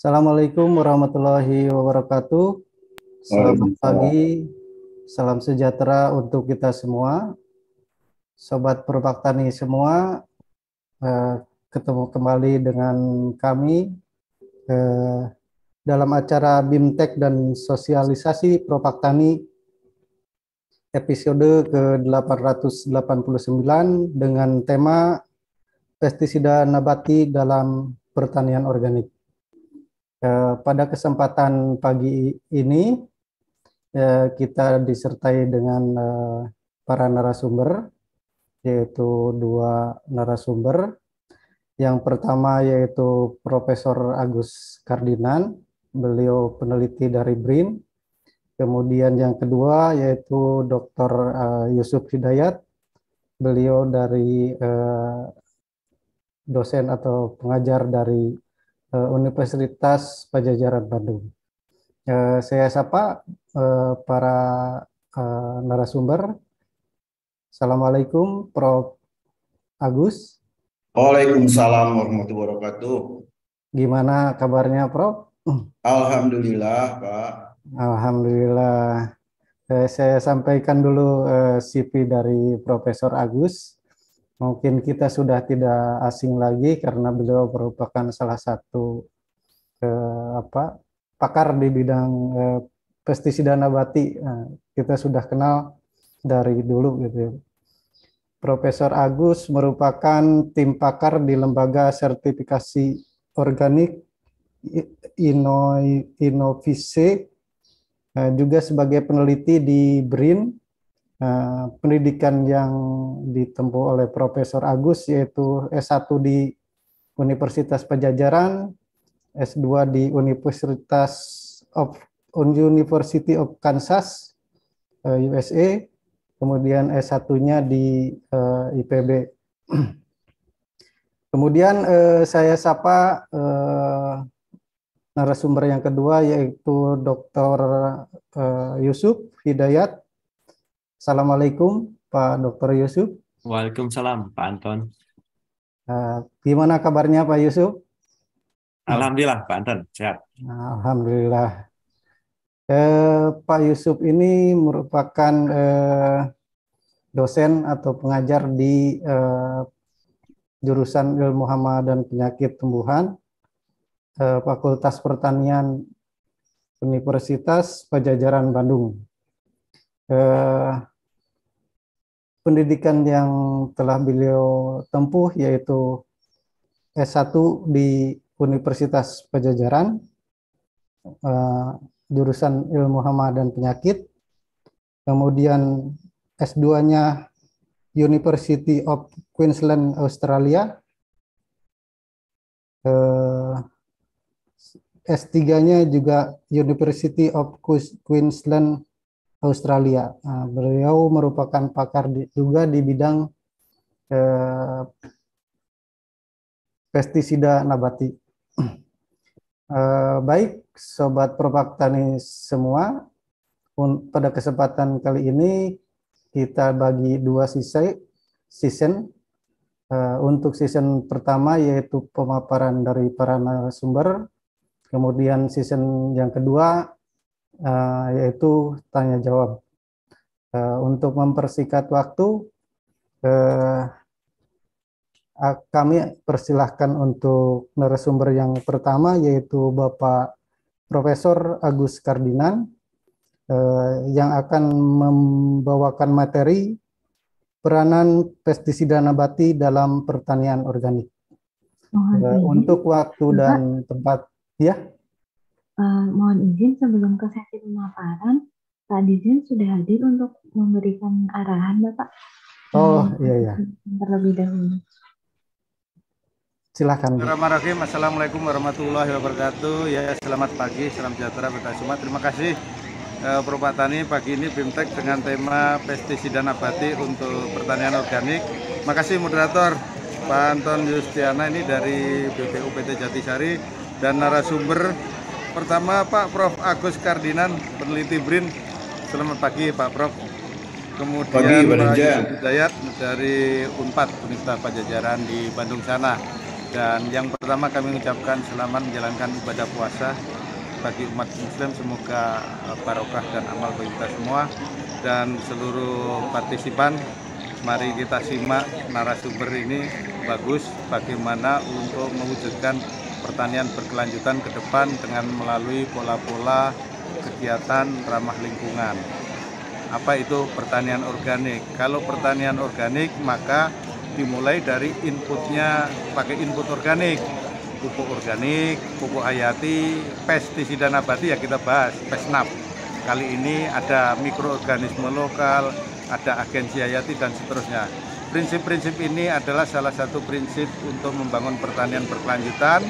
Assalamualaikum warahmatullahi wabarakatuh. Selamat pagi, salam sejahtera untuk kita semua. Sobat Perbaktani semua, eh, ketemu kembali dengan kami eh, dalam acara BIMTEK dan Sosialisasi Propaktani episode ke-889 dengan tema pestisida nabati dalam pertanian organik. Eh, pada kesempatan pagi ini eh, kita disertai dengan eh, para narasumber yaitu dua narasumber. Yang pertama yaitu Profesor Agus Kardinan, beliau peneliti dari BRIN. Kemudian yang kedua yaitu Dr. Yusuf Hidayat, beliau dari dosen atau pengajar dari Eh, Universitas Pajajaran Bandung. Eh, saya sapa eh, para narasumber. Assalamualaikum, Prof. Agus. Waalaikumsalam warahmatullahi wabarakatuh. Gimana kabarnya, Prof? Alhamdulillah, Pak. Alhamdulillah. Saya sampaikan dulu CV dari Profesor Agus mungkin kita sudah tidak asing lagi karena beliau merupakan salah satu eh, apa pakar di bidang eh, pestisida nabati. Nah, kita sudah kenal dari dulu gitu. Ya. Profesor Agus merupakan tim pakar di lembaga sertifikasi organik Inovise eh, juga sebagai peneliti di BRIN Eh, pendidikan yang ditempuh oleh Profesor Agus yaitu S1 di Universitas Pajajaran, S2 di Universitas of University of Kansas eh, USA, kemudian S1-nya di eh, IPB. kemudian saya sapa narasumber yang kedua yaitu Dr. Yusuf Hidayat Assalamualaikum Pak Dr. Yusuf. Waalaikumsalam Pak Anton. Uh, gimana kabarnya Pak Yusuf? Alhamdulillah Pak Anton, sehat. Alhamdulillah. Eh, Pak Yusuf ini merupakan uh, dosen atau pengajar di uh, jurusan ilmu hama dan penyakit tumbuhan Fakultas Pertanian Universitas Pajajaran Bandung. Eh, pendidikan yang telah beliau tempuh yaitu S1 di Universitas Pajajaran uh, jurusan Ilmu Hama dan Penyakit. Kemudian S2-nya University of Queensland Australia. Uh, eh, S3-nya juga University of Queensland Australia. Nah, beliau merupakan pakar di, juga di bidang eh, pestisida nabati. Eh, baik, sobat Propak semua, un, pada kesempatan kali ini kita bagi dua sisi season. Eh, untuk season pertama yaitu pemaparan dari para narasumber, kemudian season yang kedua uh, yaitu tanya jawab. Uh, untuk mempersingkat waktu, uh, uh, kami persilahkan untuk narasumber yang pertama yaitu Bapak Profesor Agus Kardinan uh, yang akan membawakan materi peranan pestisida nabati dalam pertanian organik. Oh, uh, untuk waktu dan tempat, ya. Uh, mohon izin sebelum ke sesi pemaparan, Pak Dizin sudah hadir untuk memberikan arahan, Bapak. Oh, iya, iya. Terlebih dahulu. silakan Bismillahirrahmanirrahim. Assalamualaikum warahmatullahi wabarakatuh. Ya, selamat pagi, salam sejahtera kita semua. Terima kasih eh, Tani pagi ini BIMTEK dengan tema pestisida nabati untuk pertanian organik. terima kasih moderator Pak Anton Yustiana ini dari BPUPT Jatisari dan narasumber Pertama Pak Prof Agus Kardinan, peneliti BRIN. Selamat pagi Pak Prof. Kemudian pagi, Pak Yusuf Hidayat dari UNPAD Universitas Pajajaran di Bandung sana. Dan yang pertama kami ucapkan selamat menjalankan ibadah puasa bagi umat muslim semoga eh, barokah dan amal bagi kita semua dan seluruh partisipan mari kita simak narasumber ini bagus bagaimana untuk mewujudkan pertanian berkelanjutan ke depan dengan melalui pola-pola kegiatan ramah lingkungan. Apa itu pertanian organik? Kalau pertanian organik maka dimulai dari inputnya pakai input organik pupuk organik, pupuk hayati, pestisida nabati ya kita bahas, pesnap. Kali ini ada mikroorganisme lokal, ada agensi hayati dan seterusnya. Prinsip-prinsip ini adalah salah satu prinsip untuk membangun pertanian berkelanjutan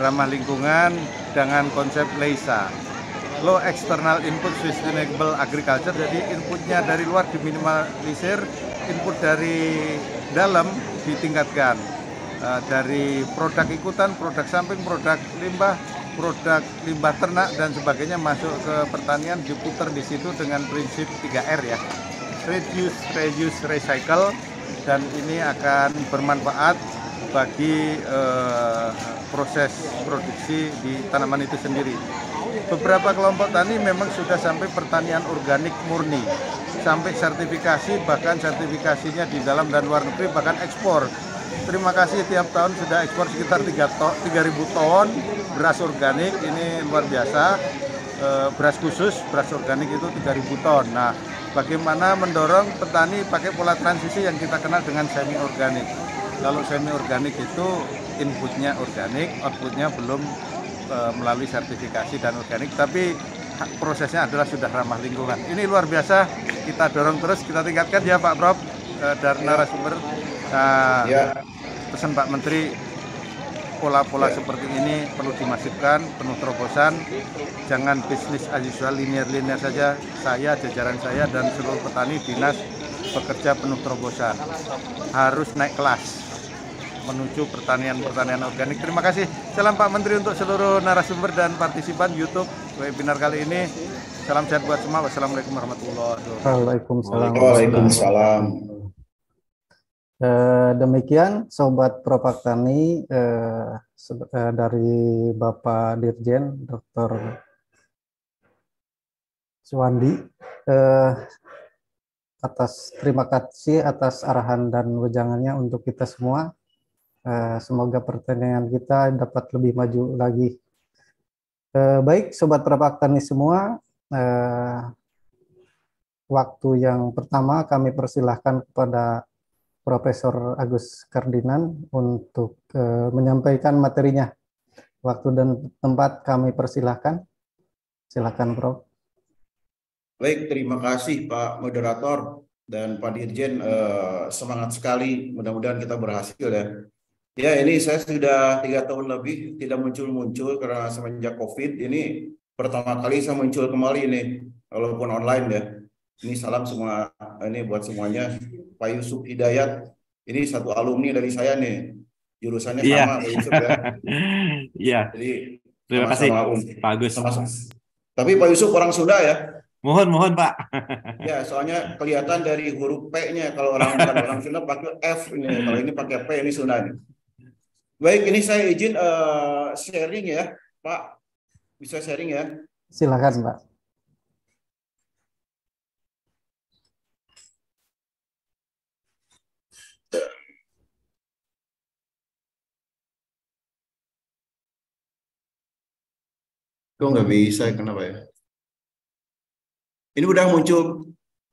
ramah lingkungan dengan konsep leisa. low external input sustainable agriculture jadi inputnya dari luar diminimalisir input dari dalam ditingkatkan eh, dari produk ikutan produk samping produk limbah produk limbah ternak dan sebagainya masuk ke pertanian diputar di situ dengan prinsip 3R ya reduce reuse recycle dan ini akan bermanfaat bagi eh, proses produksi di tanaman itu sendiri. Beberapa kelompok tani memang sudah sampai pertanian organik murni, sampai sertifikasi bahkan sertifikasinya di dalam dan luar negeri bahkan ekspor. Terima kasih tiap tahun sudah ekspor sekitar tiga to ton beras organik ini luar biasa. E, beras khusus, beras organik itu 3000 ton. Nah, bagaimana mendorong petani pakai pola transisi yang kita kenal dengan semi organik kalau semi organik itu inputnya organik, outputnya belum e, melalui sertifikasi dan organik, tapi prosesnya adalah sudah ramah lingkungan. Ini luar biasa, kita dorong terus, kita tingkatkan ya Pak Prof e, dari ya. narasumber. e, ya. Pesan Pak Menteri pola-pola ya. seperti ini perlu dimasifkan, penuh terobosan. Jangan bisnis as linear-linear saja. Saya, jajaran saya dan seluruh petani dinas bekerja penuh terobosan. Harus naik kelas menuju pertanian-pertanian organik. Terima kasih. Salam Pak Menteri untuk seluruh narasumber dan partisipan YouTube webinar kali ini. Salam sehat buat semua. Wassalamualaikum warahmatullahi wabarakatuh. Waalaikumsalam. Waalaikumsalam. Eh, demikian Sobat Propak Tani eh, eh, dari Bapak Dirjen Dr. Suwandi atas terima kasih atas arahan dan wejangannya untuk kita semua. Eh, semoga pertandingan kita dapat lebih maju lagi. Eh, baik, sobat ini semua, eh, waktu yang pertama kami persilahkan kepada Profesor Agus Kardinan untuk menyampaikan materinya. Waktu dan tempat kami persilahkan. Silakan, Prof. Baik, terima kasih Pak Moderator dan Pak Dirjen. semangat sekali, mudah-mudahan kita berhasil ya Ya, ini saya sudah tiga tahun lebih tidak muncul-muncul karena semenjak COVID ini pertama kali saya muncul kembali ini, walaupun online ya. Ini salam semua, ini buat semuanya. Pak Yusuf Hidayat, ini satu alumni dari saya nih, jurusannya iya. sama Pak Yusuf ya. Iya. yeah. Jadi terima sama kasih sama Pak Agus. Sama -sama. Tapi Pak Yusuf orang Sunda ya. Mohon, mohon Pak. Ya, soalnya kelihatan dari huruf P-nya kalau orang orang Sunda pakai F ini, kalau ini pakai P ini Sunda nih. Baik, ini saya izin uh, sharing ya, Pak. Bisa sharing ya? Silakan, Pak. Kok nggak bisa, kenapa ya? Ini udah muncul,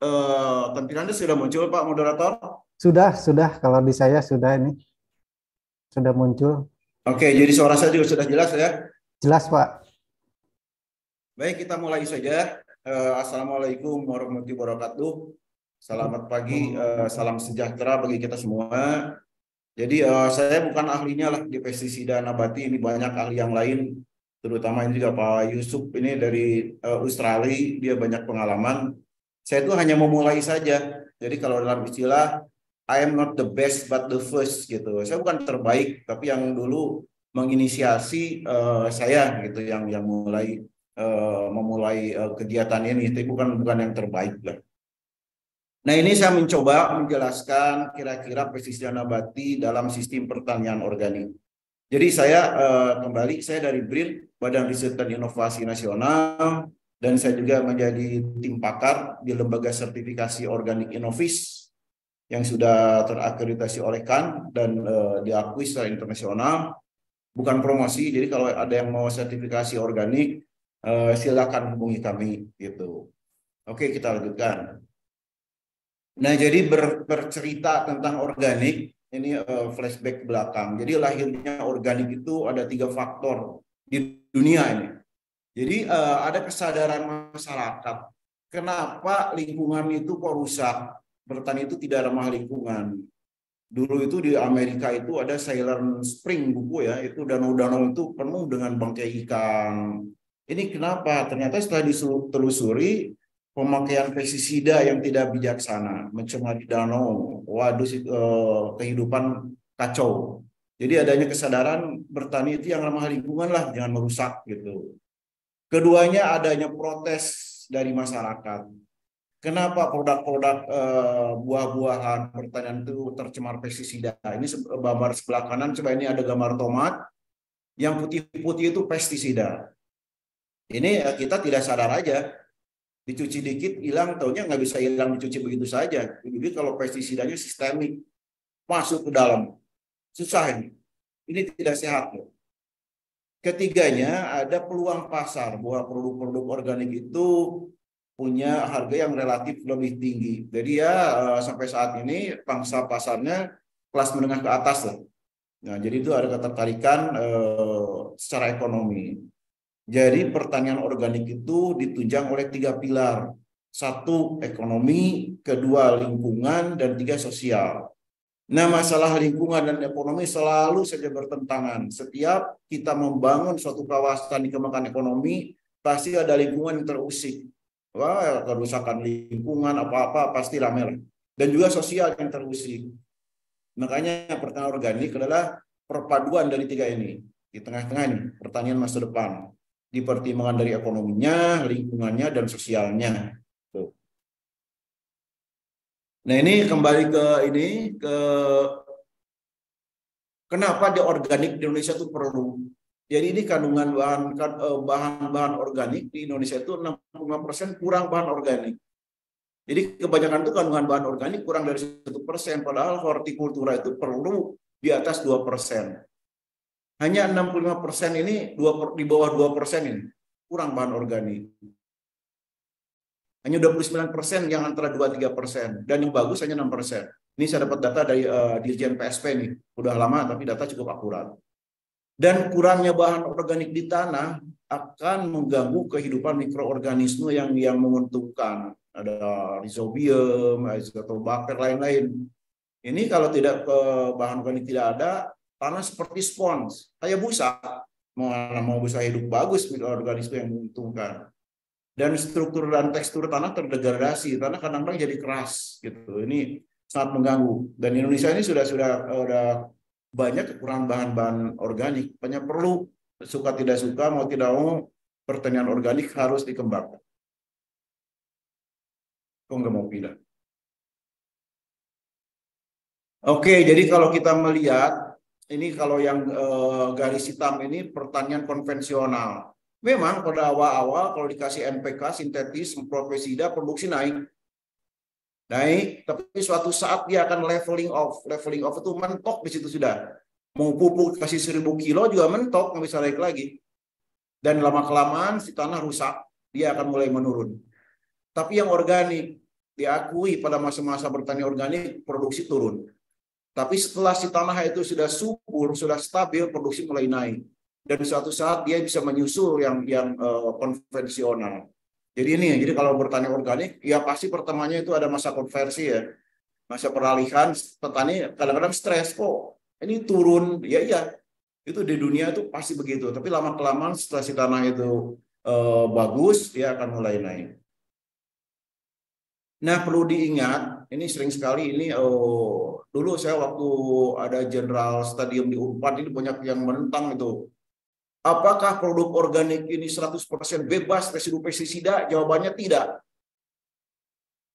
uh, eh, tampilannya sudah muncul Pak Moderator? Sudah, sudah. Kalau di saya sudah ini sudah muncul. Oke, jadi suara saya juga sudah jelas ya? Jelas, Pak. Baik, kita mulai saja. Eh, Assalamualaikum warahmatullahi wabarakatuh. Selamat pagi, eh, salam sejahtera bagi kita semua. Jadi eh, saya bukan ahlinya lah di pestisida nabati, ini banyak ahli yang lain, terutama ini juga Pak Yusuf ini dari Australia, dia banyak pengalaman. Saya itu hanya memulai saja. Jadi kalau dalam istilah I am not the best but the first gitu. Saya bukan terbaik tapi yang dulu menginisiasi uh, saya gitu yang yang mulai uh, memulai uh, kegiatan ini itu bukan bukan yang terbaik lah. Nah ini saya mencoba menjelaskan kira-kira pesisir nabati dalam sistem pertanian organik. Jadi saya uh, kembali saya dari BRIN Badan Riset dan Inovasi Nasional dan saya juga menjadi tim pakar di lembaga sertifikasi organik Inovis yang sudah terakreditasi oleh KAN dan uh, diakui secara internasional bukan promosi jadi kalau ada yang mau sertifikasi organik uh, silakan hubungi kami gitu oke kita lanjutkan nah jadi ber, bercerita tentang organik ini uh, flashback belakang jadi lahirnya organik itu ada tiga faktor di dunia ini jadi uh, ada kesadaran masyarakat kenapa lingkungan itu kok rusak bertani itu tidak ramah lingkungan. Dulu itu di Amerika itu ada Silent Spring buku ya, itu danau-danau itu penuh dengan bangkai ikan. Ini kenapa? Ternyata setelah ditelusuri pemakaian pestisida yang tidak bijaksana, mencemari danau, waduh eh, kehidupan kacau. Jadi adanya kesadaran bertani itu yang ramah lingkungan lah, jangan merusak gitu. Keduanya adanya protes dari masyarakat Kenapa produk-produk eh, buah-buahan pertanian itu tercemar pestisida? Ini gambar sebelah kanan, coba ini ada gambar tomat. Yang putih-putih itu pestisida. Ini eh, kita tidak sadar aja. Dicuci dikit, hilang. tahunya nggak bisa hilang dicuci begitu saja. Jadi kalau pestisidanya sistemik, masuk ke dalam. Susah ini. Ini tidak sehat. Loh. Ketiganya, ada peluang pasar bahwa produk-produk organik itu punya harga yang relatif lebih tinggi. Jadi ya eh, sampai saat ini pangsa pasarnya kelas menengah ke atas lah. Nah, jadi itu ada ketertarikan eh, secara ekonomi. Jadi pertanian organik itu ditunjang oleh tiga pilar. Satu ekonomi, kedua lingkungan, dan tiga sosial. Nah, masalah lingkungan dan ekonomi selalu saja bertentangan. Setiap kita membangun suatu kawasan dikembangkan ekonomi, pasti ada lingkungan yang terusik wah kerusakan lingkungan apa-apa pasti ramai lah. Dan juga sosial yang terusik. Makanya pertanian organik adalah perpaduan dari tiga ini. Di tengah-tengah ini, pertanian masa depan. Dipertimbangkan dari ekonominya, lingkungannya, dan sosialnya. Tuh. Nah ini kembali ke ini, ke kenapa di organik di Indonesia itu perlu jadi ini kandungan bahan kan, eh, bahan organik di Indonesia itu 65% kurang bahan organik. Jadi kebanyakan itu kandungan bahan organik kurang dari satu persen, padahal hortikultura itu perlu di atas 2%. Hanya 65% ini di bawah 2% ini kurang bahan organik. Hanya 29% yang antara 2 3% dan yang bagus hanya 6%. Ini saya dapat data dari uh, Dirjen PSP nih. Udah lama tapi data cukup akurat. Dan kurangnya bahan organik di tanah akan mengganggu kehidupan mikroorganisme yang yang menguntungkan. Ada rhizobium, bakter lain-lain. Ini kalau tidak eh, bahan organik tidak ada, tanah seperti spons, kayak busa. Mau, mau bisa hidup bagus mikroorganisme yang menguntungkan. Dan struktur dan tekstur tanah terdegradasi, tanah kadang-kadang jadi keras gitu. Ini sangat mengganggu. Dan Indonesia ini sudah sudah, eh, sudah banyak kekurangan bahan-bahan organik. banyak perlu suka tidak suka, mau tidak mau, pertanian organik harus dikembangkan. Kok nggak mau pindah? Oke, jadi kalau kita melihat, ini kalau yang e, garis hitam ini pertanian konvensional. Memang pada awal-awal kalau dikasih NPK sintetis, profesida, produksi naik naik, tapi suatu saat dia akan leveling off. Leveling off itu mentok di situ sudah. Mau pupuk kasih seribu kilo juga mentok, nggak bisa naik lagi. Dan lama-kelamaan si tanah rusak, dia akan mulai menurun. Tapi yang organik, diakui pada masa-masa bertani organik, produksi turun. Tapi setelah si tanah itu sudah subur, sudah stabil, produksi mulai naik. Dan suatu saat dia bisa menyusul yang yang uh, konvensional. Jadi ini, ya. jadi kalau bertani organik, ya pasti pertamanya itu ada masa konversi ya. Masa peralihan, petani kadang-kadang stres, kok. ini turun, ya iya. Itu di dunia itu pasti begitu. Tapi lama-kelamaan setelah si tanah itu eh, bagus, dia akan mulai naik. Nah perlu diingat, ini sering sekali ini oh, dulu saya waktu ada general stadium di Unpad ini banyak yang menentang itu Apakah produk organik ini 100% bebas residu pestisida? Jawabannya tidak.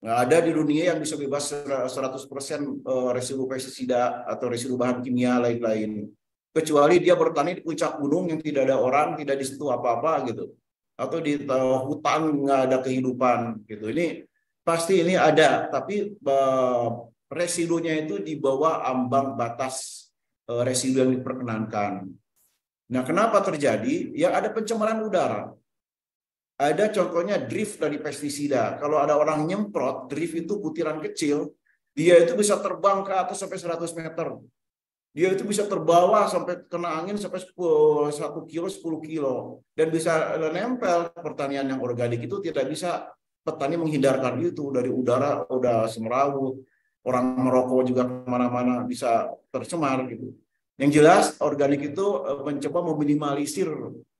Nggak ada di dunia yang bisa bebas 100% eh, residu pestisida atau residu bahan kimia lain-lain. Kecuali dia bertani di puncak gunung yang tidak ada orang, tidak disentuh apa-apa gitu. Atau di hutan nggak ada kehidupan gitu. Ini pasti ini ada, tapi eh, residunya itu di bawah ambang batas eh, residu yang diperkenankan. Nah, kenapa terjadi? Ya ada pencemaran udara. Ada contohnya drift dari pestisida. Kalau ada orang nyemprot, drift itu butiran kecil, dia itu bisa terbang ke atas sampai 100 meter. Dia itu bisa terbawa sampai kena angin sampai 10, 1 kilo, 10 kilo. Dan bisa nempel pertanian yang organik itu tidak bisa petani menghindarkan itu dari udara udah semerawut. Orang merokok juga kemana-mana bisa tercemar gitu. Yang jelas organik itu eh, mencoba meminimalisir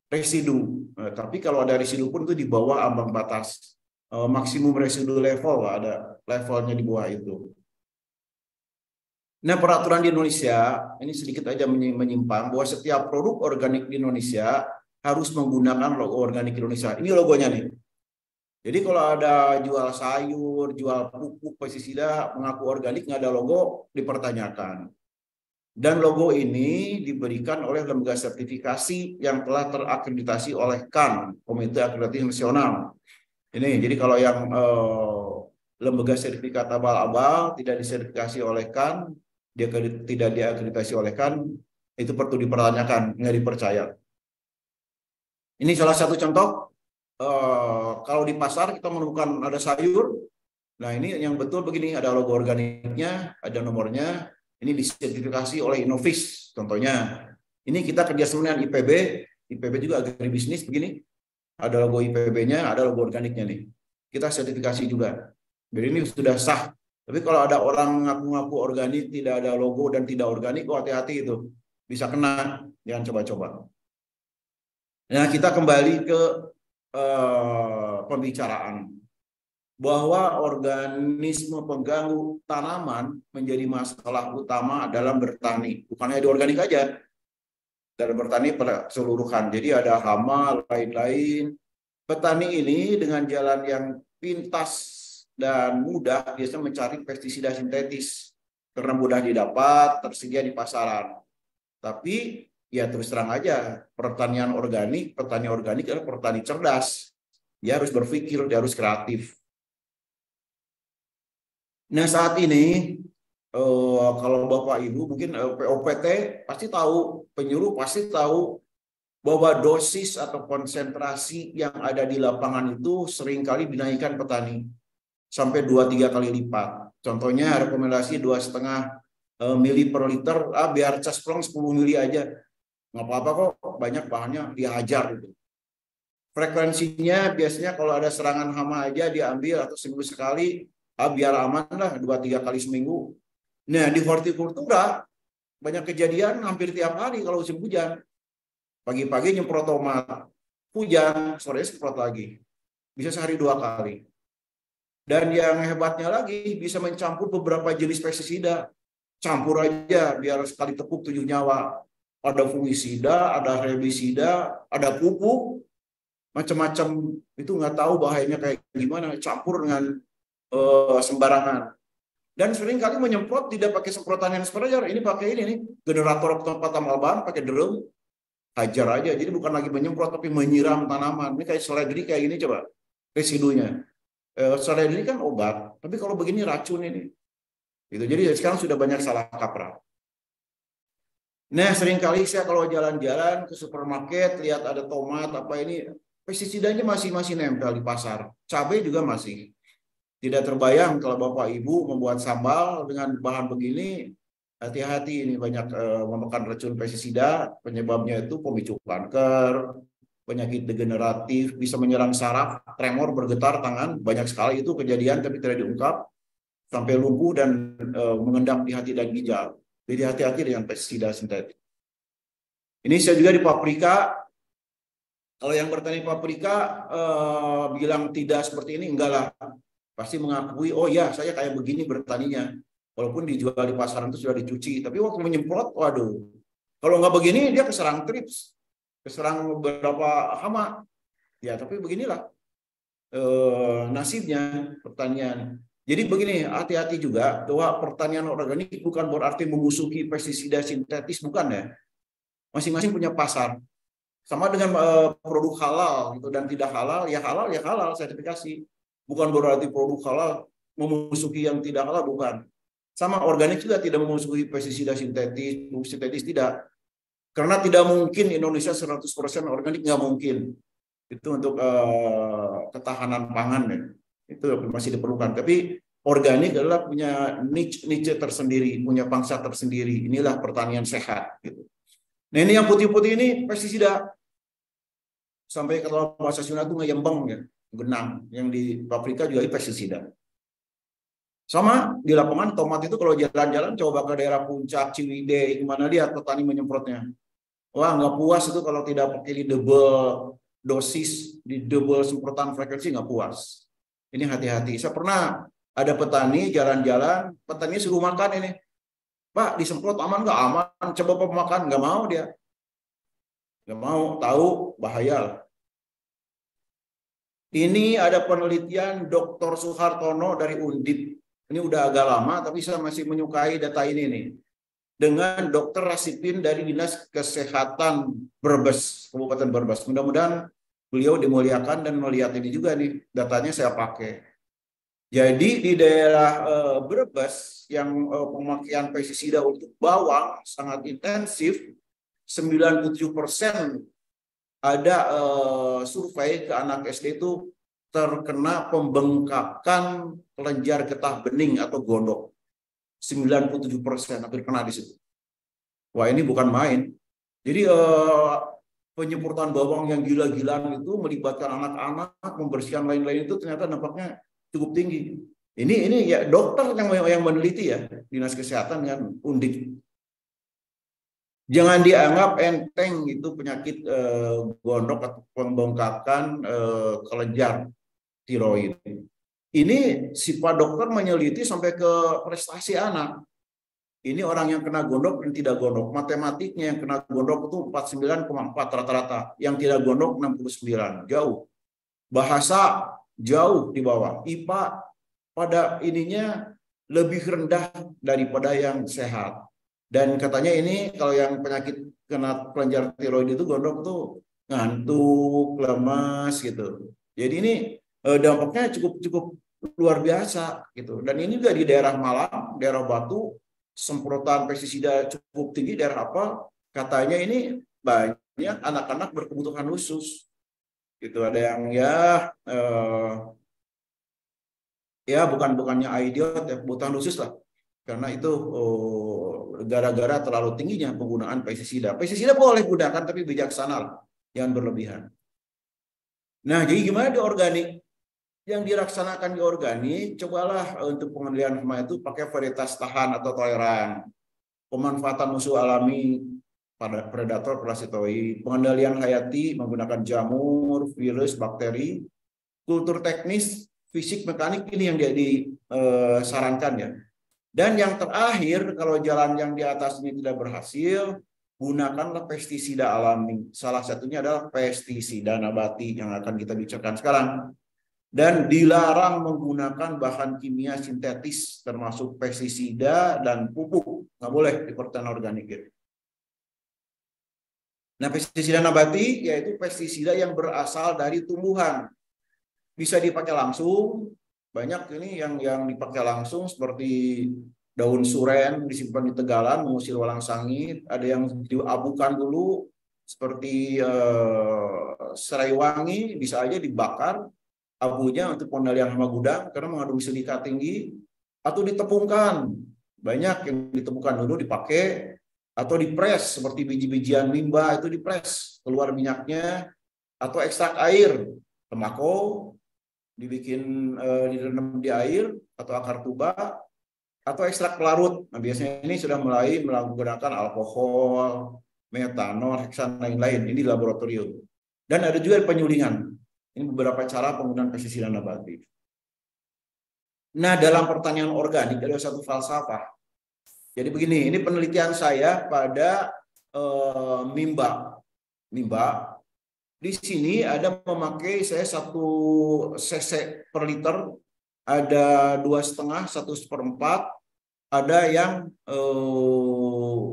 residu. Eh, tapi kalau ada residu pun itu di bawah ambang batas eh, maksimum residu level ada levelnya di bawah itu. Nah peraturan di Indonesia ini sedikit aja menyimpang bahwa setiap produk organik di Indonesia harus menggunakan logo organik Indonesia. Ini logonya nih. Jadi kalau ada jual sayur, jual pupuk pestisida mengaku organik nggak ada logo dipertanyakan. Dan logo ini diberikan oleh lembaga sertifikasi yang telah terakreditasi oleh KAN, Komite Akreditasi Nasional. Ini jadi kalau yang eh, lembaga sertifikat abal-abal tidak disertifikasi oleh KAN, dia tidak diakreditasi oleh KAN, itu perlu dipertanyakan, nggak dipercaya. Ini salah satu contoh. Eh, kalau di pasar kita menemukan ada sayur, nah ini yang betul begini, ada logo organiknya, ada nomornya, ini disertifikasi oleh Innovis contohnya. Ini kita kerjasama dengan IPB, IPB juga agribisnis begini. Ada logo IPB-nya, ada logo organiknya nih. Kita sertifikasi juga. Jadi ini sudah sah. Tapi kalau ada orang ngaku-ngaku organik, tidak ada logo dan tidak organik, oh hati-hati itu. Bisa kena, jangan coba-coba. Nah, kita kembali ke uh, pembicaraan bahwa organisme pengganggu tanaman menjadi masalah utama dalam bertani. Bukan hanya di organik aja, dalam bertani pada keseluruhan. Jadi ada hama, lain-lain. Petani ini dengan jalan yang pintas dan mudah biasanya mencari pestisida sintetis karena mudah didapat, tersedia di pasaran. Tapi ya terus terang aja, pertanian organik, petani organik adalah pertani cerdas. Dia harus berpikir, dia harus kreatif Nah saat ini uh, kalau bapak ibu mungkin eh, POPT pasti tahu penyuruh pasti tahu bahwa dosis atau konsentrasi yang ada di lapangan itu seringkali dinaikkan petani sampai dua tiga kali lipat. Contohnya rekomendasi dua setengah eh, mili per liter, ah biar casplong 10 mili aja. Nggak apa-apa kok, banyak bahannya dihajar gitu. Frekuensinya biasanya kalau ada serangan hama aja diambil atau seminggu sekali ah, biar aman lah dua tiga kali seminggu. Nah di hortikultura banyak kejadian hampir tiap hari kalau musim hujan. Pagi-pagi nyemprot tomat, hujan, sore semprot lagi. Bisa sehari dua kali. Dan yang hebatnya lagi bisa mencampur beberapa jenis pestisida. Campur aja biar sekali tepuk tujuh nyawa. Ada fungisida, ada herbisida, ada pupuk, macam-macam itu nggak tahu bahayanya kayak gimana. Campur dengan uh, sembarangan. Dan seringkali menyemprot tidak pakai semprotan hand sprayer, ini pakai ini nih, generator tempat amal bahan pakai drum, hajar aja. Jadi bukan lagi menyemprot tapi menyiram tanaman. Ini kayak seledri kayak gini coba residunya. Uh, seledri kan obat, tapi kalau begini racun ini. Gitu. Jadi sekarang sudah banyak salah kaprah. Nah, seringkali saya kalau jalan-jalan ke supermarket lihat ada tomat apa ini, pestisidanya masih masih nempel di pasar. Cabai juga masih. Tidak terbayang kalau Bapak Ibu membuat sambal dengan bahan begini, hati-hati ini banyak eh, memakan racun pestisida, penyebabnya itu pemicu kanker, penyakit degeneratif, bisa menyerang saraf, tremor bergetar tangan, banyak sekali itu kejadian tapi tidak diungkap sampai lumpuh dan e, mengendap di hati dan ginjal. Jadi hati-hati dengan pestisida sintetik. Ini saya juga di paprika. Kalau yang bertani paprika eh, bilang tidak seperti ini, enggak lah pasti mengakui oh ya saya kayak begini bertaninya walaupun dijual di pasaran itu sudah dicuci tapi waktu menyemprot waduh kalau nggak begini dia keserang trips keserang beberapa hama ya tapi beginilah e, nasibnya pertanian jadi begini hati-hati juga bahwa pertanian organik bukan berarti memusuhi pestisida sintetis bukan ya masing-masing punya pasar sama dengan eh, produk halal gitu dan tidak halal ya halal ya halal sertifikasi Bukan berarti produk halal memusuhi yang tidak halal, bukan. Sama organik juga tidak memusuhi pestisida sintetis, pupuk sintetis tidak. Karena tidak mungkin Indonesia 100% organik nggak mungkin. Itu untuk uh, ketahanan pangan ya. Itu masih diperlukan. Tapi organik adalah punya niche niche tersendiri, punya pangsa tersendiri. Inilah pertanian sehat gitu. Nah, ini yang putih-putih ini pestisida sampai kalau bahasa Sunda itu ngeyembang ya genang yang di paprika juga pestisida. Sama di lapangan tomat itu kalau jalan-jalan coba ke daerah puncak Ciwidey gimana lihat petani menyemprotnya. Wah nggak puas itu kalau tidak pakai double dosis di double semprotan frekuensi nggak puas. Ini hati-hati. Saya pernah ada petani jalan-jalan, petani suruh makan ini. Pak disemprot aman nggak aman? Coba pemakan makan nggak mau dia. Nggak mau tahu bahaya lah. Ini ada penelitian Dr. Suhartono dari Undip. Ini udah agak lama, tapi saya masih menyukai data ini nih. Dengan dokter Rasipin dari Dinas Kesehatan Brebes, Kabupaten Brebes. Mudah-mudahan beliau dimuliakan dan melihat ini juga nih, datanya saya pakai. Jadi di daerah e, Brebes yang e, pemakaian pestisida untuk bawang sangat intensif, 97% persen ada uh, survei ke anak SD itu terkena pembengkakan kelenjar getah bening atau gondok. 97 persen hampir kena di situ. Wah ini bukan main. Jadi uh, penyemprotan bawang yang gila-gilaan itu melibatkan anak-anak, membersihkan lain-lain itu ternyata dampaknya cukup tinggi. Ini ini ya dokter yang yang meneliti ya dinas kesehatan kan, undik Jangan dianggap enteng itu penyakit eh, gondok atau pembengkakan eh, kelenjar tiroid. Ini si pak dokter menyeliti sampai ke prestasi anak. Ini orang yang kena gondok dan tidak gondok. Matematiknya yang kena gondok itu 49,4 rata-rata. Yang tidak gondok 69, jauh. Bahasa jauh di bawah. IPA pada ininya lebih rendah daripada yang sehat. Dan katanya ini kalau yang penyakit kena kelenjar tiroid itu gondok tuh ngantuk, lemas gitu. Jadi ini eh, dampaknya cukup cukup luar biasa gitu. Dan ini juga di daerah Malang, daerah Batu, semprotan pestisida cukup tinggi daerah apa? Katanya ini banyak anak-anak berkebutuhan khusus. Gitu ada yang ya eh, ya bukan bukannya idiot ya, kebutuhan khusus lah. Karena itu oh, gara-gara terlalu tingginya penggunaan pestisida. Pestisida boleh gunakan tapi bijaksana, yang berlebihan. Nah, jadi gimana di organik? Yang dilaksanakan di organik, cobalah eh, untuk pengendalian hama itu pakai varietas tahan atau toleran. Pemanfaatan musuh alami pada predator parasitoid, pengendalian hayati menggunakan jamur, virus, bakteri, kultur teknis, fisik, mekanik ini yang jadi eh, sarankan ya dan yang terakhir, kalau jalan yang di atas ini tidak berhasil, gunakanlah pestisida alami. Salah satunya adalah pestisida nabati yang akan kita bicarakan sekarang. Dan dilarang menggunakan bahan kimia sintetis termasuk pestisida dan pupuk. Nggak boleh di pertanian organik. Gitu. Nah, pestisida nabati yaitu pestisida yang berasal dari tumbuhan. Bisa dipakai langsung, banyak ini yang yang dipakai langsung seperti daun suren disimpan di tegalan mengusir walang sangit, ada yang diabukan dulu seperti eh, serai wangi bisa aja dibakar abunya untuk pondal yang sama gudang karena mengandung silika tinggi atau ditepungkan banyak yang ditemukan dulu dipakai atau dipres seperti biji-bijian limba itu dipres keluar minyaknya atau ekstrak air tembakau dibikin uh, eh, direndam di air atau akar tuba atau ekstrak pelarut. Nah, biasanya ini sudah mulai menggunakan alkohol, metanol, heksan lain-lain ini di laboratorium. Dan ada juga penyulingan. Ini beberapa cara penggunaan pestisida nabati. Nah, dalam pertanian organik ada satu falsafah. Jadi begini, ini penelitian saya pada uh, mimba. Mimba di sini ada memakai saya satu cc per liter, ada dua setengah, satu seperempat, ada yang eh,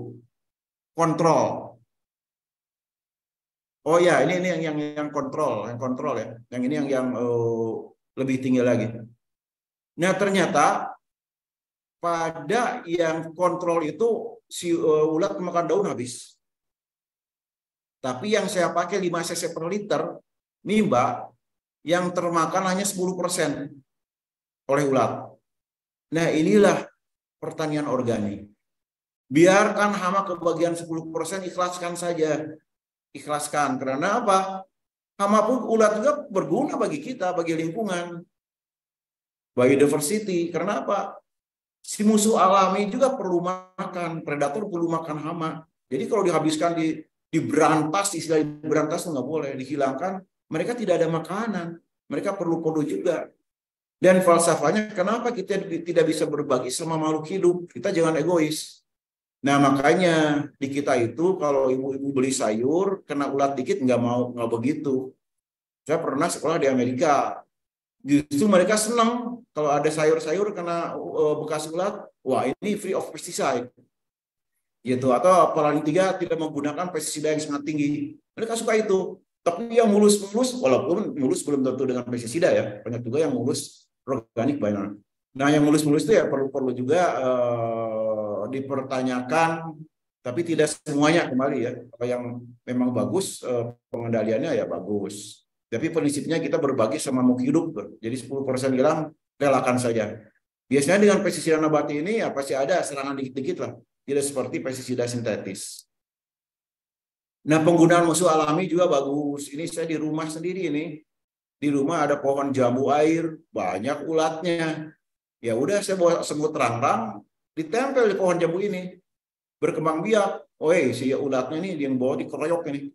kontrol. Oh ya, ini ini yang yang yang kontrol, yang kontrol ya. Yang ini yang yang eh, lebih tinggi lagi. Nah ternyata pada yang kontrol itu si uh, ulat makan daun habis. Tapi yang saya pakai 5 cc per liter, nimba, yang termakan hanya 10% oleh ulat. Nah inilah pertanian organik. Biarkan hama kebagian 10%, ikhlaskan saja. Ikhlaskan, karena apa? Hama pun ulat juga berguna bagi kita, bagi lingkungan. Biodiversity, karena apa? Si musuh alami juga perlu makan, predator perlu makan hama. Jadi kalau dihabiskan di diberantas istilah diberantas nggak boleh dihilangkan mereka tidak ada makanan mereka perlu perlu juga dan falsafahnya kenapa kita tidak bisa berbagi sama makhluk hidup kita jangan egois nah makanya di kita itu kalau ibu-ibu beli sayur kena ulat dikit nggak mau nggak begitu saya pernah sekolah di Amerika justru mereka senang kalau ada sayur-sayur kena eh, bekas ulat wah ini free of pesticide gitu atau paling tiga tidak menggunakan pestisida yang sangat tinggi mereka suka itu tapi yang mulus-mulus walaupun mulus belum tentu dengan pestisida ya banyak juga yang mulus organik banyak nah yang mulus-mulus itu ya perlu perlu juga eh, dipertanyakan tapi tidak semuanya kembali ya apa yang memang bagus eh, pengendaliannya ya bagus tapi prinsipnya kita berbagi sama makhluk hidup jadi 10% hilang relakan saja biasanya dengan pestisida nabati ini ya pasti ada serangan dikit-dikit lah tidak seperti pestisida sintetis. Nah, penggunaan musuh alami juga bagus. Ini saya di rumah sendiri ini. Di rumah ada pohon jambu air, banyak ulatnya. Ya udah saya bawa semut rang-rang, ditempel di pohon jambu ini. Berkembang biak. Oh Oi, eh, si ulatnya ini yang bawa dikeroyok ini.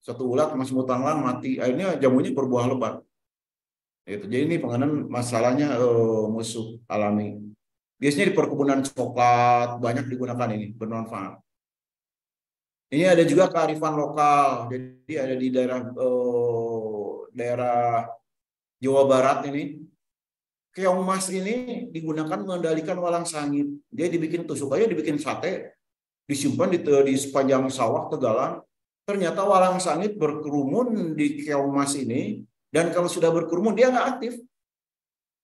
Satu ulat sama semut rang mati. Akhirnya jambunya berbuah lebat. Gitu. Jadi ini pengenan masalahnya eh, musuh alami. Biasanya di perkebunan coklat banyak digunakan ini, bermanfaat. Ini ada juga kearifan lokal. Jadi ada di daerah eh, daerah Jawa Barat ini. Keong mas ini digunakan mengendalikan walang sangit. Dia dibikin tusuk aja, dibikin sate, disimpan di, di sepanjang sawah tegalan. Ternyata walang sangit berkerumun di keong mas ini. Dan kalau sudah berkerumun, dia nggak aktif.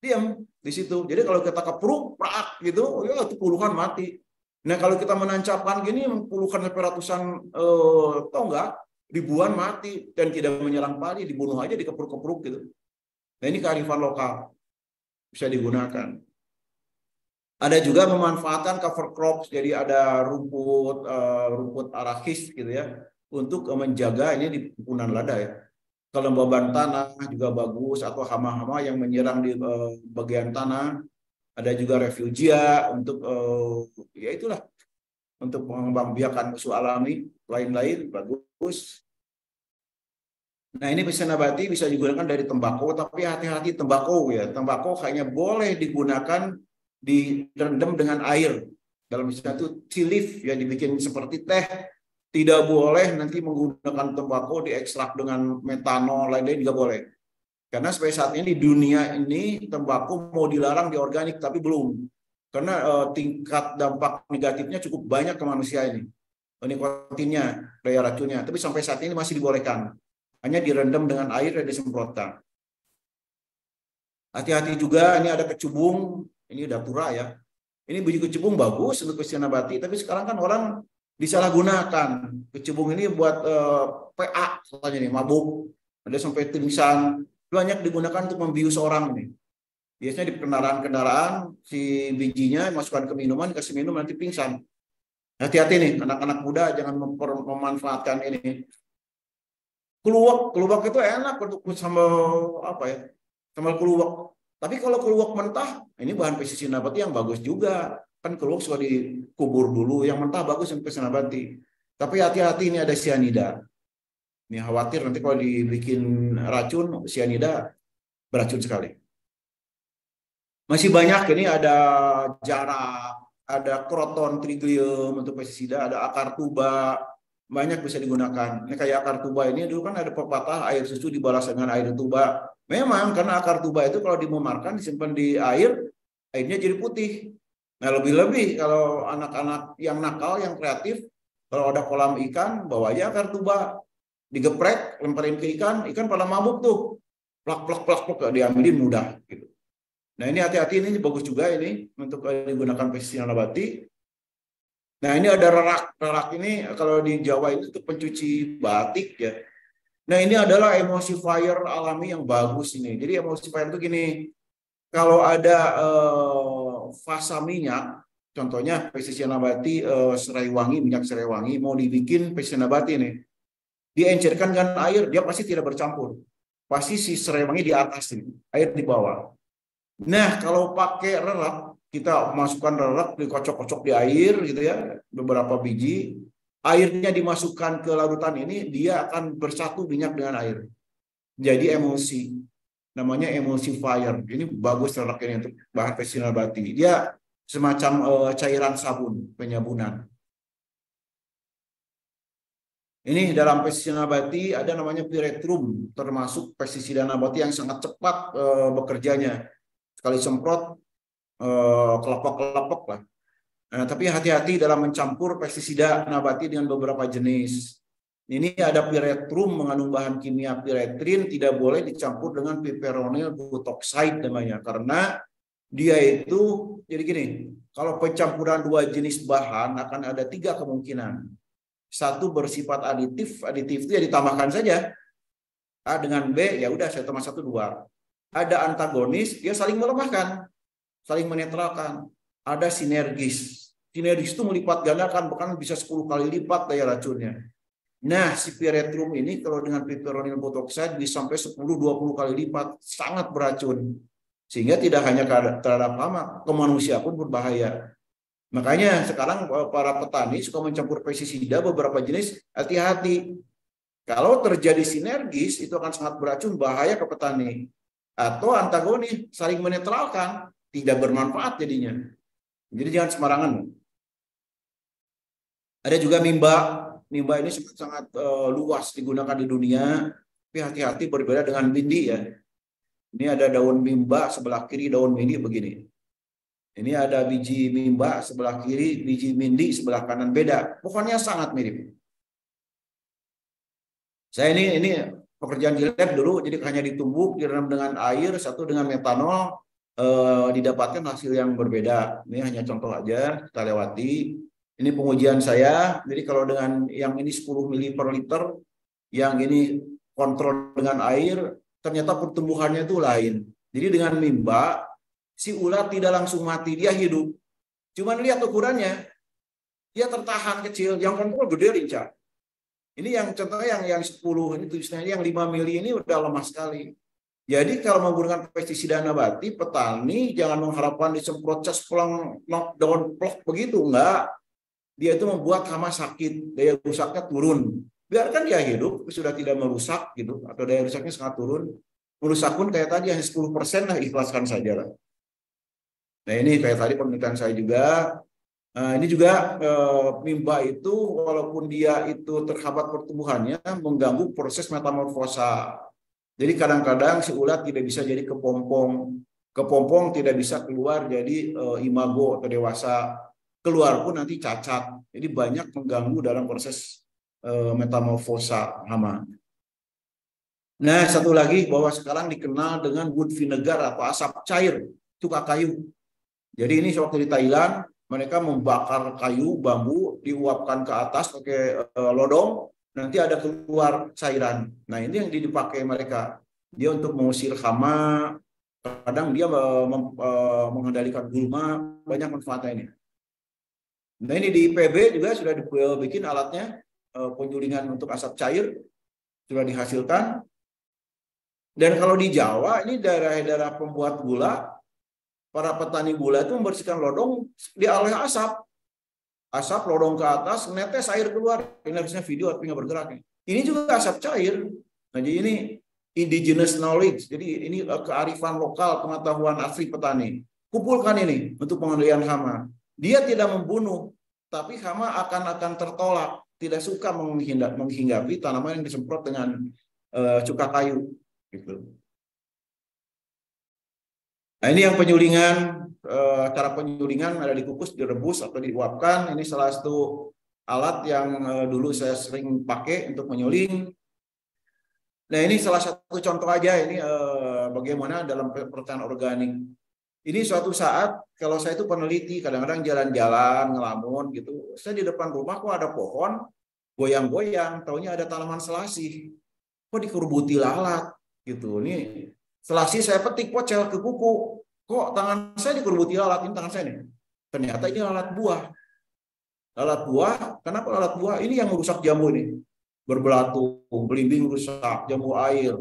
Diam di situ. Jadi kalau kita kepruk, prak gitu, ya itu puluhan mati. Nah kalau kita menancapkan gini puluhan sampai ratusan, eh, tau nggak, ribuan mati dan tidak menyerang padi, dibunuh aja dikeperuk kepruk gitu. Nah ini kearifan lokal bisa digunakan. Ada juga memanfaatkan cover crops, jadi ada rumput uh, rumput arachis gitu ya untuk eh, menjaga ini di punan lada ya kelembaban tanah juga bagus atau hama-hama yang menyerang di eh, bagian tanah. Ada juga refugia untuk eh, ya itulah untuk mengembangbiakan musuh alami lain-lain bagus. Nah ini bisa nabati bisa digunakan dari tembakau tapi hati-hati tembakau ya tembakau hanya boleh digunakan direndam dengan air dalam misalnya itu tea leaf yang dibikin seperti teh tidak boleh nanti menggunakan tembakau diekstrak dengan metanol lain-lain juga boleh. Karena sampai saat ini di dunia ini tembakau mau dilarang di organik tapi belum. Karena e, tingkat dampak negatifnya cukup banyak ke manusia ini. Nikotinnya, daya racunnya. Tapi sampai saat ini masih dibolehkan. Hanya direndam dengan air dan disemprotkan. Hati-hati juga, ini ada kecubung. Ini pura ya. Ini biji kecubung bagus untuk kesehatan nabati. Tapi sekarang kan orang disalahgunakan. kecubung ini buat eh, PA katanya nih, mabuk. Ada sampai pingsan. Banyak digunakan untuk membius orang nih. Biasanya di kendaraan-kendaraan si bijinya masukkan ke minuman, kasih minum nanti pingsan. Hati-hati nih, anak-anak muda jangan memanfaatkan ini. Keluwak, keluwak itu enak untuk sambal apa ya? Sambal keluwak. Tapi kalau keluwak mentah, ini bahan pesticida nabati yang bagus juga. Kan kerupuk suka dikubur dulu, yang mentah bagus sampai senabati. Tapi hati-hati ini ada sianida. Ini khawatir nanti kalau dibikin racun, sianida beracun sekali. Masih banyak ini ada jarak, ada kroton triglium untuk pestisida, ada akar tuba, banyak bisa digunakan. Ini kayak akar tuba ini dulu kan ada pepatah air susu dibalas dengan air tuba. Memang karena akar tuba itu kalau dimemarkan disimpan di air, airnya jadi putih. Nah lebih-lebih kalau anak-anak yang nakal, yang kreatif, kalau ada kolam ikan, bawa aja kartu tuba, digeprek, lemparin ke ikan, ikan pada mabuk tuh, plak plak plak plak diambilin mudah gitu. Nah ini hati-hati ini bagus juga ini untuk eh, digunakan pestisida nabati. Nah ini ada rerak, rerak ini kalau di Jawa itu pencuci batik ya. Nah ini adalah emulsifier alami yang bagus ini. Jadi emulsifier itu gini, kalau ada eh, fasa minyak, contohnya pestisida nabati eh, serai wangi, minyak serai wangi, mau dibikin pestisida nabati ini diencerkan dengan air, dia pasti tidak bercampur. Pasti si serai wangi di atas ini, air di bawah. Nah, kalau pakai rerak, kita masukkan rerak, dikocok-kocok di air gitu ya, beberapa biji, airnya dimasukkan ke larutan ini, dia akan bersatu minyak dengan air. Jadi emulsi namanya emulsifier Ini bagus terakhirnya untuk bahan vegetarian nabati. Dia semacam uh, cairan sabun penyabunan. Ini dalam pestisida nabati ada namanya piretrum, termasuk pestisida nabati yang sangat cepat e, bekerjanya. Sekali semprot e, uh, lah. E, tapi hati-hati dalam mencampur pestisida nabati dengan beberapa jenis. Ini ada piretrum mengandung bahan kimia piretrin tidak boleh dicampur dengan piperonil butoxide namanya karena dia itu jadi gini, kalau pencampuran dua jenis bahan akan ada tiga kemungkinan. Satu bersifat aditif, aditif itu ya ditambahkan saja. A dengan B ya udah saya tambah satu dua. Ada antagonis, dia saling melemahkan, saling menetralkan. Ada sinergis. Sinergis itu melipat gandakan bahkan bisa 10 kali lipat daya racunnya Nah, si piretrum ini kalau dengan piperonil botoxide bisa sampai 10-20 kali lipat, sangat beracun. Sehingga tidak hanya terhadap hama, ke manusia pun berbahaya. Makanya sekarang e, para petani suka mencampur pestisida beberapa jenis, hati-hati. Kalau terjadi sinergis, itu akan sangat beracun, bahaya ke petani. Atau antagonis, saling menetralkan, tidak bermanfaat jadinya. Jadi jangan semarangan. Ada juga mimba Nimba ini sangat, sangat uh, luas digunakan di dunia, tapi hati-hati berbeda dengan bindi ya. Ini ada daun mimba sebelah kiri daun mindi begini. Ini ada biji mimba sebelah kiri, biji mindi sebelah kanan beda. Pokoknya sangat mirip. Saya ini ini pekerjaan di lab dulu, jadi hanya ditumbuk direndam dengan air, satu dengan metanol, eh, didapatkan hasil yang berbeda. Ini hanya contoh aja kita lewati. Ini pengujian saya. Jadi kalau dengan yang ini 10 mili per liter, yang ini kontrol dengan air, ternyata pertumbuhannya itu lain. Jadi dengan mimba, si ular tidak langsung mati, dia hidup. Cuman lihat ukurannya, dia tertahan kecil, yang kontrol gede lincah. Ini yang contohnya yang yang 10 ini tulisannya yang 5 mili ini udah lemah sekali. Jadi kalau menggunakan pestisida nabati, petani jangan mengharapkan disemprot cas knock down plok begitu enggak dia itu membuat hama sakit, daya rusaknya turun. Biarkan dia hidup, sudah tidak merusak gitu, atau daya rusaknya sangat turun. Merusak pun kayak tadi hanya 10 persen lah, ikhlaskan saja lah. Nah ini kayak tadi permintaan saya juga. Nah, ini juga e, mimba itu walaupun dia itu terhambat pertumbuhannya mengganggu proses metamorfosa. Jadi kadang-kadang si ulat tidak bisa jadi kepompong, kepompong tidak bisa keluar jadi e, imago atau dewasa keluar pun nanti cacat. Jadi banyak mengganggu dalam proses eh, metamorfosa hama. Nah, satu lagi bahwa sekarang dikenal dengan wood vinegar atau asap cair, cuka kayu. Jadi ini waktu di Thailand, mereka membakar kayu, bambu, diuapkan ke atas pakai eh, lodong, nanti ada keluar cairan. Nah, ini yang dipakai mereka. Dia untuk mengusir hama, kadang dia eh, mengendalikan gulma, banyak manfaatnya ini. Nah ini di IPB juga sudah dibikin alatnya eh, penyulingan untuk asap cair sudah dihasilkan. Dan kalau di Jawa ini daerah-daerah pembuat gula, para petani gula itu membersihkan lodong di oleh asap. Asap lodong ke atas, netes air keluar. Ini harusnya video tapi nggak bergerak. Ini juga asap cair. Nah, jadi ini indigenous knowledge. Jadi ini kearifan lokal, pengetahuan asli petani. Kumpulkan ini untuk pengendalian hama. Dia tidak membunuh, tapi hama akan akan tertolak, tidak suka menghinggapi tanaman yang disemprot dengan uh, cuka kayu. Gitu. Nah, ini yang penyulingan, uh, cara penyulingan ada dikukus, direbus atau diuapkan. Ini salah satu alat yang uh, dulu saya sering pakai untuk menyuling. Nah, ini salah satu contoh aja ini uh, bagaimana dalam pertanian organik ini suatu saat kalau saya itu peneliti, kadang-kadang jalan-jalan, ngelamun gitu. Saya di depan rumah kok ada pohon goyang-goyang, taunya ada tanaman selasih. Kok dikerbuti lalat gitu. Ini selasih saya petik pocel ke kuku. Kok tangan saya dikerbuti lalat ini tangan saya nih. Ternyata ini lalat buah. Lalat buah, kenapa lalat buah? Ini yang merusak jambu ini. Berbelatung, belimbing rusak, jambu air,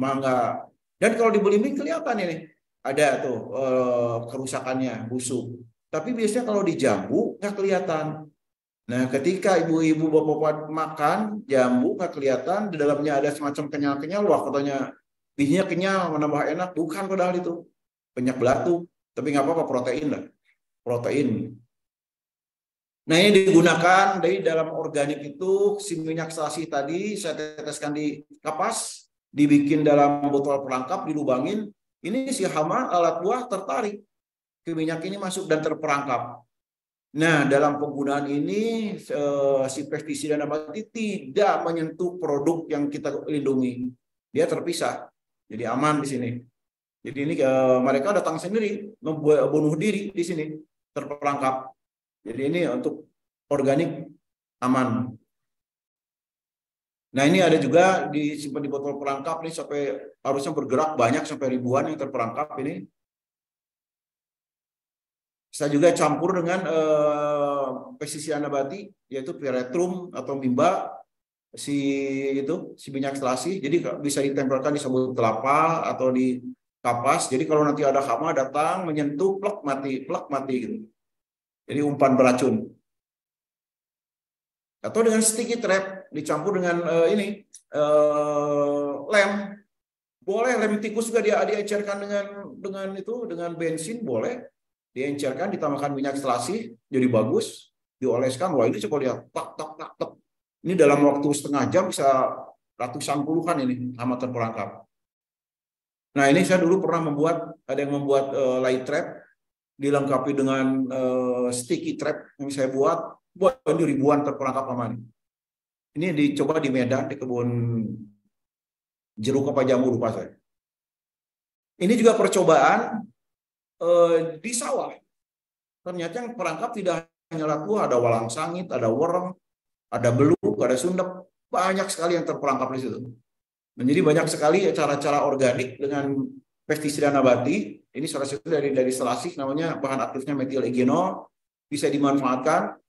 mangga. Dan kalau di belimbing kelihatan ini, ada tuh eh, kerusakannya busuk. Tapi biasanya kalau di jambu nggak kelihatan. Nah, ketika ibu-ibu bapak-bapak makan jambu nggak kelihatan, di dalamnya ada semacam kenyal-kenyal, wah katanya bijinya kenyal, menambah enak, bukan padahal itu banyak belatu. Tapi nggak apa-apa protein lah, protein. Nah ini digunakan dari dalam organik itu si minyak sasi tadi saya teteskan di kapas, dibikin dalam botol perangkap, dilubangin, ini si Hama alat buah tertarik ke minyak ini masuk dan terperangkap. Nah, dalam penggunaan ini eh, si pestisida nabati tidak menyentuh produk yang kita lindungi. Dia terpisah. Jadi aman di sini. Jadi ini eh, mereka datang sendiri membuat bunuh diri di sini terperangkap. Jadi ini untuk organik aman. Nah ini ada juga disimpan di botol perangkap nih sampai harusnya bergerak banyak sampai ribuan yang terperangkap ini. Bisa juga campur dengan eh, pestisida nabati yaitu piretrum atau mimba si itu si minyak selasi Jadi bisa ditempelkan di sabut telapak atau di kapas. Jadi kalau nanti ada hama datang menyentuh plek mati plek mati gitu. Jadi umpan beracun. Atau dengan sticky trap dicampur dengan uh, ini uh, lem boleh lem tikus juga dia diencerkan dengan dengan itu dengan bensin boleh diencerkan ditambahkan minyak selasi jadi bagus dioleskan wah ini coba lihat tak tak tak tak ini dalam waktu setengah jam bisa ratusan puluhan ini amatir terperangkap nah ini saya dulu pernah membuat ada yang membuat uh, light trap dilengkapi dengan uh, sticky trap yang saya buat buat ribuan terperangkap aman ini dicoba di Medan di kebun jeruk apa jambu lupa saya. Ini juga percobaan eh, di sawah. Ternyata yang perangkap tidak hanya laku, ada walang sangit, ada worm, ada beluk, ada sundep, banyak sekali yang terperangkap di situ. Menjadi banyak sekali cara-cara organik dengan pestisida nabati. Ini salah satu dari dari selasih namanya bahan aktifnya metil eugenol bisa dimanfaatkan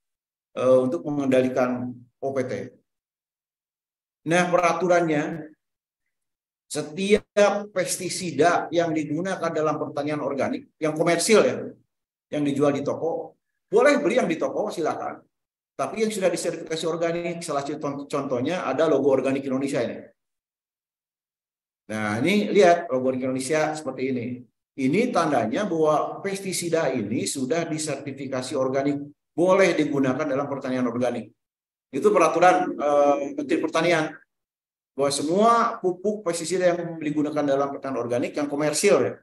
eh, untuk mengendalikan OPT. Nah, peraturannya setiap pestisida yang digunakan dalam pertanian organik yang komersil ya, yang dijual di toko, boleh beli yang di toko silakan. Tapi yang sudah disertifikasi organik, salah satu contohnya ada logo organik Indonesia ini. Nah, ini lihat logo organik Indonesia seperti ini. Ini tandanya bahwa pestisida ini sudah disertifikasi organik, boleh digunakan dalam pertanian organik. Itu peraturan uh, Menteri Pertanian bahwa semua pupuk pestisida yang digunakan dalam pertanian organik yang komersil ya,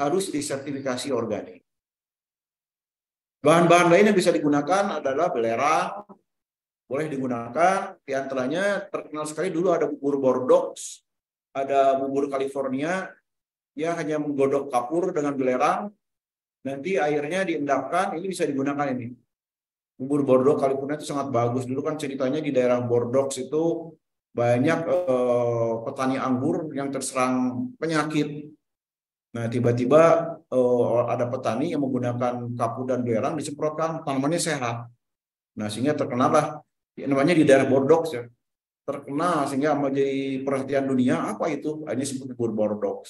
harus disertifikasi organik. Bahan-bahan lain yang bisa digunakan adalah belerang, boleh digunakan, di antaranya terkenal sekali dulu ada bubur Bordeaux, ada bubur California, ya hanya menggodok kapur dengan belerang, nanti airnya diendapkan, ini bisa digunakan ini bubur Bordok Kalipurnia itu sangat bagus. Dulu kan ceritanya di daerah Bordok itu banyak eh, petani anggur yang terserang penyakit. Nah, tiba-tiba eh, ada petani yang menggunakan kapur dan belerang disemprotkan tanamannya sehat. Nah, sehingga terkenal lah ya, namanya di daerah Bordok ya. Terkenal sehingga menjadi perhatian dunia apa itu? Nah, ini disebut bubur Bordok.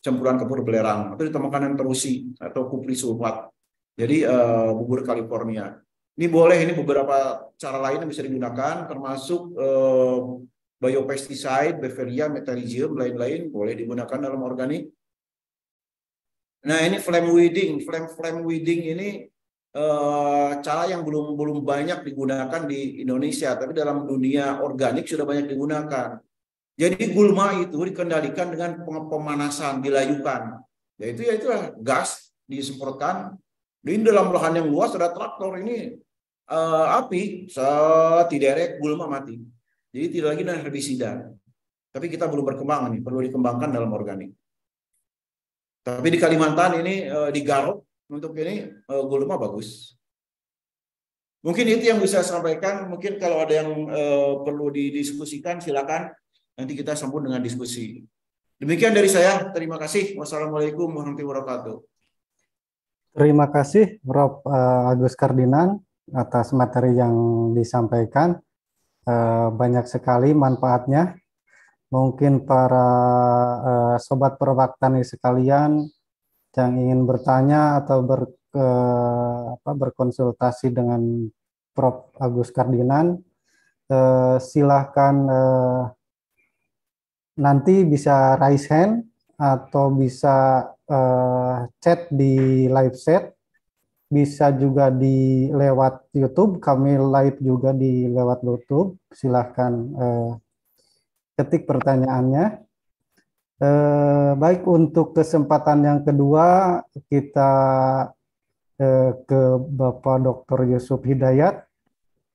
Campuran kapur belerang atau ditemukan yang terusi atau kupri sulfat. Jadi eh, bubur California. Ini boleh, ini beberapa cara lain yang bisa digunakan, termasuk eh, biopesticide, beveria, metalizium, lain-lain boleh digunakan dalam organik. Nah ini flame weeding, flame flame weeding ini eh, cara yang belum belum banyak digunakan di Indonesia, tapi dalam dunia organik sudah banyak digunakan. Jadi gulma itu dikendalikan dengan pemanasan, dilayukan. Yaitu ya gas disemprotkan di dalam lahan yang luas ada traktor ini uh, api saat diderek gulma mati. Jadi tidak lagi ada herbisida. Tapi kita belum berkembang nih, perlu dikembangkan dalam organik. Tapi di Kalimantan ini uh, di Garut untuk ini uh, gulma bagus. Mungkin itu yang bisa saya sampaikan. Mungkin kalau ada yang uh, perlu didiskusikan silakan nanti kita sambung dengan diskusi. Demikian dari saya. Terima kasih. Wassalamualaikum warahmatullahi wabarakatuh. Terima kasih Rob uh, Agus Kardinan atas materi yang disampaikan. Uh, banyak sekali manfaatnya. Mungkin para uh, sobat perwaktani sekalian yang ingin bertanya atau ber, uh, apa, berkonsultasi dengan Prof. Agus Kardinan, uh, silahkan uh, nanti bisa raise hand atau bisa uh, chat di live chat, bisa juga di lewat YouTube. Kami live juga di lewat YouTube. Silahkan uh, ketik pertanyaannya. uh, baik untuk kesempatan yang kedua kita uh, ke Bapak Dr. Yusuf Hidayat.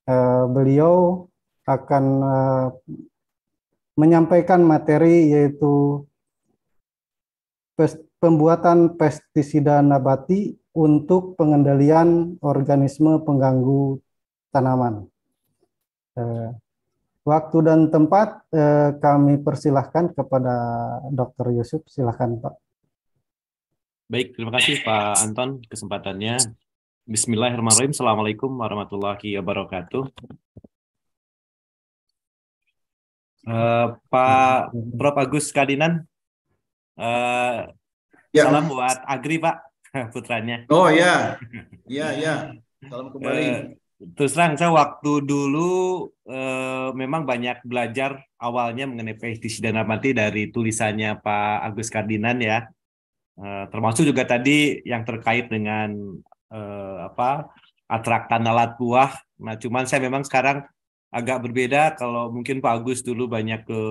uh, beliau akan uh, menyampaikan materi yaitu pembuatan pestisida nabati untuk pengendalian organisme pengganggu tanaman. Eh, waktu dan tempat eh, kami persilahkan kepada Dr. Yusuf. Silahkan Pak. Baik, terima kasih Pak Anton kesempatannya. Bismillahirrahmanirrahim. Assalamualaikum warahmatullahi wabarakatuh. Uh, Pak Prof. Agus Kadinan, uh, Ya. Salam buat Agri Pak putranya. Oh ya, ya ya. Salam kembali. Eh, terus terang saya waktu dulu uh, memang banyak belajar awalnya mengenai PhD dana mati dari tulisannya Pak Agus Kardinan ya. Uh, termasuk juga tadi yang terkait dengan apa atraktan alat buah. Nah, cuman saya memang sekarang agak berbeda kalau mungkin Pak Agus dulu banyak ke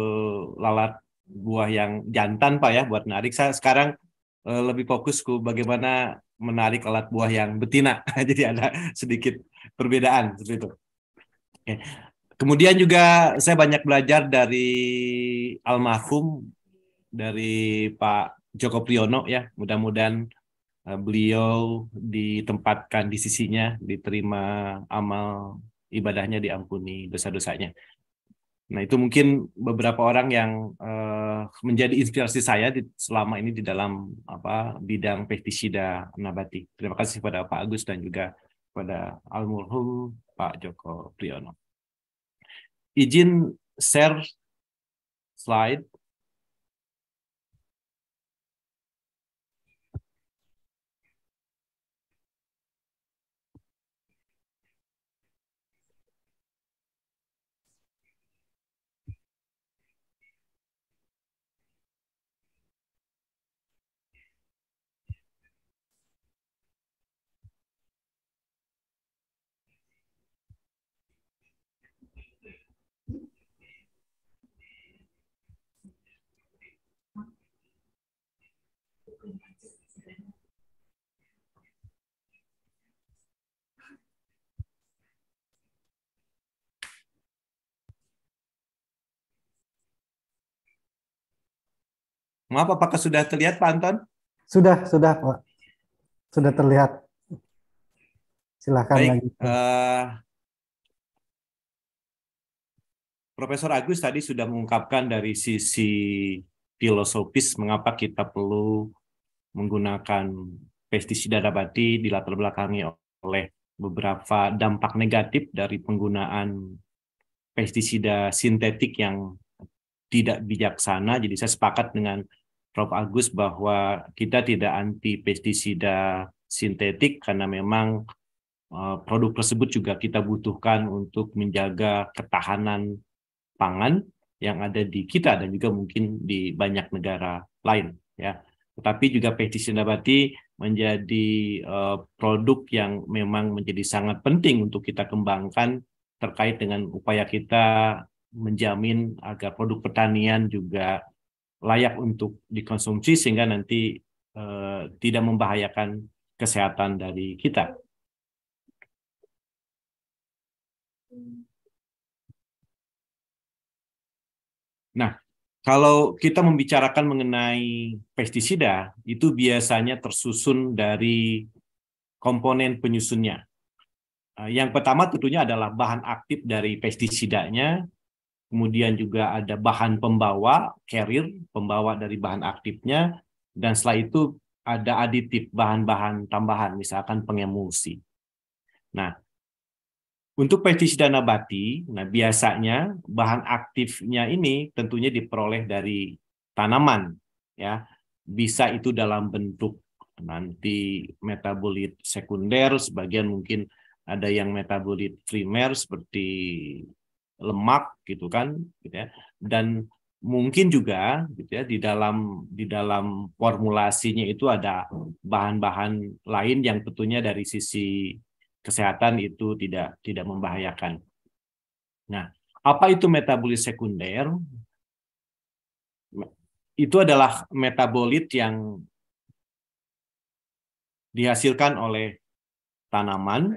lalat buah yang jantan Pak ya buat narik. Saya sekarang Eh, lebih fokus ke bagaimana menarik alat buah yang betina. Jadi ada sedikit perbedaan seperti itu. Oke. Kemudian juga saya banyak belajar dari almarhum dari Pak Joko Priyono ya. Mudah-mudahan eh, beliau ditempatkan di sisinya, diterima amal ibadahnya, diampuni dosa-dosanya. Nah, itu mungkin beberapa orang yang uh, menjadi inspirasi saya di, selama ini di dalam apa bidang pestisida nabati. Terima kasih kepada Pak Agus dan juga kepada almarhum Pak Joko Priyono. Izin share slide. Maaf, apakah sudah terlihat Pak Anton? Sudah, sudah Pak. Sudah terlihat. Silahkan Baik, lagi. Uh, eh, Profesor Agus tadi sudah mengungkapkan dari sisi filosofis mengapa kita perlu menggunakan pestisida nabati dilatar belakangi oleh beberapa dampak negatif dari penggunaan pestisida sintetik yang tidak bijaksana. Jadi saya sepakat dengan Prof. Agus bahwa kita tidak anti pestisida sintetik karena memang eh, produk tersebut juga kita butuhkan untuk menjaga ketahanan pangan yang ada di kita dan juga mungkin di banyak negara lain ya. Tetapi juga pestisida nabati menjadi eh, produk yang memang menjadi sangat penting untuk kita kembangkan terkait dengan upaya kita menjamin agar produk pertanian juga layak untuk dikonsumsi sehingga nanti uh, tidak membahayakan kesehatan dari kita. Nah, kalau kita membicarakan mengenai pestisida, itu biasanya tersusun dari komponen penyusunnya. Eh, yang pertama tentunya adalah bahan aktif dari pestisidanya, kemudian juga ada bahan pembawa, carrier, pembawa dari bahan aktifnya, dan setelah itu ada aditif, bahan-bahan tambahan, misalkan pengemulsi. Nah, untuk pestisida nabati, nah biasanya bahan aktifnya ini tentunya diperoleh dari tanaman, ya bisa itu dalam bentuk nanti metabolit sekunder, sebagian mungkin ada yang metabolit primer seperti lemak gitu kan gitu ya dan mungkin juga gitu ya di dalam di dalam formulasinya itu ada bahan-bahan lain yang tentunya dari sisi kesehatan itu tidak tidak membahayakan. Nah, apa itu metabolit sekunder? Itu adalah metabolit yang dihasilkan oleh tanaman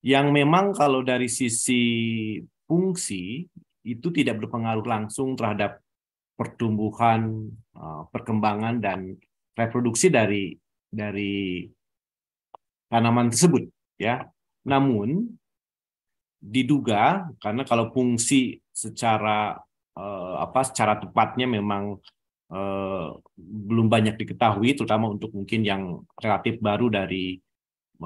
yang memang kalau dari sisi fungsi itu tidak berpengaruh langsung terhadap pertumbuhan, eh, perkembangan dan reproduksi dari dari tanaman tersebut ya. Namun diduga karena kalau fungsi secara eh, apa secara tepatnya memang eh, belum banyak diketahui terutama untuk mungkin yang relatif baru dari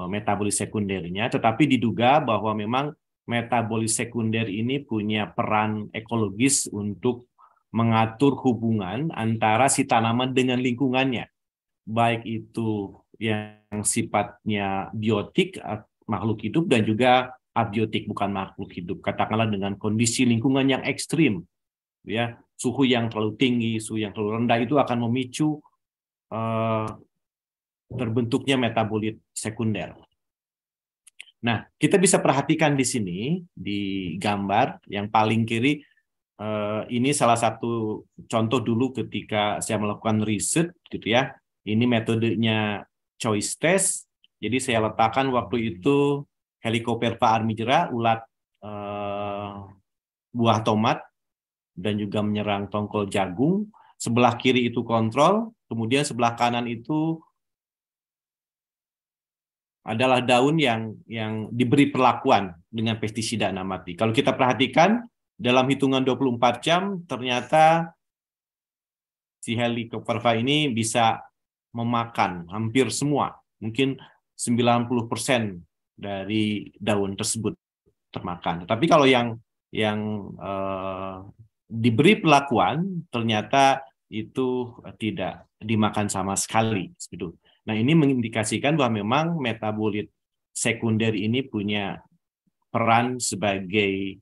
metabolis sekundernya, tetapi diduga bahwa memang metabolis sekunder ini punya peran ekologis untuk mengatur hubungan antara si tanaman dengan lingkungannya, baik itu yang sifatnya biotik makhluk hidup dan juga abiotik bukan makhluk hidup. Katakanlah dengan kondisi lingkungan yang ekstrim, ya suhu yang terlalu tinggi, suhu yang terlalu rendah itu akan memicu uh, terbentuknya metabolit sekunder. Nah, kita bisa perhatikan di sini di gambar yang paling kiri eh, ini salah satu contoh dulu ketika saya melakukan riset gitu ya. Ini metodenya choice test. Jadi saya letakkan waktu itu Helicoverpa armigera, ulat eh, buah tomat dan juga menyerang tongkol jagung. Sebelah kiri itu kontrol, kemudian sebelah kanan itu adalah daun yang yang diberi perlakuan dengan pestisida anak mati. Kalau kita perhatikan dalam hitungan 24 jam ternyata si Helicoperva ini bisa memakan hampir semua, mungkin 90% dari daun tersebut termakan. Tapi kalau yang yang eh, diberi perlakuan, ternyata itu tidak dimakan sama sekali Nah, ini mengindikasikan bahwa memang metabolit sekunder ini punya peran sebagai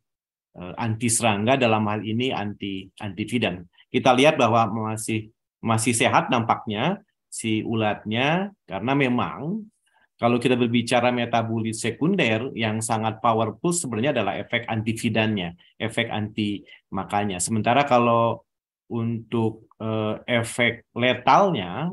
eh, anti serangga dalam hal ini anti antividan. Kita lihat bahwa masih masih sehat nampaknya si ulatnya karena memang kalau kita berbicara metabolit sekunder yang sangat powerful sebenarnya adalah efek antividannya, efek anti makanya. Sementara kalau untuk eh, efek letalnya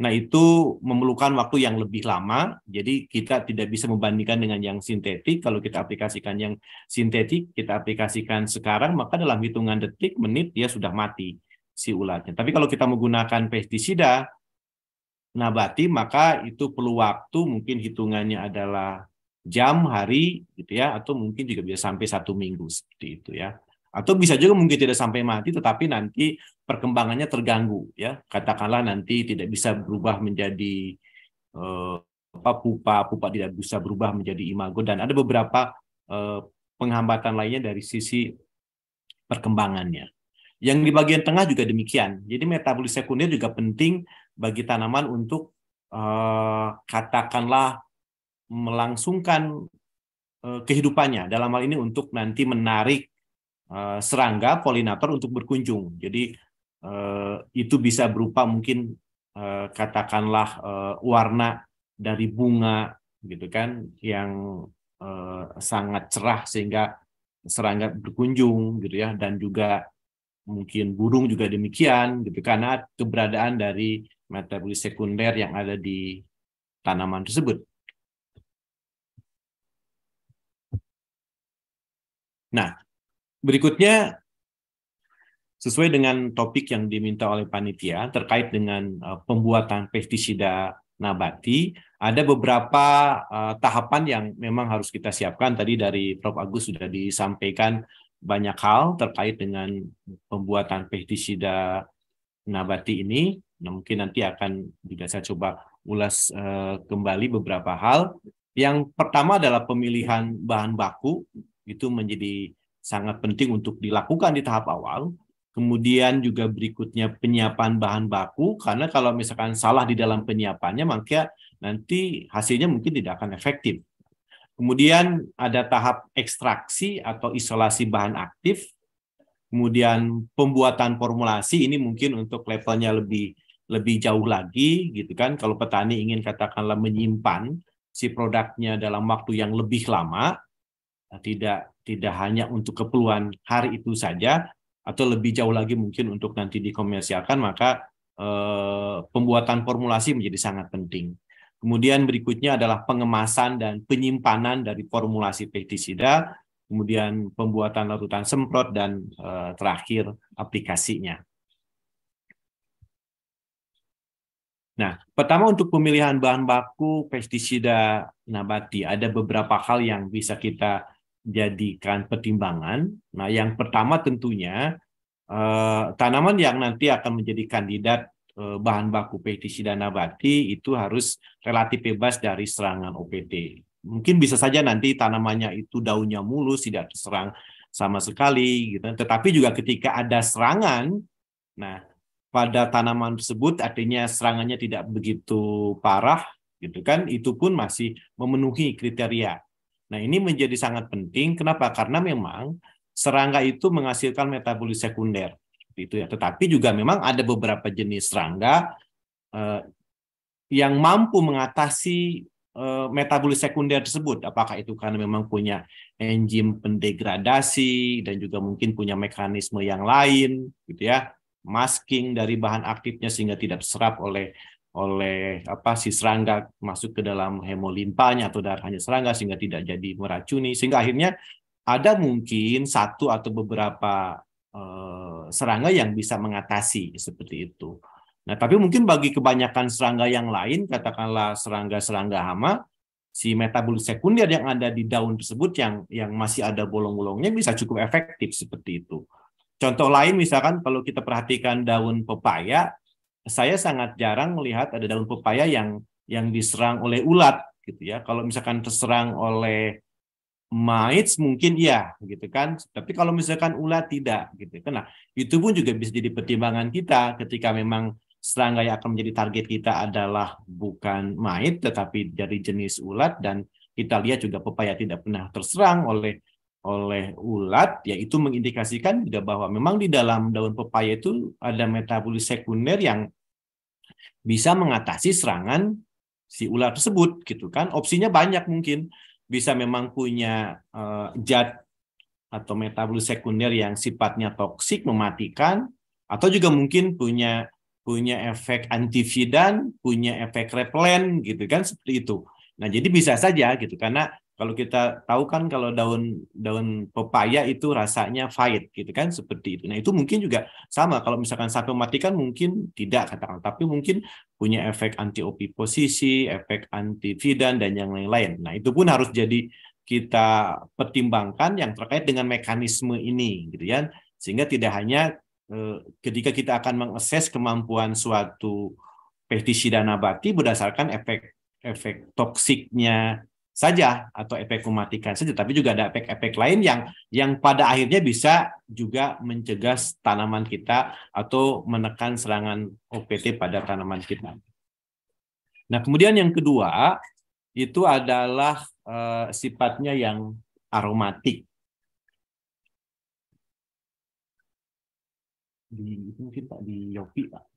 Nah, itu memerlukan waktu yang lebih lama. Jadi, kita tidak bisa membandingkan dengan yang sintetik. Kalau kita aplikasikan yang sintetik, kita aplikasikan sekarang, maka dalam hitungan detik, menit, dia sudah mati si ulatnya. Tapi kalau kita menggunakan pestisida nabati, maka itu perlu waktu, mungkin hitungannya adalah jam, hari, gitu ya, atau mungkin juga bisa sampai satu minggu seperti itu ya atau bisa juga mungkin tidak sampai mati tetapi nanti perkembangannya terganggu ya katakanlah nanti tidak bisa berubah menjadi eh, apa pupa pupa tidak bisa berubah menjadi imago dan ada beberapa eh, penghambatan lainnya dari sisi perkembangannya yang di bagian tengah juga demikian jadi metabolisme sekunder juga penting bagi tanaman untuk eh, katakanlah melangsungkan eh, kehidupannya dalam hal ini untuk nanti menarik Eh, serangga polinator untuk berkunjung. Jadi eh, itu bisa berupa mungkin eh, katakanlah warna dari bunga gitu kan yang sangat cerah sehingga serangga berkunjung gitu ya dan juga mungkin burung juga demikian gitu karena keberadaan dari metabolit sekunder yang ada di tanaman tersebut. Nah, Berikutnya, sesuai dengan topik yang diminta oleh panitia terkait dengan uh, pembuatan pestisida nabati, ada beberapa uh, tahapan yang memang harus kita siapkan. Tadi dari Prof. Agus sudah disampaikan banyak hal terkait dengan pembuatan pestisida nabati ini. Nah, mungkin nanti akan juga saya coba ulas uh, kembali beberapa hal. Yang pertama adalah pemilihan bahan baku itu menjadi sangat penting untuk dilakukan di tahap awal. Kemudian juga berikutnya penyiapan bahan baku, karena kalau misalkan salah di dalam penyiapannya, maka ya nanti hasilnya mungkin tidak akan efektif. Kemudian ada tahap ekstraksi atau isolasi bahan aktif, kemudian pembuatan formulasi ini mungkin untuk levelnya lebih lebih jauh lagi gitu kan kalau petani ingin katakanlah menyimpan si produknya dalam waktu yang lebih lama tidak tidak hanya untuk keperluan hari itu saja atau lebih jauh lagi mungkin untuk nanti dikomersialkan maka eh, pembuatan formulasi menjadi sangat penting. Kemudian berikutnya adalah pengemasan dan penyimpanan dari formulasi pestisida, kemudian pembuatan larutan semprot dan eh, terakhir aplikasinya. Nah, pertama untuk pemilihan bahan baku pestisida nabati ada beberapa hal yang bisa kita jadikan pertimbangan. Nah, yang pertama tentunya eh, tanaman yang nanti akan menjadi kandidat eh, bahan baku pestisida nabati itu harus relatif bebas dari serangan OPT. Mungkin bisa saja nanti tanamannya itu daunnya mulus, tidak terserang sama sekali gitu. Tetapi juga ketika ada serangan, nah pada tanaman tersebut artinya serangannya tidak begitu parah gitu kan, itu pun masih memenuhi kriteria Nah, ini menjadi sangat penting. Kenapa? Karena memang serangga itu menghasilkan metabolit sekunder. Itu ya. Tetapi juga memang ada beberapa jenis serangga eh, yang mampu mengatasi eh, metabolit sekunder tersebut. Apakah itu karena memang punya enzim pendegradasi dan juga mungkin punya mekanisme yang lain, gitu ya, masking dari bahan aktifnya sehingga tidak terserap oleh oleh apa si serangga masuk ke dalam hemolimpanya atau darahnya serangga sehingga tidak jadi meracuni sehingga akhirnya ada mungkin satu atau beberapa eh, serangga yang bisa mengatasi seperti itu. Nah, tapi mungkin bagi kebanyakan serangga yang lain katakanlah serangga-serangga hama si metabolit sekunder yang ada di daun tersebut yang yang masih ada bolong-bolongnya bisa cukup efektif seperti itu. Contoh lain misalkan kalau kita perhatikan daun pepaya saya sangat jarang melihat ada daun pepaya yang yang diserang oleh ulat gitu ya. Kalau misalkan terserang oleh mites mungkin iya gitu kan. Tapi kalau misalkan ulat tidak gitu kan. Nah, itu pun juga bisa jadi pertimbangan kita ketika memang serangga yang akan menjadi target kita adalah bukan mait tetapi dari jenis ulat dan kita lihat juga pepaya tidak pernah terserang oleh oleh ulat yaitu mengindikasikan juga bahwa memang di dalam daun pepaya itu ada metabolis sekunder yang bisa mengatasi serangan si ular tersebut gitu kan opsinya banyak mungkin bisa memang punya uh, atau metabolis sekunder yang sifatnya toksik mematikan atau juga mungkin punya punya efek antividan punya efek repelen gitu kan seperti itu nah jadi bisa saja gitu karena kalau kita tahu kan kalau daun daun pepaya itu rasanya pahit gitu kan seperti itu. Nah, itu mungkin juga sama kalau misalkan sapi mematikan mungkin tidak katakan tapi mungkin punya efek anti posisi, efek anti antividan dan yang lain-lain. Nah, itu pun harus jadi kita pertimbangkan yang terkait dengan mekanisme ini gitu ya. Sehingga tidak hanya eh, ketika kita akan mengakses kemampuan suatu pestisida nabati berdasarkan efek efek toksiknya saja atau efek mematikan saja tapi juga ada efek-efek lain yang yang pada akhirnya bisa juga mencegah tanaman kita atau menekan serangan OPT pada tanaman kita. Nah, kemudian yang kedua itu adalah e, sifatnya yang aromatik. Di itu mungkin Pak di Yopi Pak.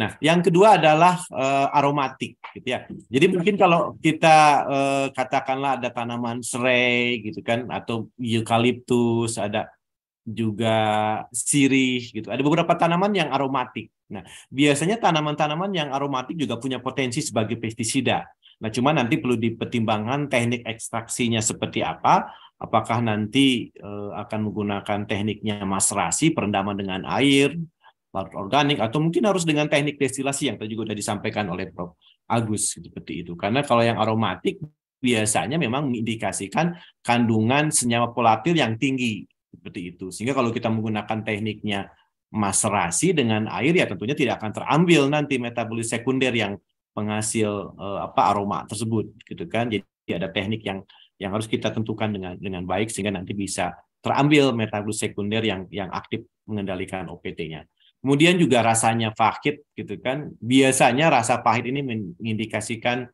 Nah, yang kedua adalah uh, aromatik, gitu ya. Jadi mungkin kalau kita uh, katakanlah ada tanaman serai, gitu kan, atau eukaliptus, ada juga sirih, gitu. Ada beberapa tanaman yang aromatik. Nah, biasanya tanaman-tanaman yang aromatik juga punya potensi sebagai pestisida. Nah, cuma nanti perlu dipertimbangkan teknik ekstraksinya seperti apa, apakah nanti uh, akan menggunakan tekniknya masrasi, perendaman dengan air, larut organik atau mungkin harus dengan teknik destilasi yang tadi juga sudah disampaikan oleh Prof Agus seperti itu. Karena kalau yang aromatik biasanya memang mengindikasikan kandungan senyawa volatil yang tinggi seperti itu. Sehingga kalau kita menggunakan tekniknya maserasi dengan air ya tentunya tidak akan terambil nanti metabolis sekunder yang penghasil eh, apa aroma tersebut gitu kan. Jadi ada teknik yang yang harus kita tentukan dengan dengan baik sehingga nanti bisa terambil metabolis sekunder yang yang aktif mengendalikan OPT-nya. Kemudian juga rasanya pahit gitu kan. Biasanya rasa pahit ini mengindikasikan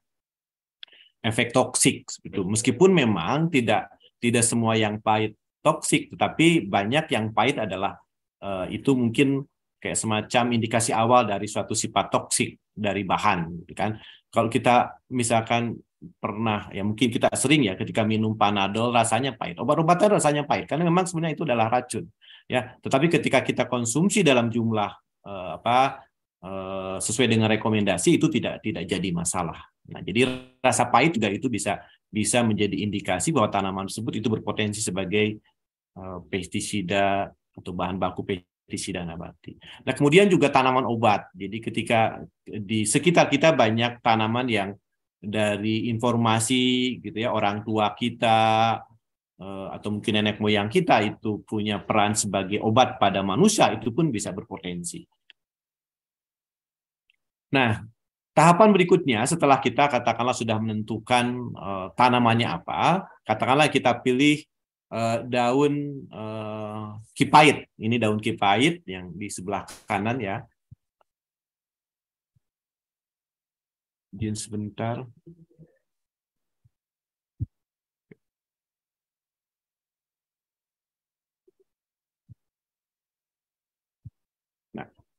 efek toksik gitu. Meskipun memang tidak tidak semua yang pahit toksik, tetapi banyak yang pahit adalah uh, itu mungkin kayak semacam indikasi awal dari suatu sifat toksik dari bahan gitu kan. Kalau kita misalkan pernah ya mungkin kita sering ya ketika minum panadol rasanya pahit obat-obatan rasanya pahit karena memang sebenarnya itu adalah racun ya tetapi ketika kita konsumsi dalam jumlah eh, apa eh, sesuai dengan rekomendasi itu tidak tidak jadi masalah nah jadi rasa pahit juga itu bisa bisa menjadi indikasi bahwa tanaman tersebut itu berpotensi sebagai eh, pestisida atau bahan baku pestisida nabati. Nah, kemudian juga tanaman obat. Jadi ketika di sekitar kita banyak tanaman yang dari informasi gitu ya orang tua kita Eh, atau mungkin nenek moyang kita itu punya peran sebagai obat pada manusia itu pun bisa berpotensi. Nah, tahapan berikutnya setelah kita katakanlah sudah menentukan uh, tanamannya apa, katakanlah kita pilih uh, daun uh, kipait. Ini daun kipait yang di sebelah kanan ya. Jin sebentar.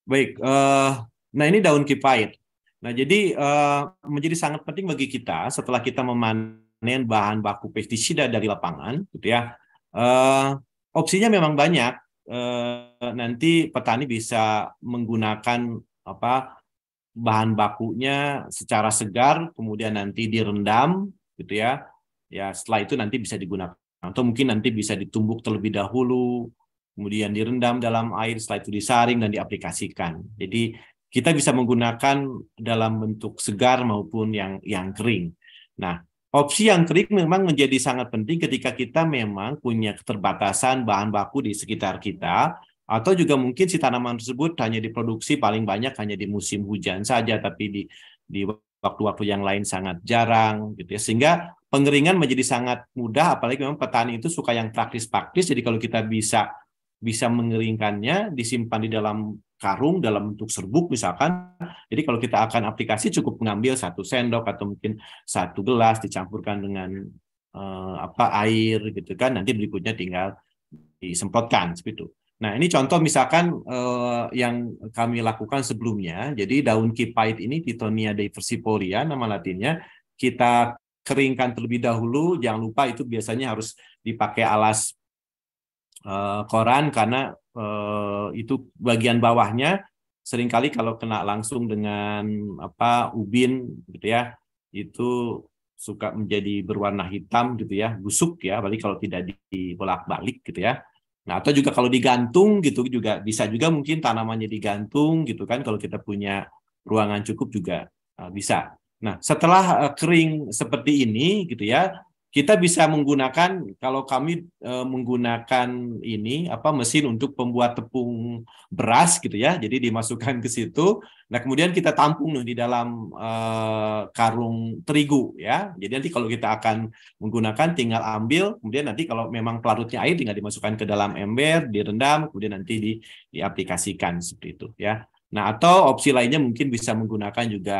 Baik, uh, nah ini daun kipait. Nah, jadi uh, menjadi sangat penting bagi kita setelah kita memanen bahan baku pestisida dari lapangan, gitu ya. Uh, opsinya memang banyak. Uh, nanti petani bisa menggunakan apa bahan bakunya secara segar, kemudian nanti direndam, gitu ya. Ya, setelah itu nanti bisa digunakan atau mungkin nanti bisa ditumbuk terlebih dahulu kemudian direndam dalam air, setelah itu disaring dan diaplikasikan. Jadi kita bisa menggunakan dalam bentuk segar maupun yang yang kering. Nah, opsi yang kering memang menjadi sangat penting ketika kita memang punya keterbatasan bahan baku di sekitar kita atau juga mungkin si tanaman tersebut hanya diproduksi paling banyak hanya di musim hujan saja tapi di di waktu-waktu yang lain sangat jarang gitu ya sehingga pengeringan menjadi sangat mudah apalagi memang petani itu suka yang praktis-praktis jadi kalau kita bisa bisa mengeringkannya, disimpan di dalam karung dalam bentuk serbuk misalkan. Jadi kalau kita akan aplikasi cukup mengambil satu sendok atau mungkin satu gelas dicampurkan dengan eh, apa air gitu kan. Nanti berikutnya tinggal disemprotkan seperti itu. Nah ini contoh misalkan eh, yang kami lakukan sebelumnya. Jadi daun kipait ini Titonia diversifolia nama latinnya kita keringkan terlebih dahulu. Jangan lupa itu biasanya harus dipakai alas Eh, koran karena uh, itu bagian bawahnya seringkali kalau kena langsung dengan apa ubin gitu ya itu suka menjadi berwarna hitam gitu ya busuk ya balik kalau tidak dibolak-balik gitu ya nah atau juga kalau digantung gitu juga bisa juga mungkin tanamannya digantung gitu kan kalau kita punya ruangan cukup juga uh, bisa nah setelah uh, kering seperti ini gitu ya kita bisa menggunakan kalau kami e, menggunakan ini apa mesin untuk pembuat tepung beras gitu ya. Jadi dimasukkan ke situ. Nah, kemudian kita tampung nih di dalam e, karung terigu ya. Jadi nanti kalau kita akan menggunakan tinggal ambil, kemudian nanti kalau memang pelarutnya air tinggal dimasukkan ke dalam ember, direndam, kemudian nanti di diaplikasikan seperti itu ya. Nah, atau opsi lainnya mungkin bisa menggunakan juga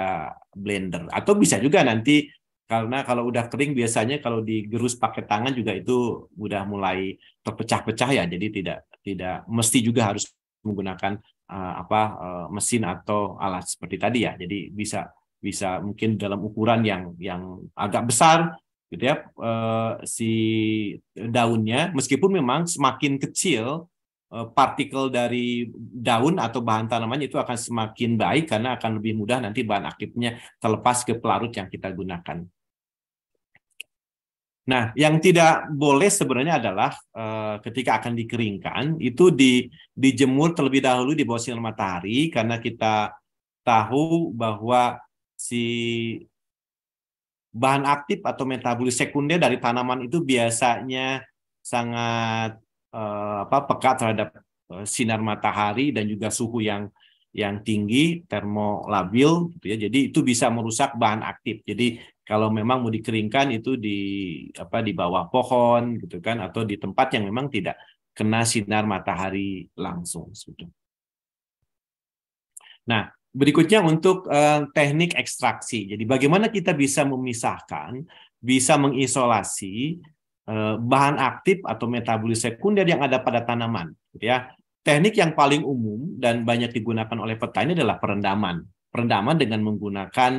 blender atau bisa juga nanti karena kalau udah kering biasanya kalau digerus pakai tangan juga itu udah mulai terpecah-pecah ya jadi tidak tidak mesti juga harus menggunakan uh, apa uh, mesin atau alat seperti tadi ya jadi bisa bisa mungkin dalam ukuran yang yang agak besar gitu ya uh, si daunnya meskipun memang semakin kecil partikel dari daun atau bahan tanaman itu akan semakin baik karena akan lebih mudah nanti bahan aktifnya terlepas ke pelarut yang kita gunakan Nah, yang tidak boleh sebenarnya adalah e, ketika akan dikeringkan itu di dijemur terlebih dahulu di bawah sinar matahari karena kita tahu bahwa si bahan aktif atau metabolis sekunder dari tanaman itu biasanya sangat pekat eh, apa peka terhadap e, sinar matahari dan juga suhu yang yang tinggi termolabil gitu ya. Jadi itu bisa merusak bahan aktif. Jadi kalau memang mau dikeringkan itu di apa di bawah pohon gitu kan atau di tempat yang memang tidak kena sinar matahari langsung gitu. Nah, berikutnya untuk eh, teknik ekstraksi. Jadi bagaimana kita bisa memisahkan, bisa mengisolasi eh, bahan aktif atau metabolis sekunder yang ada pada tanaman gitu ya. Teknik yang paling umum dan banyak digunakan oleh petani adalah perendaman. Perendaman dengan menggunakan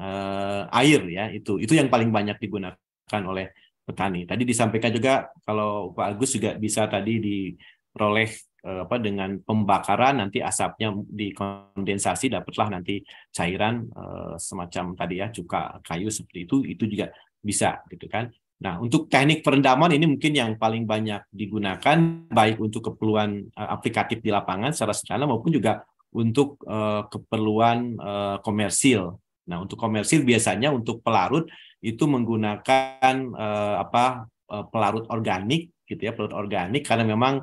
uh, air ya itu itu yang paling banyak digunakan oleh petani. Tadi disampaikan juga kalau Pak Agus juga bisa tadi diperoleh uh, apa dengan pembakaran nanti asapnya dikondensasi dapatlah nanti cairan uh, semacam tadi ya cuka kayu seperti itu itu juga bisa gitu kan. Nah, untuk teknik perendaman ini mungkin yang paling banyak digunakan baik untuk keperluan uh, aplikatif di lapangan secara sederhana maupun juga untuk uh, keperluan uh, komersil Nah, untuk komersil biasanya untuk pelarut itu menggunakan eh, apa eh, pelarut organik gitu ya, pelarut organik karena memang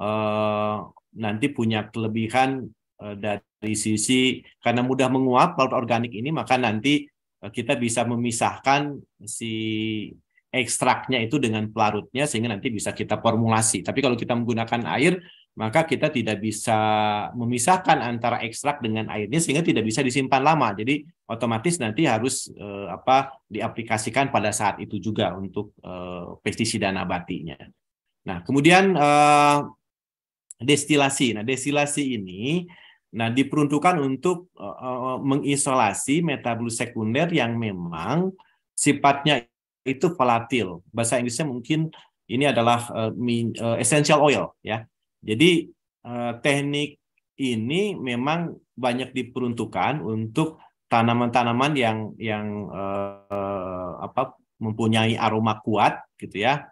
eh, nanti punya kelebihan eh, dari sisi karena mudah menguap pelarut organik ini maka nanti eh, kita bisa memisahkan si ekstraknya itu dengan pelarutnya sehingga nanti bisa kita formulasi. Tapi kalau kita menggunakan air maka kita tidak bisa memisahkan antara ekstrak dengan airnya sehingga tidak bisa disimpan lama. Jadi otomatis nanti harus eh, apa diaplikasikan pada saat itu juga untuk eh, pestisida nabatinya. Nah, kemudian eh, destilasi. Nah, destilasi ini nah diperuntukkan untuk eh, eh mengisolasi metabolis sekunder yang memang sifatnya itu volatil. Bahasa Inggrisnya mungkin ini adalah uh, min, uh, essential oil ya jadi eh, teknik ini memang banyak diperuntukkan untuk tanaman-tanaman yang yang eh, apa mempunyai aroma kuat gitu ya.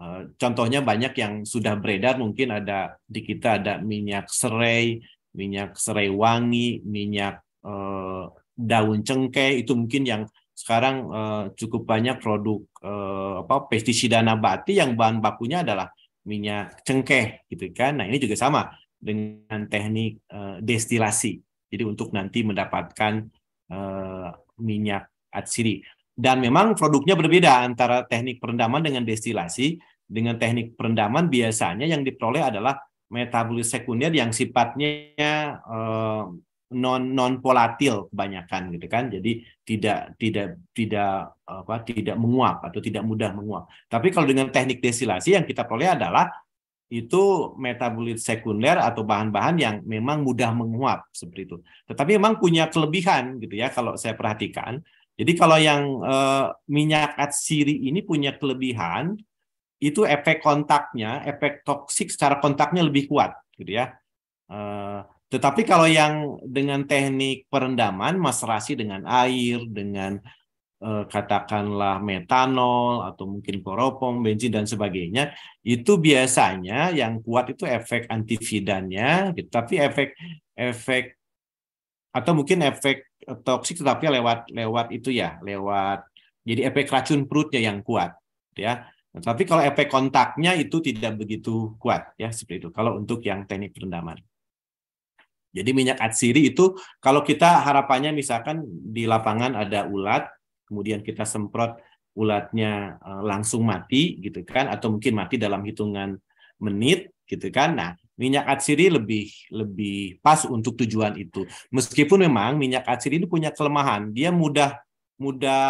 Eh, contohnya banyak yang sudah beredar mungkin ada di kita ada minyak serai, minyak serai wangi, minyak eh, daun cengkeh itu mungkin yang sekarang eh, cukup banyak produk eh, apa pestisida nabati yang bahan bakunya adalah minyak cengkeh gitu kan. Nah, ini juga sama dengan teknik uh, destilasi. Jadi untuk nanti mendapatkan uh, minyak atsiri. Dan memang produknya berbeda antara teknik perendaman dengan destilasi. Dengan teknik perendaman biasanya yang diperoleh adalah metabolis sekunder yang sifatnya uh, non non volatil kebanyakan gitu kan jadi tidak tidak tidak apa tidak menguap atau tidak mudah menguap tapi kalau dengan teknik desilasi yang kita peroleh adalah itu metabolit sekunder atau bahan-bahan yang memang mudah menguap seperti itu tetapi memang punya kelebihan gitu ya kalau saya perhatikan jadi kalau yang eh, minyak atsiri ini punya kelebihan itu efek kontaknya efek toksik secara kontaknya lebih kuat gitu ya eh, tetapi kalau yang dengan teknik perendaman, maserasi dengan air, dengan eh, katakanlah metanol atau mungkin koropong, bensin dan sebagainya, itu biasanya yang kuat itu efek antividannya, gitu. tapi efek efek atau mungkin efek eh, toksik tetapi lewat lewat itu ya, lewat jadi efek racun perutnya yang kuat, gitu ya. Nah, tapi kalau efek kontaknya itu tidak begitu kuat ya seperti itu. Kalau untuk yang teknik perendaman. Jadi minyak atsiri itu kalau kita harapannya misalkan di lapangan ada ulat, kemudian kita semprot ulatnya eh, langsung mati gitu kan atau mungkin mati dalam hitungan menit gitu kan. Nah, minyak atsiri lebih lebih pas untuk tujuan itu. Meskipun memang minyak atsiri ini punya kelemahan, dia mudah mudah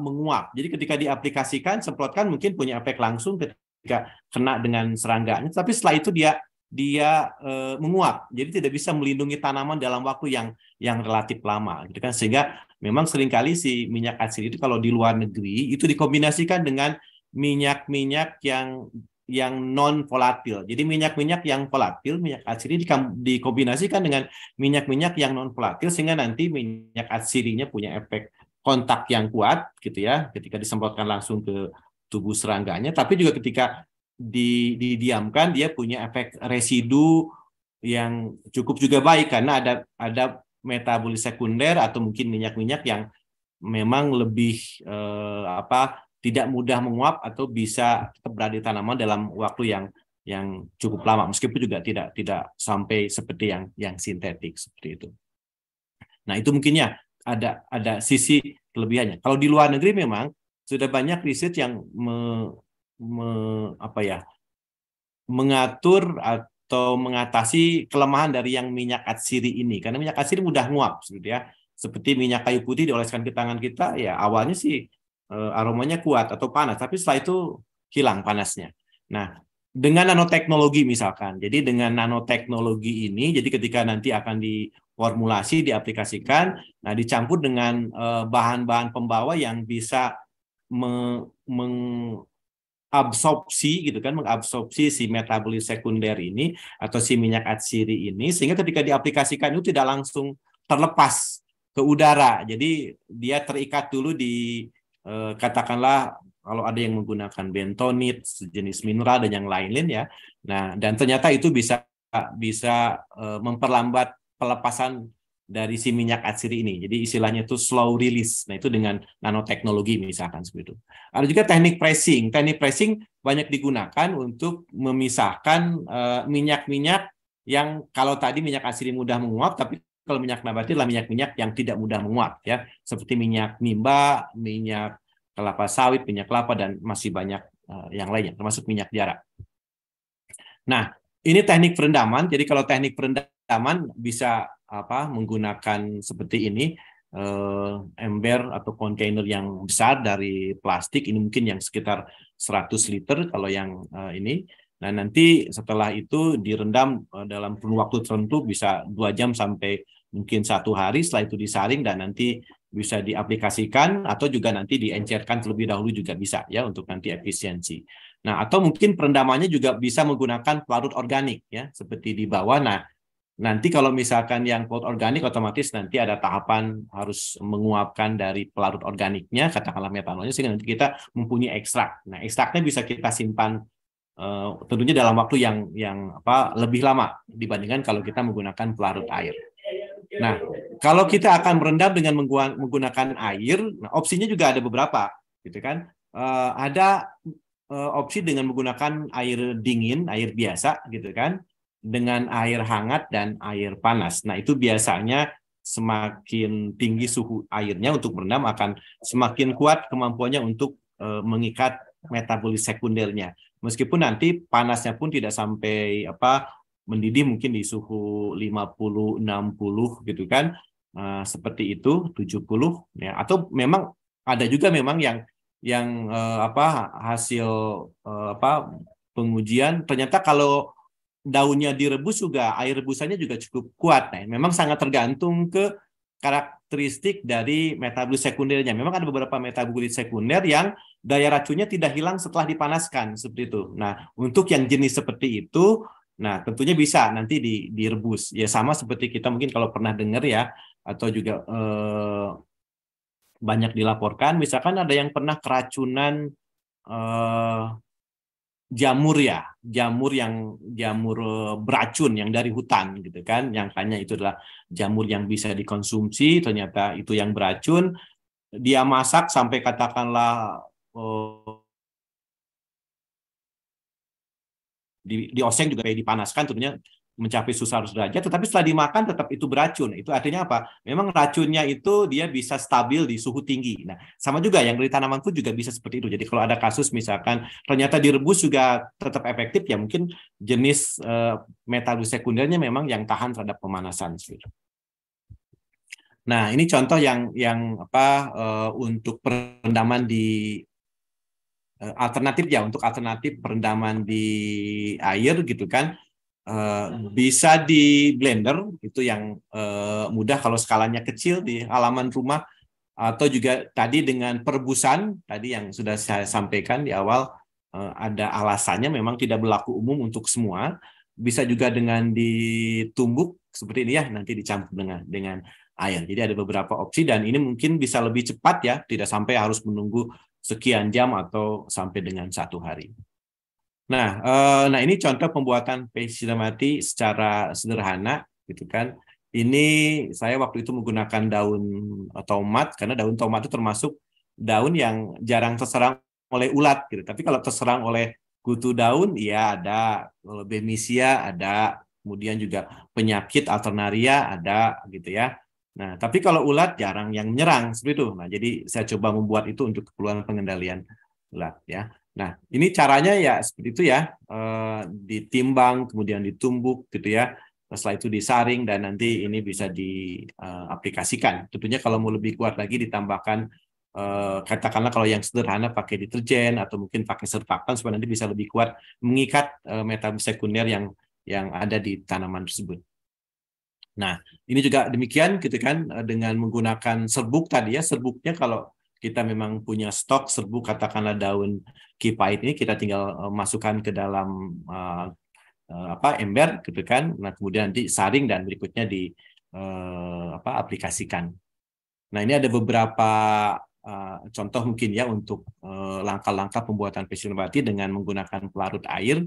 menguap. Jadi ketika diaplikasikan, semprotkan mungkin punya efek langsung ketika kena dengan serangganya, tapi setelah itu dia dia e, menguap. Jadi tidak bisa melindungi tanaman dalam waktu yang yang relatif lama gitu kan sehingga memang seringkali si minyak atsiri itu kalau di luar negeri itu dikombinasikan dengan minyak-minyak yang yang non volatil. Jadi minyak-minyak yang volatil, minyak atsiri dikombinasikan dengan minyak-minyak yang non volatil sehingga nanti minyak atsirinya punya efek kontak yang kuat gitu ya ketika disemprotkan langsung ke tubuh serangganya tapi juga ketika didiamkan dia punya efek residu yang cukup juga baik karena ada ada metabolis sekunder atau mungkin minyak-minyak yang memang lebih eh, apa tidak mudah menguap atau bisa tetap berada di tanaman dalam waktu yang yang cukup lama meskipun juga tidak tidak sampai seperti yang yang sintetik seperti itu. Nah, itu mungkinnya ada ada sisi kelebihannya. Kalau di luar negeri memang sudah banyak riset yang me, me, apa ya mengatur atau mengatasi kelemahan dari yang minyak atsiri ini karena minyak atsiri mudah nguap seperti gitu ya seperti minyak kayu putih dioleskan ke tangan kita ya awalnya sih eh, aromanya kuat atau panas tapi setelah itu hilang panasnya nah dengan nanoteknologi misalkan jadi dengan nanoteknologi ini jadi ketika nanti akan di formulasi diaplikasikan nah dicampur dengan eh, bahan-bahan pembawa yang bisa me, meng, absorpsi gitu kan mengabsorpsi si metabolit sekunder ini atau si minyak atsiri ini sehingga ketika diaplikasikan itu tidak langsung terlepas ke udara jadi dia terikat dulu di eh, katakanlah kalau ada yang menggunakan bentonit sejenis mineral dan yang lain-lain ya nah dan ternyata itu bisa bisa eh, memperlambat pelepasan dari si minyak atsiri ini. Jadi istilahnya itu slow release. Nah, itu dengan nanoteknologi misalkan seperti itu. Ada juga teknik pressing. Teknik pressing banyak digunakan untuk memisahkan eh, minyak-minyak uh, yang kalau tadi minyak atsiri mudah menguap tapi kalau minyak nabati adalah minyak-minyak yang tidak mudah menguap ya, seperti minyak nimba, minyak kelapa sawit, minyak kelapa dan masih banyak uh, yang lainnya termasuk minyak jarak. Nah, ini teknik perendaman. Jadi kalau teknik perendaman bisa apa menggunakan seperti ini eh, ember atau kontainer yang besar dari plastik ini mungkin yang sekitar 100 liter kalau yang eh, ini nah nanti setelah itu direndam eh, dalam waktu tertentu bisa dua jam sampai mungkin satu hari setelah itu disaring dan nanti bisa diaplikasikan atau juga nanti diencerkan terlebih dahulu juga bisa ya untuk nanti efisiensi. Nah, atau mungkin perendamannya juga bisa menggunakan pelarut organik ya seperti di bawah. Nah, Nanti kalau misalkan yang pelarut organik otomatis nanti ada tahapan harus menguapkan dari pelarut organiknya, katakanlah metanolnya, sehingga nanti kita mempunyai ekstrak. Nah, ekstraknya bisa kita simpan uh, tentunya dalam waktu yang yang apa lebih lama dibandingkan kalau kita menggunakan pelarut air. Nah, kalau kita akan merendam dengan menggunakan air, nah, opsinya juga ada beberapa, gitu kan? Uh, ada uh, opsi dengan menggunakan air dingin, air biasa, gitu kan? dengan air hangat dan air panas. Nah, itu biasanya semakin tinggi suhu airnya untuk berendam akan semakin kuat kemampuannya untuk e, mengikat metabolis sekundernya. Meskipun nanti panasnya pun tidak sampai apa mendidih mungkin di suhu 50 60 gitu kan. E, seperti itu 70 ya atau memang ada juga memang yang yang e, apa hasil e, apa pengujian ternyata kalau daunnya direbus juga air rebusannya juga cukup kuat. Nah, memang sangat tergantung ke karakteristik dari metabolit sekundernya. Memang ada beberapa metabolit sekunder yang daya racunnya tidak hilang setelah dipanaskan seperti itu. Nah, untuk yang jenis seperti itu, nah tentunya bisa nanti di, direbus. Ya sama seperti kita mungkin kalau pernah dengar ya atau juga eh, banyak dilaporkan misalkan ada yang pernah keracunan eh, jamur ya, jamur yang jamur eh, beracun yang dari hutan gitu kan, yang hanya itu adalah jamur yang bisa dikonsumsi, ternyata itu yang beracun. Dia masak sampai katakanlah oh, di, oseng juga dipanaskan tentunya mencapai susah derajat, tetapi setelah dimakan tetap itu beracun. Itu artinya apa? Memang racunnya itu dia bisa stabil di suhu tinggi. Nah, sama juga yang dari tanaman pun juga bisa seperti itu. Jadi kalau ada kasus misalkan ternyata direbus juga tetap efektif, ya mungkin jenis uh, eh, metal sekundernya memang yang tahan terhadap pemanasan. Nah, ini contoh yang yang apa uh, untuk perendaman di uh, alternatif ya untuk alternatif perendaman di air gitu kan Eh, bisa di Blender itu yang uh, mudah kalau skalanya kecil di halaman rumah atau juga tadi dengan perbusan tadi yang sudah saya sampaikan di awal uh, ada alasannya memang tidak berlaku umum untuk semua bisa juga dengan ditumbuk seperti ini ya nanti dicampur dengan dengan air jadi ada beberapa opsi dan ini mungkin bisa lebih cepat ya tidak sampai harus menunggu sekian jam atau sampai dengan satu hari. Nah, eh, nah ini contoh pembuatan page mati secara sederhana, gitu kan? Ini saya waktu itu menggunakan daun eh, tomat karena daun tomat itu termasuk daun yang jarang terserang oleh ulat, gitu. Tapi kalau terserang oleh kutu daun, ya ada, bemisia ada, kemudian juga penyakit alternaria ada, gitu ya. Nah, tapi kalau ulat jarang yang menyerang seperti itu. Nah, jadi saya coba membuat itu untuk keperluan pengendalian ulat ya. Nah, ini caranya ya seperti itu ya, eh, ditimbang, kemudian ditumbuk gitu ya. Setelah itu disaring dan nanti ini bisa diaplikasikan. Eh, Tentunya kalau mau lebih kuat lagi ditambahkan eh, katakanlah kalau yang sederhana pakai deterjen atau mungkin pakai surfaktan supaya nanti bisa lebih kuat mengikat metabolisme sekunder yang yang ada di tanaman tersebut. Nah, ini juga demikian gitu kan dengan menggunakan serbuk tadi ya. Serbuknya kalau kita memang punya stok serbuk katakanlah daun kipait ini kita tinggal eh, masukkan ke dalam uh, apa ember gitu kan nah kemudian nanti saring dan berikutnya di uh, apa aplikasikan nah ini ada beberapa uh, contoh mungkin ya untuk uh, langkah-langkah pembuatan pensil batik dengan menggunakan pelarut air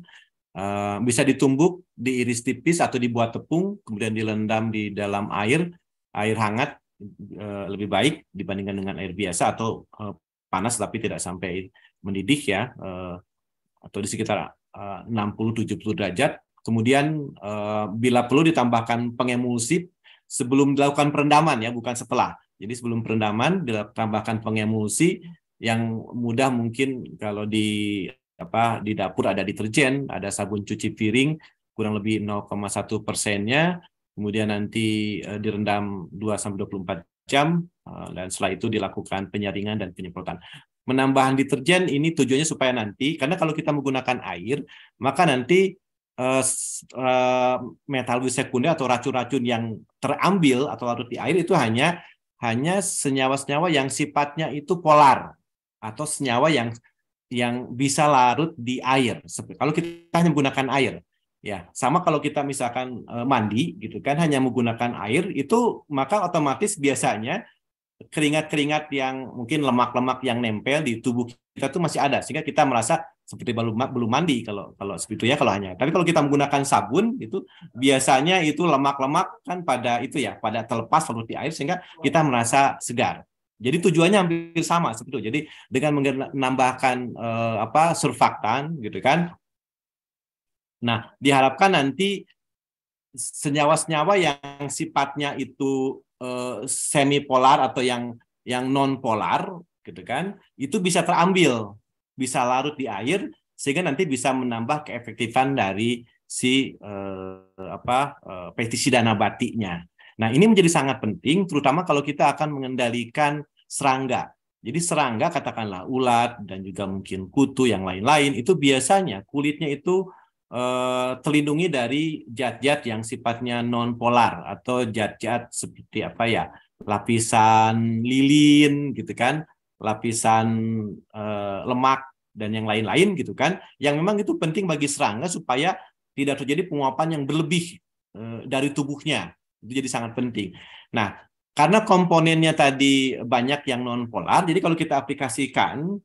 uh, bisa ditumbuk diiris tipis atau dibuat tepung kemudian dilendam di dalam air air hangat Eh, lebih baik dibandingkan dengan air biasa atau eh, panas tapi tidak sampai mendidih ya eh, atau di sekitar 60-70 derajat. Kemudian bila perlu ditambahkan pengemulsi sebelum dilakukan perendaman ya bukan setelah. Jadi sebelum perendaman ditambahkan pengemulsi yang mudah mungkin kalau di apa di dapur ada deterjen, ada sabun cuci piring kurang lebih 0,1 persennya, kemudian nanti eh, direndam 2 sampai 24 jam eh, dan setelah itu dilakukan penyaringan dan penyemprotan. Menambahan deterjen ini tujuannya supaya nanti karena kalau kita menggunakan air maka nanti uh, uh, metal sekunder atau racun-racun yang terambil atau larut di air itu hanya hanya senyawa-senyawa yang sifatnya itu polar atau senyawa yang yang bisa larut di air. Kalau kita hanya menggunakan air, Ya, sama kalau kita misalkan eh, mandi gitu kan hanya menggunakan air itu maka otomatis biasanya keringat-keringat yang mungkin lemak-lemak yang nempel di tubuh kita itu masih ada sehingga kita merasa seperti belum belum mandi kalau kalau seperti ya kalau hanya. Tapi kalau kita menggunakan sabun itu biasanya itu lemak-lemak kan pada itu ya pada terlepas lalu di air sehingga kita merasa segar. Jadi tujuannya hampir sama seperti itu. Jadi dengan menambahkan eh, apa surfaktan gitu kan Nah, diharapkan nanti senyawa-senyawa yang sifatnya itu eh, semi polar atau yang yang non polar gitu kan, itu bisa terambil, bisa larut di air sehingga nanti bisa menambah keefektifan dari si eh, apa eh, pestisida nabatinya. Nah, ini menjadi sangat penting terutama kalau kita akan mengendalikan serangga. Jadi serangga katakanlah ulat dan juga mungkin kutu yang lain-lain itu biasanya kulitnya itu Eh, terlindungi dari zat-zat yang sifatnya non polar atau zat-zat seperti apa ya lapisan lilin gitu kan lapisan eh, lemak dan yang lain-lain gitu kan yang memang itu penting bagi serangga supaya tidak terjadi penguapan yang berlebih eh, dari tubuhnya itu jadi sangat penting. Nah, karena komponennya tadi banyak yang non polar, jadi kalau kita aplikasikan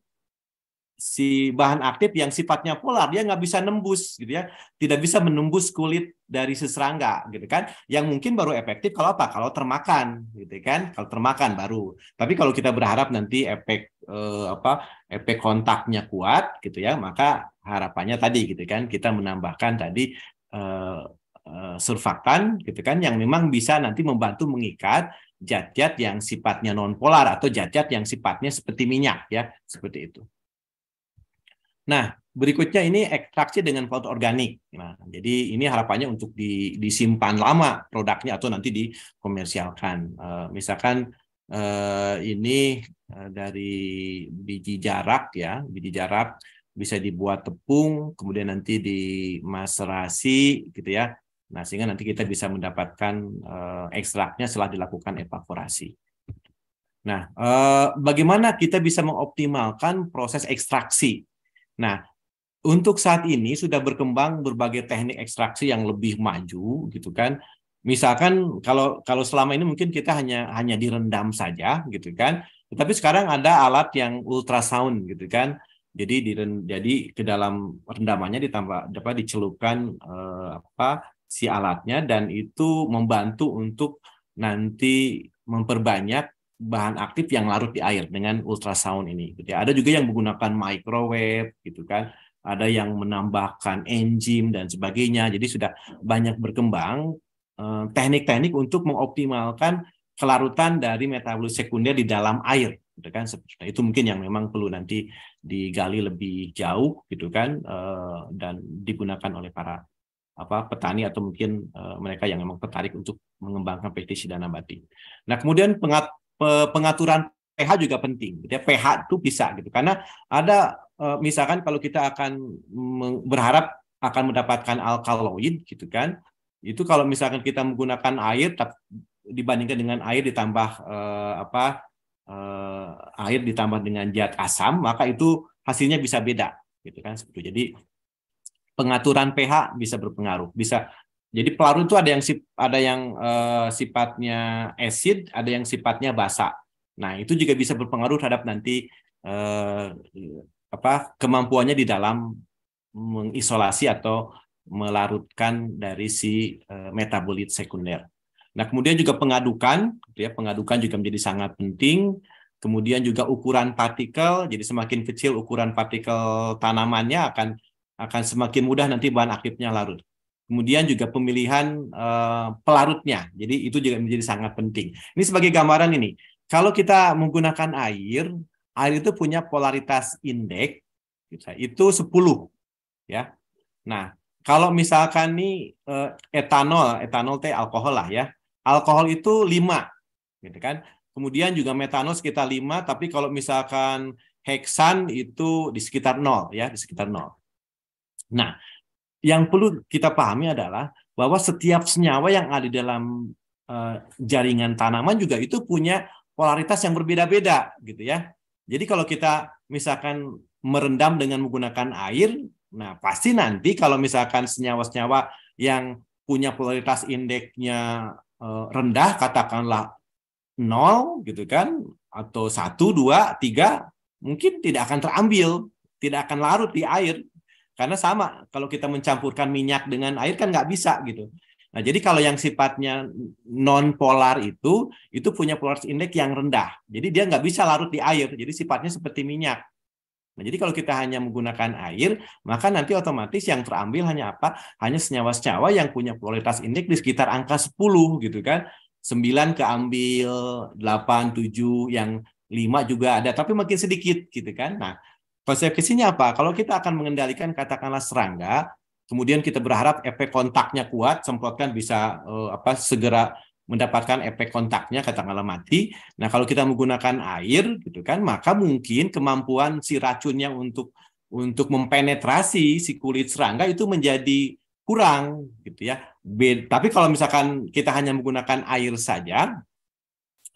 si bahan aktif yang sifatnya polar dia nggak bisa nembus gitu ya tidak bisa menembus kulit dari seserangga gitu kan yang mungkin baru efektif kalau apa kalau termakan gitu kan kalau termakan baru tapi kalau kita berharap nanti efek eh, apa efek kontaknya kuat gitu ya maka harapannya tadi gitu kan kita menambahkan tadi eh, eh, surfaktan gitu kan yang memang bisa nanti membantu mengikat zat-zat yang sifatnya non polar atau zat-zat yang sifatnya seperti minyak ya seperti itu Nah, berikutnya ini ekstraksi dengan foto organik. Nah, jadi ini harapannya untuk di, disimpan lama produknya atau nanti dikomersialkan. Uh, misalkan uh, ini uh, dari biji jarak ya, biji jarak bisa dibuat tepung, kemudian nanti dimaserasi gitu ya. Nah, sehingga nanti kita bisa mendapatkan uh, ekstraknya setelah dilakukan evaporasi. Nah, bagaimana kita bisa mengoptimalkan proses ekstraksi? Nah, untuk saat ini sudah berkembang berbagai teknik ekstraksi yang lebih maju gitu kan. Misalkan kalau kalau selama ini mungkin kita hanya hanya direndam saja gitu kan. Tetapi sekarang ada alat yang ultrasound gitu kan. Jadi di jadi ke dalam rendamannya ditambah dapat dicelupkan eh, apa si alatnya dan itu membantu untuk nanti memperbanyak bahan aktif yang larut di air dengan ultrasound ini. Gitu ya. Ada juga yang menggunakan microwave, gitu kan. Ada yang menambahkan enzim dan sebagainya. Jadi sudah banyak berkembang eh, teknik-teknik eh, untuk mengoptimalkan kelarutan dari metabolis sekunder di dalam air, gitu kan. Nah, itu mungkin yang memang perlu nanti digali lebih jauh, gitu kan, eh, dan digunakan oleh para apa petani atau mungkin uh, mereka yang memang tertarik untuk mengembangkan pesticida nabati. Nah, kemudian pengat pengaturan pH juga penting. Gitu ya. pH itu bisa gitu karena ada e, misalkan kalau kita akan berharap akan mendapatkan alkaloid gitu kan. Itu kalau misalkan kita menggunakan air dibandingkan dengan air ditambah eh, apa eh, air ditambah dengan zat asam maka itu hasilnya bisa beda gitu kan jadi pengaturan pH bisa berpengaruh bisa jadi pelarut itu ada yang ada yang uh, sifatnya acid, ada yang sifatnya basa. Nah, itu juga bisa berpengaruh terhadap nanti uh, apa kemampuannya di dalam mengisolasi atau melarutkan dari si uh, metabolit sekunder. Nah, kemudian juga pengadukan, gitu ya, pengadukan juga menjadi sangat penting. Kemudian juga ukuran partikel, jadi semakin kecil ukuran partikel tanamannya akan akan semakin mudah nanti bahan aktifnya larut kemudian juga pemilihan uh, pelarutnya. Jadi itu juga menjadi sangat penting. Ini sebagai gambaran ini, kalau kita menggunakan air, air itu punya polaritas indeks gitu, itu 10 ya. Nah, kalau misalkan nih uh, etanol, etanol teh alkohol lah ya. Alkohol itu 5 gitu kan. Kemudian juga metanol sekitar 5, tapi kalau misalkan heksan itu di sekitar 0 ya, di sekitar 0. Nah, yang perlu kita pahami adalah bahwa setiap senyawa yang ada dalam eh, jaringan tanaman juga itu punya polaritas yang berbeda-beda gitu ya. Jadi kalau kita misalkan merendam dengan menggunakan air, nah pasti nanti kalau misalkan senyawa-senyawa yang punya polaritas indeksnya eh, rendah katakanlah nol gitu kan atau satu dua tiga mungkin tidak akan terambil, tidak akan larut di air karena sama, kalau kita mencampurkan minyak dengan air kan nggak bisa gitu. Nah, jadi kalau yang sifatnya non polar itu, itu punya polar index yang rendah. Jadi dia nggak bisa larut di air. Jadi sifatnya seperti minyak. Nah, jadi kalau kita hanya menggunakan air, maka nanti otomatis yang terambil hanya apa? Hanya senyawa-senyawa yang punya polaritas indeks di sekitar angka 10 gitu kan. 9 keambil, 8, 7, yang 5 juga ada, tapi makin sedikit gitu kan. Nah, Konsekuensinya apa? Kalau kita akan mengendalikan katakanlah serangga, kemudian kita berharap efek kontaknya kuat, semprotkan bisa uh, apa segera mendapatkan efek kontaknya katakanlah mati. Nah, kalau kita menggunakan air gitu kan, maka mungkin kemampuan si racunnya untuk untuk mempenetrasi si kulit serangga itu menjadi kurang gitu ya. Be tapi kalau misalkan kita hanya menggunakan air saja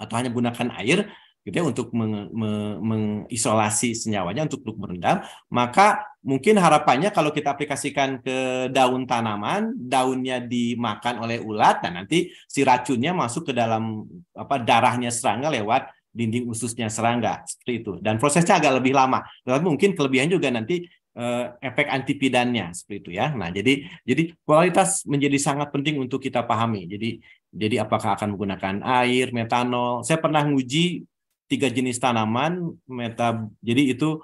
atau hanya menggunakan air, gitu ya, ya. untuk meng, me, mengisolasi senyawanya untuk untuk berendam maka mungkin harapannya kalau kita aplikasikan ke daun tanaman daunnya dimakan oleh ulat dan nanti si racunnya masuk ke dalam apa darahnya serangga lewat dinding ususnya serangga seperti itu dan prosesnya agak lebih lama tapi mungkin kelebihan juga nanti eh, efek antipidannya seperti itu ya nah jadi jadi kualitas menjadi sangat penting untuk kita pahami jadi jadi apakah akan menggunakan air, metanol? Saya pernah nguji tiga jenis tanaman meta jadi itu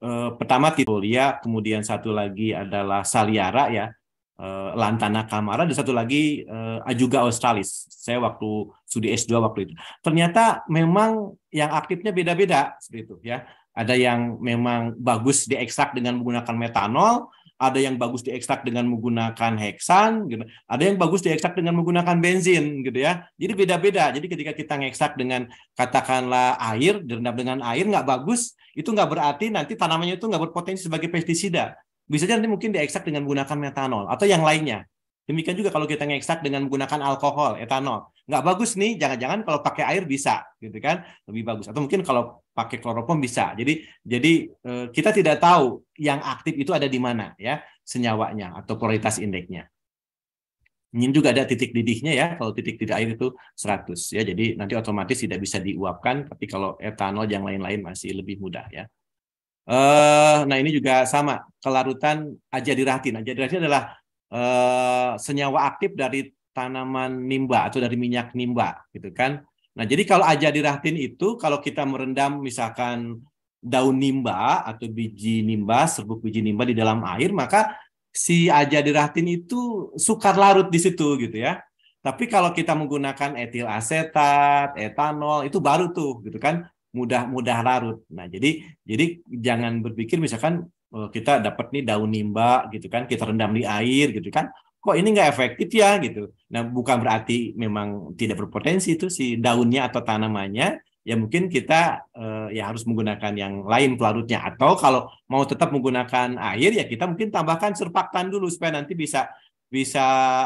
eh, pertama tifolia kemudian satu lagi adalah saliara ya eh, lantana kamara dan satu lagi eh, ajuga australis saya waktu studi S2 waktu itu ternyata memang yang aktifnya beda-beda seperti itu ya ada yang memang bagus diekstrak dengan menggunakan metanol ada yang bagus diekstrak dengan menggunakan heksan, gitu. ada yang bagus diekstrak dengan menggunakan benzin, gitu ya. Jadi beda-beda. Jadi ketika kita ngekstrak dengan katakanlah air, direndam dengan air nggak bagus, itu nggak berarti nanti tanamannya itu nggak berpotensi sebagai pestisida. Bisa jadi nanti mungkin diekstrak dengan menggunakan metanol atau yang lainnya. Demikian juga kalau kita ngekstrak dengan menggunakan alkohol, etanol. Nggak bagus nih, jangan-jangan kalau pakai air bisa, gitu kan, lebih bagus. Atau mungkin kalau pakai kloroform bisa. Jadi jadi eh, kita tidak tahu yang aktif itu ada di mana ya senyawanya atau kualitas indeksnya. Ini juga ada titik didihnya ya. Kalau titik didih air itu 100 ya. Jadi nanti otomatis tidak bisa diuapkan. Tapi kalau etanol yang lain-lain masih lebih mudah ya. Eh nah ini juga sama kelarutan aja Aja Ajadiratin adalah eh, senyawa aktif dari tanaman nimba atau dari minyak nimba gitu kan Nah, jadi kalau aja dirahtin itu, kalau kita merendam misalkan daun nimba atau biji nimba, serbuk biji nimba di dalam air, maka si aja dirahtin itu sukar larut di situ gitu ya. Tapi kalau kita menggunakan etil asetat, etanol itu baru tuh gitu kan mudah-mudah larut. Nah, jadi jadi jangan berpikir misalkan eh, kita dapat nih daun nimba gitu kan kita rendam di air gitu kan kok ini nggak efektif ya gitu. Nah bukan berarti memang tidak berpotensi itu si daunnya atau tanamannya ya mungkin kita eh, ya harus menggunakan yang lain pelarutnya atau kalau mau tetap menggunakan air ya kita mungkin tambahkan surfaktan dulu supaya nanti bisa bisa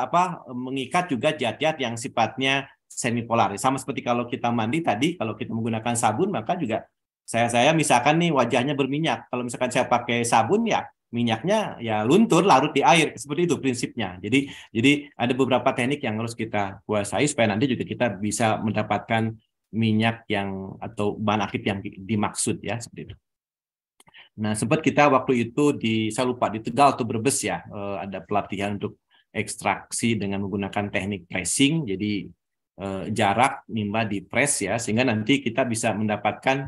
apa mengikat juga zat-zat yang sifatnya semi polar. Ya, sama seperti kalau kita mandi tadi kalau kita menggunakan sabun maka juga saya saya misalkan nih wajahnya berminyak. Kalau misalkan saya pakai sabun ya minyaknya ya luntur larut di air seperti itu prinsipnya. Jadi jadi ada beberapa teknik yang harus kita kuasai supaya nanti juga kita bisa mendapatkan minyak yang atau bahan aktif yang dimaksud ya seperti itu. Nah sempat kita waktu itu di saya lupa di Tegal atau Brebes ya eh, ada pelatihan untuk ekstraksi dengan menggunakan teknik pressing jadi eh, jarak nimba di press ya sehingga nanti kita bisa mendapatkan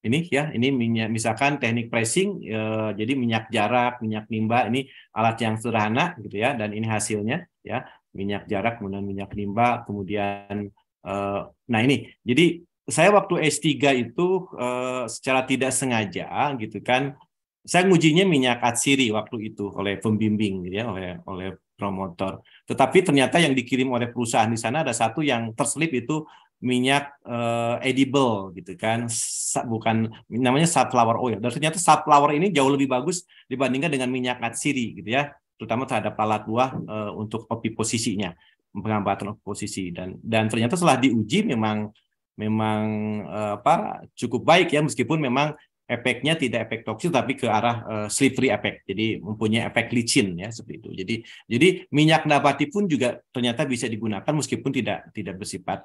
ini ya ini minyak misalkan teknik pressing e, jadi minyak jarak minyak nimba ini alat yang sederhana gitu ya dan ini hasilnya ya minyak jarak kemudian minyak nimba kemudian e, nah ini jadi saya waktu S3 itu e, secara tidak sengaja gitu kan saya ngujinya minyak atsiri waktu itu oleh pembimbing gitu ya oleh oleh promotor tetapi ternyata yang dikirim oleh perusahaan di sana ada satu yang terselip itu minyak uh, edible gitu kan Sa bukan namanya sunflower oil dan ternyata sunflower ini jauh lebih bagus dibandingkan dengan minyak atsiri gitu ya terutama terhadap palat buah uh, untuk posisinya pengambatan posisi dan dan ternyata setelah diuji memang memang uh, apa cukup baik ya meskipun memang efeknya tidak efek toksis tapi ke arah uh, slippery efek Jadi mempunyai efek licin ya seperti itu. Jadi jadi minyak nabati pun juga ternyata bisa digunakan meskipun tidak tidak bersifat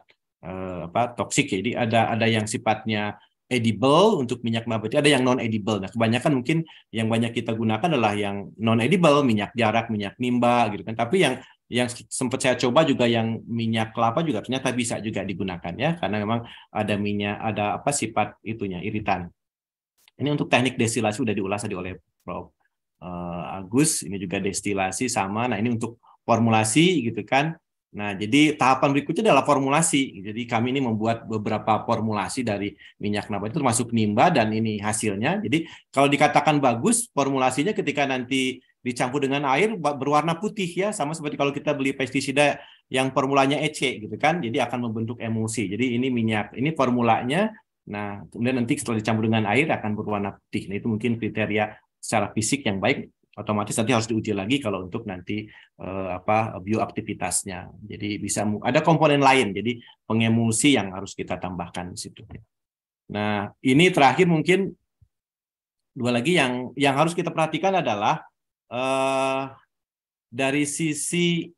uh, apa toksik ya. Jadi ada ada yang sifatnya edible untuk minyak nabati, ada yang non edible. Nah, kebanyakan mungkin yang banyak kita gunakan adalah yang non edible, minyak jarak, minyak nimba gitu kan. Tapi yang yang sempat saya coba juga yang minyak kelapa juga ternyata bisa juga digunakan ya karena memang ada minyak ada apa sifat itunya iritan. Ini untuk teknik destilasi sudah diulas tadi oleh Prof eh, Agus, ini juga destilasi sama. Nah, ini untuk formulasi gitu kan Nah, jadi tahapan berikutnya adalah formulasi. Jadi kami ini membuat beberapa formulasi dari minyak nabati itu termasuk nimba dan ini hasilnya. Jadi kalau dikatakan bagus, formulasinya ketika nanti dicampur dengan air berwarna putih ya, sama seperti kalau kita beli pestisida yang formulanya EC gitu kan. Jadi akan membentuk emulsi. Jadi ini minyak, ini formulanya. Nah, kemudian nanti setelah dicampur dengan air akan berwarna putih. Nah, itu mungkin kriteria secara fisik yang baik otomatis nanti harus diuji lagi kalau untuk nanti uh, apa bioaktivitasnya. Jadi bisa ada komponen lain. Jadi pengemulsi yang harus kita tambahkan di situ. Nah, ini terakhir mungkin dua lagi yang yang harus kita perhatikan adalah uh, dari sisi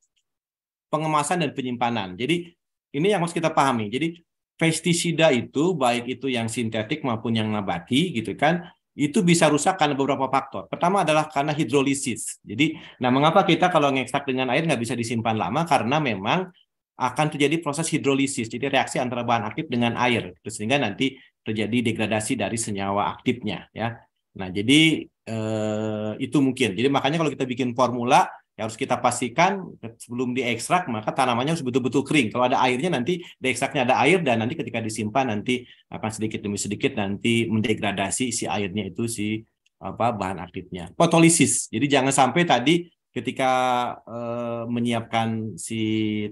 pengemasan dan penyimpanan. Jadi ini yang harus kita pahami. Jadi pestisida itu baik itu yang sintetik maupun yang nabati gitu kan itu bisa rusak karena beberapa faktor. Pertama adalah karena hidrolisis. Jadi, nah mengapa kita kalau ngekstrak dengan air nggak bisa disimpan lama? Karena memang akan terjadi proses hidrolisis, jadi reaksi antara bahan aktif dengan air, gitu. sehingga nanti terjadi degradasi dari senyawa aktifnya, ya. Nah, jadi eh, itu mungkin. Jadi makanya kalau kita bikin formula yang harus kita pastikan sebelum diekstrak maka tanamannya harus betul-betul kering. Kalau ada airnya nanti diekstraknya ada air dan nanti ketika disimpan nanti akan sedikit demi sedikit nanti mendegradasi si airnya itu si apa bahan aktifnya. Fotolisis. Jadi jangan sampai tadi ketika e, menyiapkan si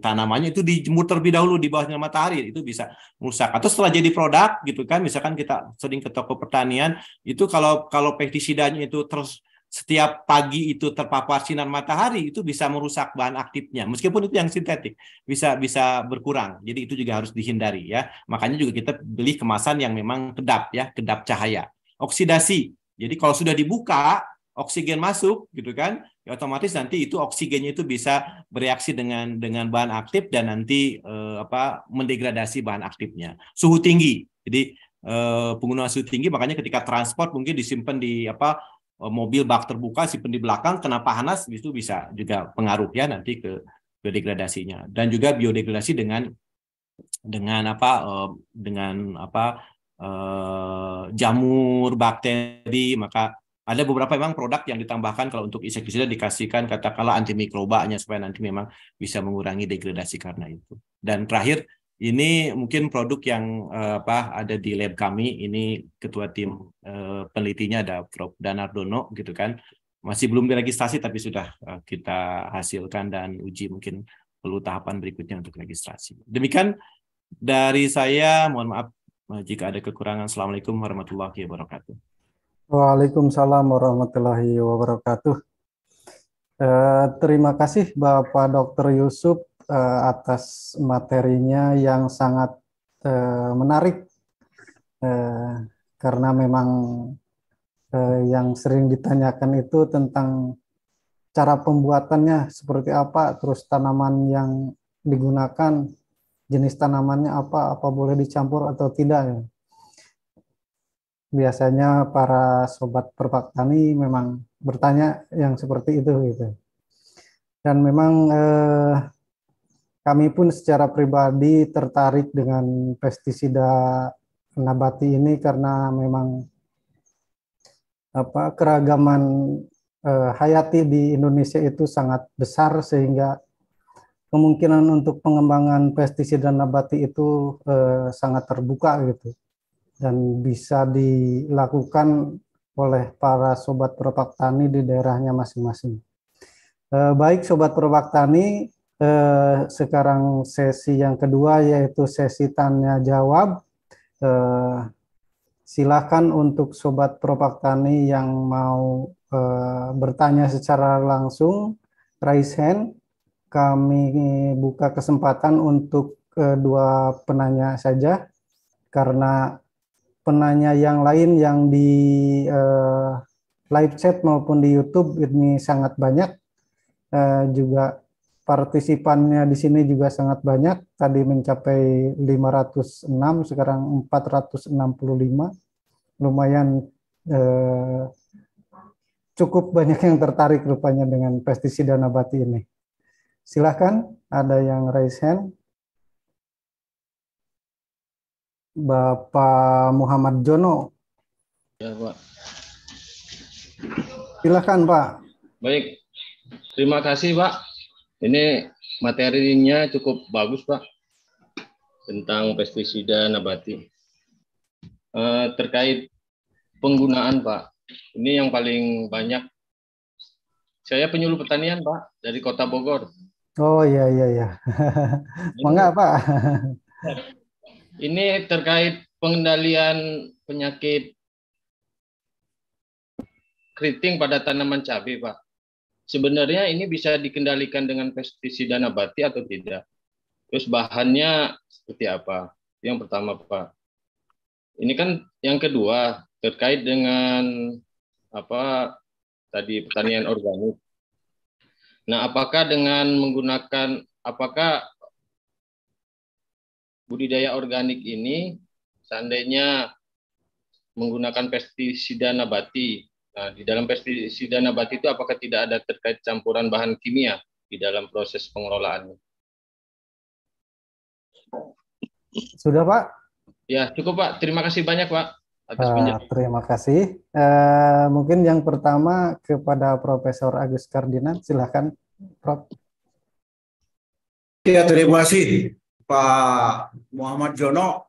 tanamannya itu dijemur terlebih dahulu di bawah sinar matahari itu bisa merusak atau setelah jadi produk gitu kan misalkan kita sering ke toko pertanian itu kalau kalau pestisidanya itu terus setiap pagi itu terpapar sinar matahari itu bisa merusak bahan aktifnya meskipun itu yang sintetik bisa bisa berkurang jadi itu juga harus dihindari ya makanya juga kita beli kemasan yang memang kedap ya kedap cahaya oksidasi jadi kalau sudah dibuka oksigen masuk gitu kan ya otomatis nanti itu oksigennya itu bisa bereaksi dengan dengan bahan aktif dan nanti eh, apa mendegradasi bahan aktifnya suhu tinggi jadi eh, pengguna suhu tinggi makanya ketika transport mungkin disimpan di apa Eh, mobil bak terbuka si di belakang kena panas itu bisa juga pengaruhnya nanti ke biodegradasinya dan juga biodegradasi dengan dengan apa eh, dengan apa eh, jamur bakteri maka ada beberapa memang produk yang ditambahkan kalau untuk insektisida dikasihkan katakanlah antimikrobanya supaya nanti memang bisa mengurangi degradasi karena itu dan terakhir ini mungkin produk yang eh, apa ada di lab kami. Ini ketua tim uh, penelitinya ada Prof. Danardono gitu kan. Masih belum diregistrasi tapi sudah eh, kita hasilkan dan uji mungkin perlu tahapan berikutnya untuk registrasi. Demikian dari saya, mohon maaf jika ada kekurangan. Assalamualaikum warahmatullahi wabarakatuh. Waalaikumsalam warahmatullahi wabarakatuh. terima kasih Bapak Dr. Yusuf uh, atas materinya yang sangat uh, menarik uh, karena memang uh, yang sering ditanyakan itu tentang cara pembuatannya seperti apa, terus tanaman yang digunakan jenis tanamannya apa, apa boleh dicampur atau tidak. Ya. Biasanya para sobat perpak tani memang bertanya yang seperti itu gitu. Dan memang eh, kami pun secara pribadi tertarik dengan pestisida nabati ini karena memang apa keragaman eh, hayati di Indonesia itu sangat besar sehingga kemungkinan untuk pengembangan pestisida nabati itu eh, sangat terbuka gitu dan bisa dilakukan oleh para sobat perpaktani di daerahnya masing-masing. Eh, baik sobat perpaktani, eh, sekarang sesi yang kedua yaitu sesi tanya jawab. Eh, silakan untuk sobat Propak yang mau eh, bertanya secara langsung raise hand. Kami buka kesempatan untuk eh, dua penanya saja karena penanya yang lain yang di eh, live chat maupun di YouTube ini sangat banyak Uh, juga partisipannya di sini juga sangat banyak. Tadi mencapai 506, sekarang 465. Lumayan eh, cukup banyak yang tertarik rupanya dengan pestisida nabati ini. Silahkan, ada yang raise hand. Bapak Muhammad Jono. Ya, Pak. Silahkan, Pak. Baik. Terima kasih, Pak. Ini materinya cukup bagus, Pak, tentang pestisida nabati. E, terkait penggunaan, Pak, ini yang paling banyak. Saya penyuluh pertanian, Pak, dari Kota Bogor. Oh iya iya iya. Mengapa? Pak. Ini terkait pengendalian penyakit keriting pada tanaman cabai, Pak sebenarnya ini bisa dikendalikan dengan pestisida nabati atau tidak? Terus bahannya seperti apa? Yang pertama Pak. Ini kan yang kedua terkait dengan apa tadi pertanian organik. Nah, apakah dengan menggunakan apakah budidaya organik ini seandainya menggunakan pestisida nabati Nah, di dalam pestisida nabati itu apakah tidak ada terkait campuran bahan kimia di dalam proses pengelolaannya? Sudah, Pak? Ya, cukup, Pak. Terima kasih banyak, Pak. uh, terima kasih. Uh, mungkin yang pertama kepada Profesor Agus Kardinan, silahkan, Prof. Ya, terima kasih Pak Muhammad Jono.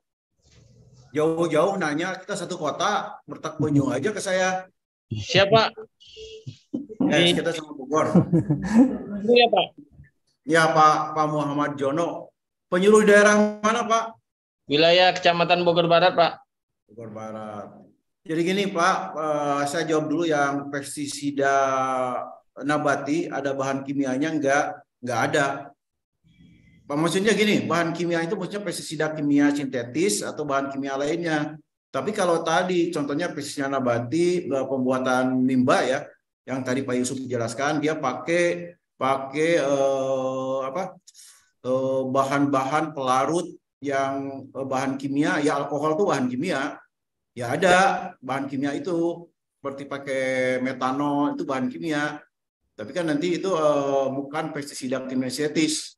Jauh-jauh nanya, kita satu kota, bertak aja ke saya Siapa? Eh, kita sama Bogor. Ini apa? Ya Pak Pak Muhammad Jono. Penyuluh daerah mana Pak? Wilayah Kecamatan Bogor Barat Pak. Bogor Barat. Jadi gini Pak, uh, saya jawab dulu yang pestisida nabati ada bahan kimianya enggak? Enggak ada. Pak, maksudnya gini, bahan kimia itu maksudnya pestisida kimia sintetis atau bahan kimia lainnya. Tapi kalau tadi contohnya pesisnya nabati eh, pembuatan nimba ya, yang tadi Pak Yusuf jelaskan dia pakai pakai eh, apa bahan eh, bahan-bahan pelarut yang eh, bahan kimia ya alkohol tuh bahan kimia ya ada bahan kimia itu seperti pakai metanol itu bahan kimia tapi kan nanti itu eh, bukan pestisida kimiasetis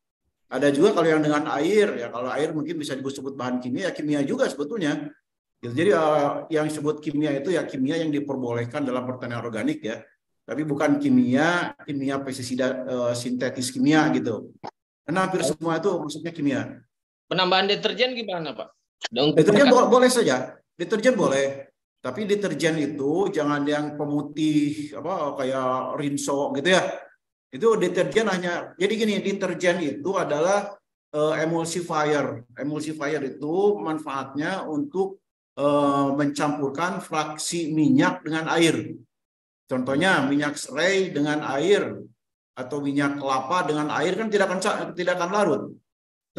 ada juga kalau yang dengan air ya kalau air mungkin bisa disebut bahan kimia ya kimia juga sebetulnya Gitu. Jadi eh, yang disebut kimia itu ya kimia yang diperbolehkan dalam pertanian organik ya, tapi bukan kimia kimia pestisida eh, sintetis kimia gitu. Karena hampir semua itu maksudnya kimia. Penambahan deterjen gimana Pak? Deterjen kan? bo boleh saja, deterjen boleh. Tapi deterjen itu jangan yang pemutih apa kayak rinso gitu ya. Itu deterjen hanya jadi gini deterjen itu adalah uh, emulsifier. Emulsifier itu manfaatnya untuk Eh, mencampurkan fraksi minyak dengan air. Contohnya minyak serai dengan air atau minyak kelapa dengan air kan tidak akan tidak akan larut.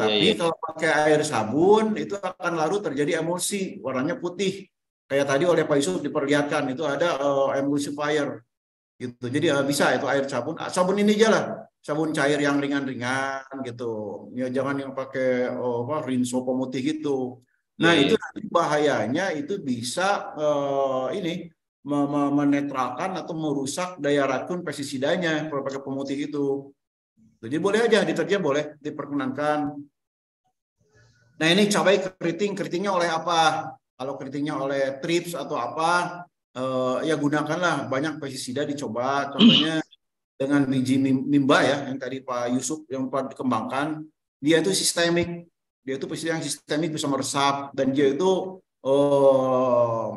Iya, Tapi ya, ya. kalau pakai air sabun itu akan larut terjadi emulsi warnanya putih. Kayak tadi oleh Pak Yusuf diperlihatkan itu ada uh, emulsifier gitu. Jadi uh, bisa itu air sabun ah, sabun ini aja lah sabun cair yang ringan-ringan gitu. Ya jangan yang pakai uh, apa rinso pemutih gitu Nah, iya, itu iya. bahayanya itu bisa uh, ini menetralkan atau merusak daya racun pestisidanya kalau pakai pemutih itu. Jadi boleh aja diterja boleh diperkenankan. Nah, ini cabai keriting, keritingnya oleh apa? Kalau keritingnya oleh trips atau apa? Uh, ya gunakanlah banyak pestisida dicoba contohnya dengan biji mimba ya yang tadi Pak Yusuf yang Pak dikembangkan dia itu sistemik dia itu presiden yang sistemik bisa meresap dan dia itu uh,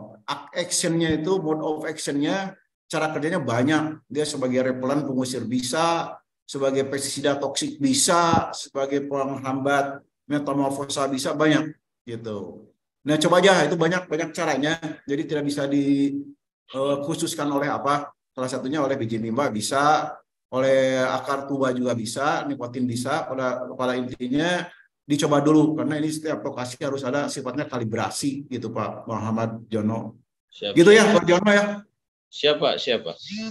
actionnya itu mode of actionnya cara kerjanya banyak dia sebagai repelan pengusir bisa sebagai pestisida toksik bisa sebagai penghambat metamorfosa bisa banyak gitu nah coba aja itu banyak banyak caranya jadi tidak bisa dikhususkan eh, uh, oleh apa salah satunya oleh biji mimba bisa oleh akar tuba juga bisa nikotin bisa pada pada intinya dicoba dulu karena ini setiap lokasi harus ada sifatnya kalibrasi gitu Pak Muhammad Jono. Siap, gitu ya Pak Jono ya. Siapa siapa? E,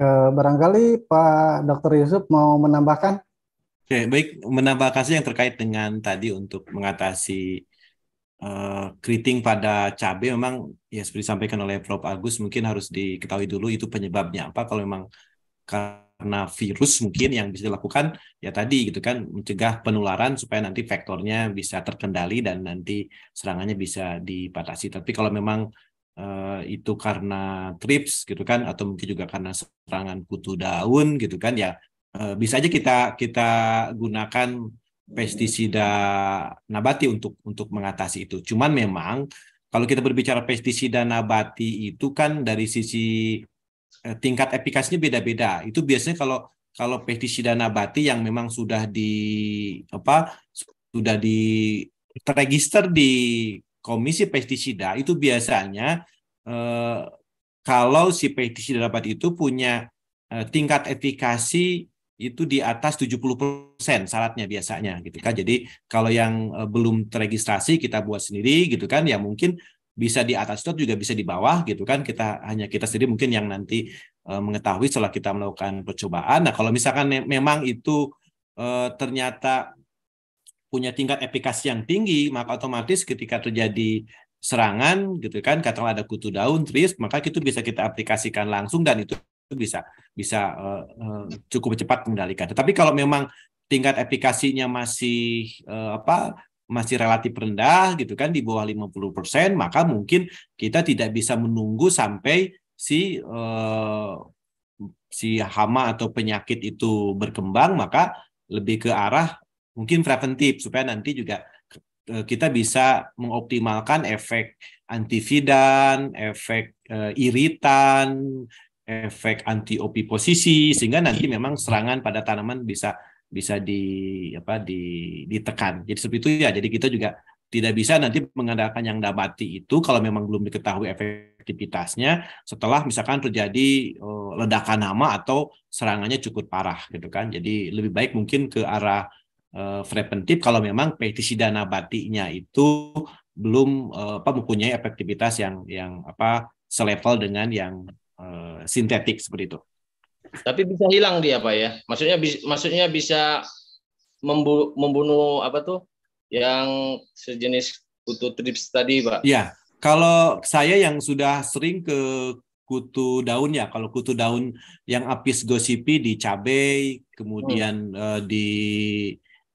eh, barangkali Pak Dr. Yusuf mau menambahkan. Oke, baik menambahkan kasih yang terkait dengan tadi untuk mengatasi eh, keriting pada cabai memang ya seperti disampaikan oleh Prof Agus mungkin harus diketahui dulu itu penyebabnya apa kalau memang karena virus mungkin yang bisa dilakukan ya tadi gitu kan mencegah penularan supaya nanti vektornya bisa terkendali dan nanti serangannya bisa dibatasi. Tapi kalau memang uh, itu karena trips gitu kan atau mungkin juga karena serangan kutu daun gitu kan ya uh, bisa aja kita kita gunakan pestisida nabati untuk untuk mengatasi itu. Cuman memang kalau kita berbicara pestisida nabati itu kan dari sisi Eh, tingkat efikasinya beda-beda. Itu biasanya kalau kalau pestisida nabati yang memang sudah di apa sudah di terregister di Komisi Pestisida itu biasanya eh, kalau si pestisida nabati itu punya eh, tingkat efikasi itu di atas 70% syaratnya biasanya gitu kan. Jadi kalau yang eh, belum terregistrasi kita buat sendiri gitu kan ya mungkin bisa di atas itu juga bisa di bawah gitu kan kita hanya kita sendiri mungkin yang nanti uh, mengetahui setelah kita melakukan percobaan nah kalau misalkan me memang itu uh, ternyata punya tingkat efikasi yang tinggi maka otomatis ketika terjadi serangan gitu kan katakanlah ada kutu daun tris maka itu bisa kita aplikasikan langsung dan itu bisa bisa uh, uh, cukup cepat mengendalikan. Tetapi kalau memang tingkat efikasinya masih uh, apa masih relatif rendah gitu kan di bawah 50%, maka mungkin kita tidak bisa menunggu sampai si uh, si hama atau penyakit itu berkembang, maka lebih ke arah mungkin preventif supaya nanti juga eh, kita bisa mengoptimalkan efek antividan, efek eh, iritan, efek anti opiposisi sehingga nanti memang serangan pada tanaman bisa bisa di apa di ditekan. Jadi seperti itu ya. Jadi kita juga tidak bisa nanti mengandalkan yang nabati itu kalau memang belum diketahui efektivitasnya setelah misalkan terjadi eh, ledakan nama atau serangannya cukup parah gitu kan. Jadi lebih baik mungkin ke arah uh, preventif kalau memang pestisida nabatinya itu belum eh, apa mempunyai efektivitas yang yang apa selevel dengan yang sintetik seperti itu. Tapi bisa hilang dia pak ya? Maksudnya bis, maksudnya bisa membu, membunuh apa tuh yang sejenis kutu trips tadi pak? Iya. Kalau saya yang sudah sering ke kutu daun ya kalau kutu daun yang apis gosipi di cabai kemudian hmm. uh, di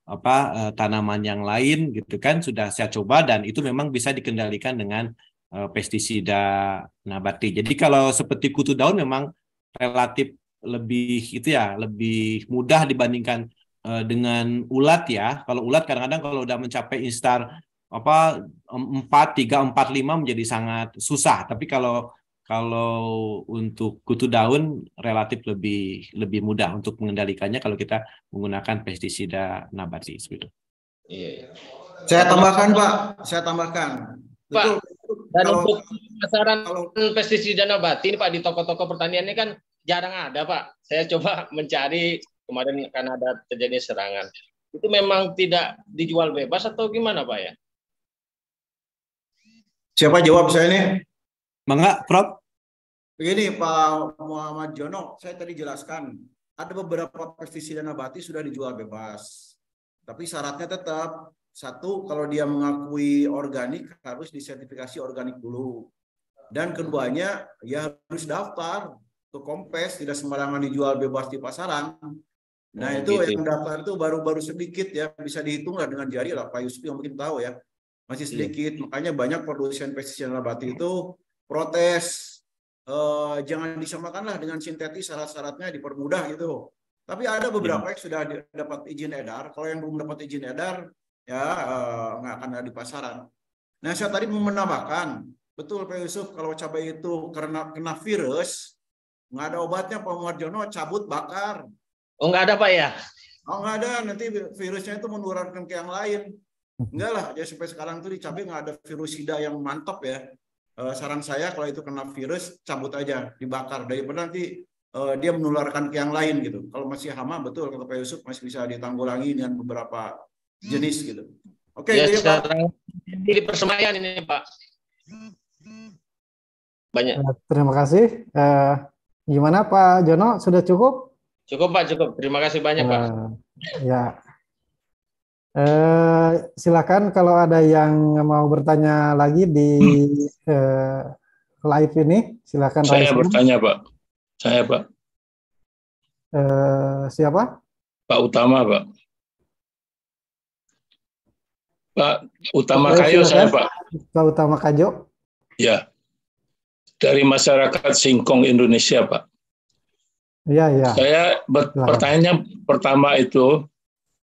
apa uh, tanaman yang lain gitu kan sudah saya coba dan itu memang bisa dikendalikan dengan uh, pestisida nabati jadi kalau seperti kutu daun memang relatif lebih itu ya lebih mudah dibandingkan uh, dengan ulat ya. Kalau ulat kadang-kadang kalau udah mencapai instar apa empat tiga empat lima menjadi sangat susah. Tapi kalau kalau untuk kutu daun relatif lebih lebih mudah untuk mengendalikannya kalau kita menggunakan pestisida nabati seperti itu. Iya, iya. Saya tambahkan Pak, saya tambahkan. Pak, Betul. dan kalau, untuk pasaran pestisida nabati ini Pak di toko-toko pertanian ini kan jarang ada Pak. Saya coba mencari kemarin karena ada terjadi serangan. Itu memang tidak dijual bebas atau gimana Pak ya? Siapa jawab saya ini? Mangga, Prof. Begini Pak Muhammad Jono, saya tadi jelaskan ada beberapa pestisida nabati sudah dijual bebas. Tapi syaratnya tetap satu kalau dia mengakui organik harus disertifikasi organik dulu. Dan keduanya ya harus daftar Kompes tidak sembarangan dijual bebas di pasaran. Nah, oh, itu gitu. yang daftar itu baru-baru sedikit ya, bisa dihitung lah dengan jari lah Pak Yusuf yang mungkin tahu ya. Masih iya. sedikit, hmm. makanya banyak produsen pesticida nabati itu protes eh, jangan disamakanlah dengan sintetis syarat-syaratnya dipermudah gitu. Tapi ada beberapa iya. yang sudah dapat izin edar. Kalau yang belum dapat izin edar, ya eh, nggak akan ada di pasaran. Nah, saya tadi menambahkan, betul Pak Yusuf, kalau cabai itu karena kena virus, Nggak ada obatnya Pak Muarjono, cabut bakar. Oh nggak ada Pak ya? Oh nggak ada, nanti virusnya itu menularkan ke yang lain. Enggak lah, ya sampai sekarang tuh di nggak ada virusida yang mantap ya. Eh, saran saya kalau itu kena virus, cabut aja, dibakar. Daripada nanti eh, dia menularkan ke yang lain gitu. Kalau masih hama, betul kalau Pak Yusuf, masih bisa ditanggulangi dengan beberapa jenis gitu. Oke, okay, ya, jadi Pak. ini persemaian ini Pak. Banyak. Terima kasih. Uh Gimana Pak Jono, sudah cukup? Cukup Pak, cukup. Terima kasih banyak Pak. Eh, ya. Uh, silakan kalau ada yang mau bertanya lagi di uh, live ini, silakan. Saya bertanya Pak. Saya Pak. Uh, siapa? Pak Utama Pak. Pak Utama Oke, Kayo silakan. saya Pak. Pak Utama Kajo. Ya dari masyarakat singkong Indonesia, Pak. Iya, iya. Saya pertanyaannya pertama itu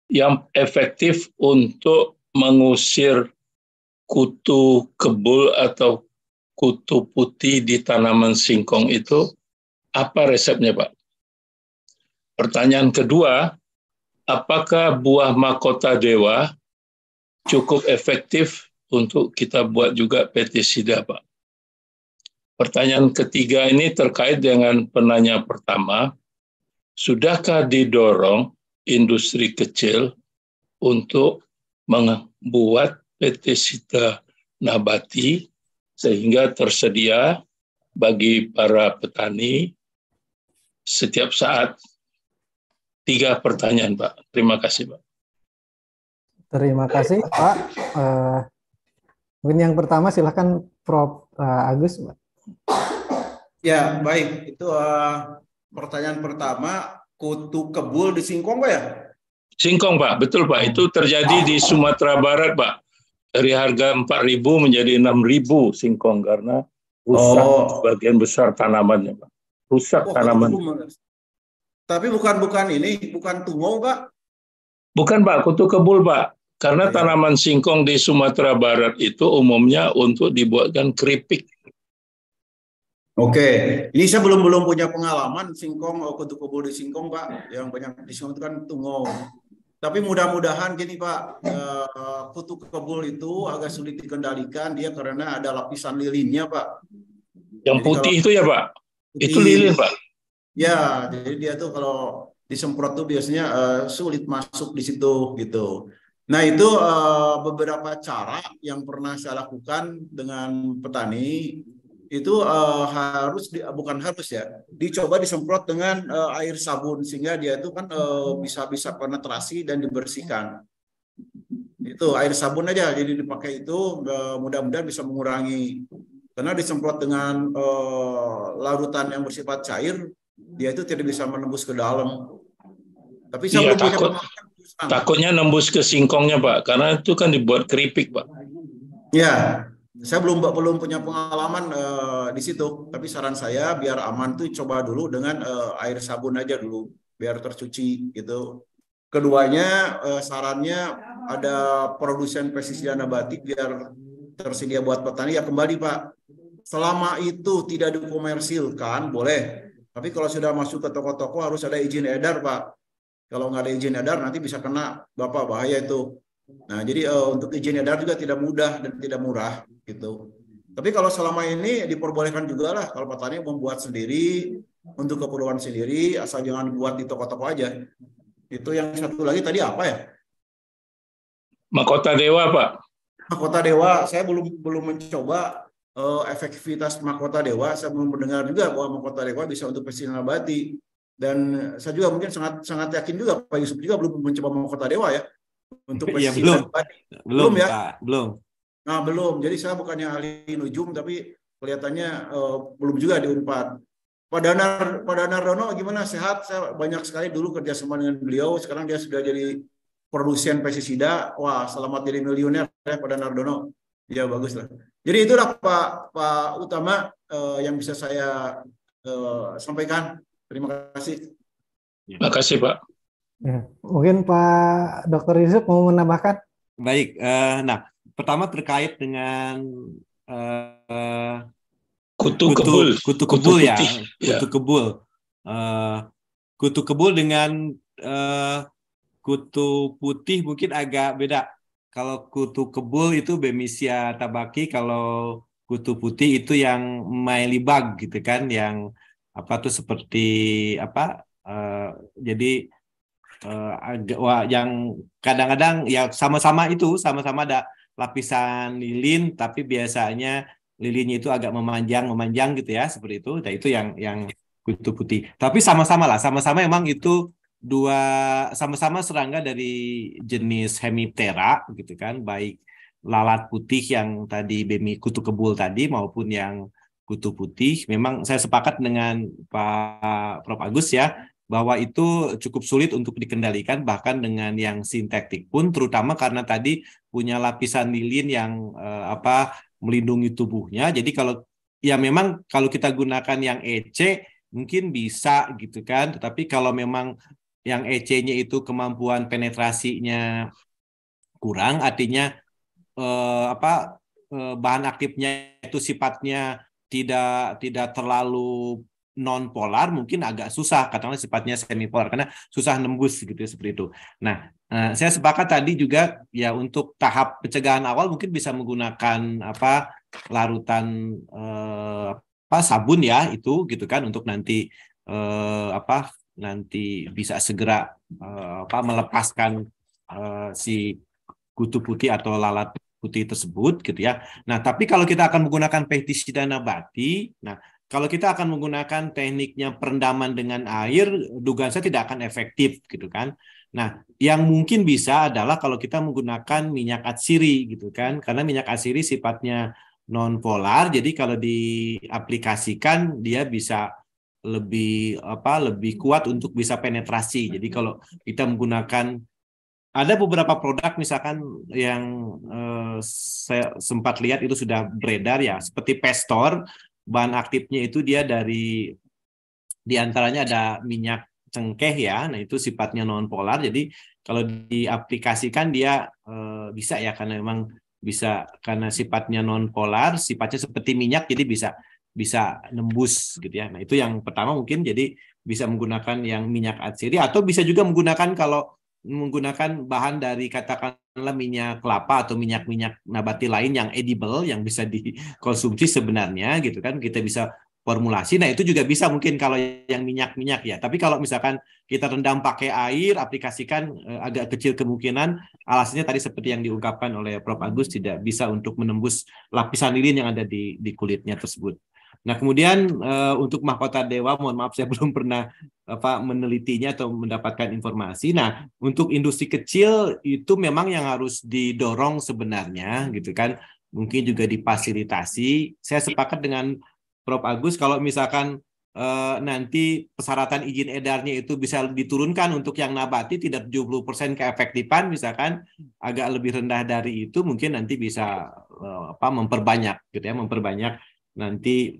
yang efektif untuk mengusir kutu kebul atau kutu putih di tanaman singkong itu apa resepnya, Pak? Pertanyaan kedua, apakah buah mahkota dewa cukup efektif untuk kita buat juga pestisida, Pak? Pertanyaan ketiga ini terkait dengan penanya pertama, sudahkah didorong industri kecil untuk membuat PT Sita Nabati sehingga tersedia bagi para petani setiap saat? Tiga pertanyaan, Pak. Terima kasih, Pak. Terima kasih, Pak. Uh, mungkin yang pertama silahkan Prof. Eh, Agus, Pak. Ya, baik. Itu uh, pertanyaan pertama, kutu kebul di singkong, Pak ya? Singkong, Pak. Betul, Pak. Itu terjadi di Sumatera Barat, Pak. Dari harga 4.000 menjadi 6.000 singkong karena rusak oh. bagian besar tanamannya, Pak. Rusak oh, tanaman. Kutu. Tapi bukan bukan ini, bukan tungau, Pak. Bukan, Pak. Kutu kebul, Pak. Karena oh, iya. tanaman singkong di Sumatera Barat itu umumnya untuk dibuatkan keripik Oke, ini saya belum belum punya pengalaman singkong oh, kutu kebun di singkong pak, yang banyak di singkong itu kan tunggu. Tapi mudah-mudahan gini pak, eh, kutu kebul itu agak sulit dikendalikan dia karena ada lapisan lilinnya pak. Yang jadi putih itu ya pak, putih, itu lilin pak. Ya, jadi dia tuh kalau disemprot tuh biasanya uh, sulit masuk di situ gitu. Nah itu uh, beberapa cara yang pernah saya lakukan dengan petani itu uh, harus di, bukan harus ya dicoba disemprot dengan uh, air sabun sehingga dia itu kan uh, eh, bisa bisa penetrasi dan dibersihkan itu air sabun aja jadi dipakai itu uh, mudah-mudahan bisa mengurangi karena disemprot dengan uh, larutan yang bersifat cair dia itu tidak bisa menembus ke dalam tapi saya iya, takut, takutnya nembus ke singkongnya pak karena itu kan dibuat keripik pak ya saya belum belum punya pengalaman uh, di situ, tapi saran saya biar aman tuh coba dulu dengan uh, air sabun aja dulu, biar tercuci gitu. Keduanya uh, sarannya ada produsen pestisida nabati biar tersedia buat petani ya kembali Pak. Selama itu tidak dikomersilkan boleh, tapi kalau sudah masuk ke toko-toko harus ada izin edar Pak. Kalau nggak ada izin edar nanti bisa kena bapak bahaya itu. Nah jadi uh, untuk izin edar juga tidak mudah dan tidak murah gitu. Hmm. Tapi kalau selama ini diperbolehkan juga lah kalau petani membuat sendiri untuk keperluan sendiri asal jangan buat di toko-toko aja. Itu yang satu lagi tadi apa ya? makota Dewa, Pak. makota Dewa, saya belum belum mencoba uh, efektivitas makota Dewa. Saya belum mendengar juga bahwa makota Dewa bisa untuk presiden nabati. Dan saya juga mungkin sangat sangat yakin juga Pak Yusuf juga belum mencoba makota Dewa ya untuk iya, presiden ya, belum. belum. Belum ya? Pak, belum. Nah, belum. Jadi saya bukannya ahli nujum tapi kelihatannya uh, belum juga di Unpad. Pak Danar, Pak Danar Dono gimana sehat? Saya banyak sekali dulu kerja sama dengan beliau, sekarang dia sudah jadi produsen pestisida. Wah, selamat jadi miliuner ya Pak Danar Dono. Ya bagus lah. Jadi itulah Pak Pak Utama uh, yang bisa saya uh, sampaikan. Terima kasih. Ya. Terima kasih Pak. Ya. Mungkin Pak Dr. Yusuf mau menambahkan? Baik, uh, nah pertama terkait dengan uh, kutu, kutu kebul, kutu kebul ya, kutu ya, kutu yeah. kebul, uh, kutu kebul dengan uh, kutu putih mungkin agak beda. Kalau kutu kebul itu Bemisia tabaki, kalau kutu putih itu yang bug gitu kan, yang apa tuh seperti apa? Uh, jadi uh, agak wah, yang kadang-kadang ya sama-sama itu sama-sama ada lapisan lilin tapi biasanya lilinnya itu agak memanjang memanjang gitu ya seperti itu nah itu yang yang kutu putih tapi sama-sama lah sama-sama emang itu dua sama-sama serangga dari jenis hemiptera gitu kan baik lalat putih yang tadi bemi kutu kebul tadi maupun yang kutu putih memang saya sepakat dengan Pak Prof Agus ya bahwa itu cukup sulit untuk dikendalikan bahkan dengan yang sintetik pun terutama karena tadi punya lapisan lilin yang eh, apa melindungi tubuhnya. Jadi kalau ya memang kalau kita gunakan yang EC mungkin bisa gitu kan, tetapi kalau memang yang EC-nya itu kemampuan penetrasinya kurang artinya eh, apa eh, bahan aktifnya itu sifatnya tidak tidak terlalu non polar mungkin agak susah katakanlah sifatnya semi polar karena susah nembus gitu ya, seperti itu. Nah, eh, saya sepakat tadi juga ya untuk tahap pencegahan awal mungkin bisa menggunakan apa larutan eh, apa sabun ya itu gitu kan untuk nanti eh, apa nanti bisa segera eh, apa melepaskan eh, si kutu putih atau lalat putih tersebut gitu ya. Nah, tapi kalau kita akan menggunakan pestisida nabati, nah kalau kita akan menggunakan tekniknya perendaman dengan air, dugaan saya tidak akan efektif gitu kan. Nah, yang mungkin bisa adalah kalau kita menggunakan minyak atsiri gitu kan, karena minyak atsiri sifatnya non polar, jadi kalau diaplikasikan dia bisa lebih apa lebih kuat untuk bisa penetrasi. Jadi kalau kita menggunakan ada beberapa produk misalkan yang eh, saya sempat lihat itu sudah beredar ya seperti Pestor bahan aktifnya itu dia dari diantaranya ada minyak cengkeh ya, nah itu sifatnya nonpolar, jadi kalau diaplikasikan dia e, bisa ya karena memang bisa karena sifatnya nonpolar, sifatnya seperti minyak, jadi bisa bisa nembus gitu ya. Nah itu yang pertama mungkin jadi bisa menggunakan yang minyak atsiri atau bisa juga menggunakan kalau menggunakan bahan dari katakanlah minyak kelapa atau minyak-minyak nabati lain yang edible yang bisa dikonsumsi sebenarnya gitu kan kita bisa formulasi. Nah, itu juga bisa mungkin kalau yang minyak-minyak ya. Tapi kalau misalkan kita rendam pakai air, aplikasikan eh, agak kecil kemungkinan alasannya tadi seperti yang diungkapkan oleh Prof Agus tidak bisa untuk menembus lapisan lilin yang ada di di kulitnya tersebut. Nah, kemudian uh, untuk mahkota dewa, mohon maaf saya belum pernah apa eh, menelitinya atau mendapatkan informasi. Nah, untuk industri kecil itu memang yang harus didorong sebenarnya gitu kan. Mungkin juga difasilitasi. Saya sepakat dengan Prof Agus kalau misalkan uh, nanti persyaratan izin edarnya itu bisa diturunkan untuk yang nabati tidak 70% keefektifan misalkan agak lebih rendah dari itu mungkin nanti bisa uh, apa memperbanyak gitu ya, memperbanyak nanti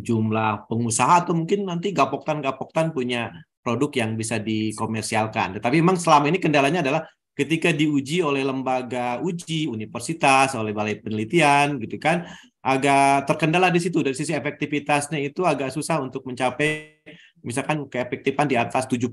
jumlah pengusaha atau mungkin nanti gapoktan-gapoktan punya produk yang bisa dikomersialkan. Tetapi memang selama ini kendalanya adalah ketika diuji oleh lembaga uji, universitas, oleh balai penelitian gitu kan, agak terkendala di situ dari sisi efektivitasnya itu agak susah untuk mencapai misalkan keefektifan di atas 70%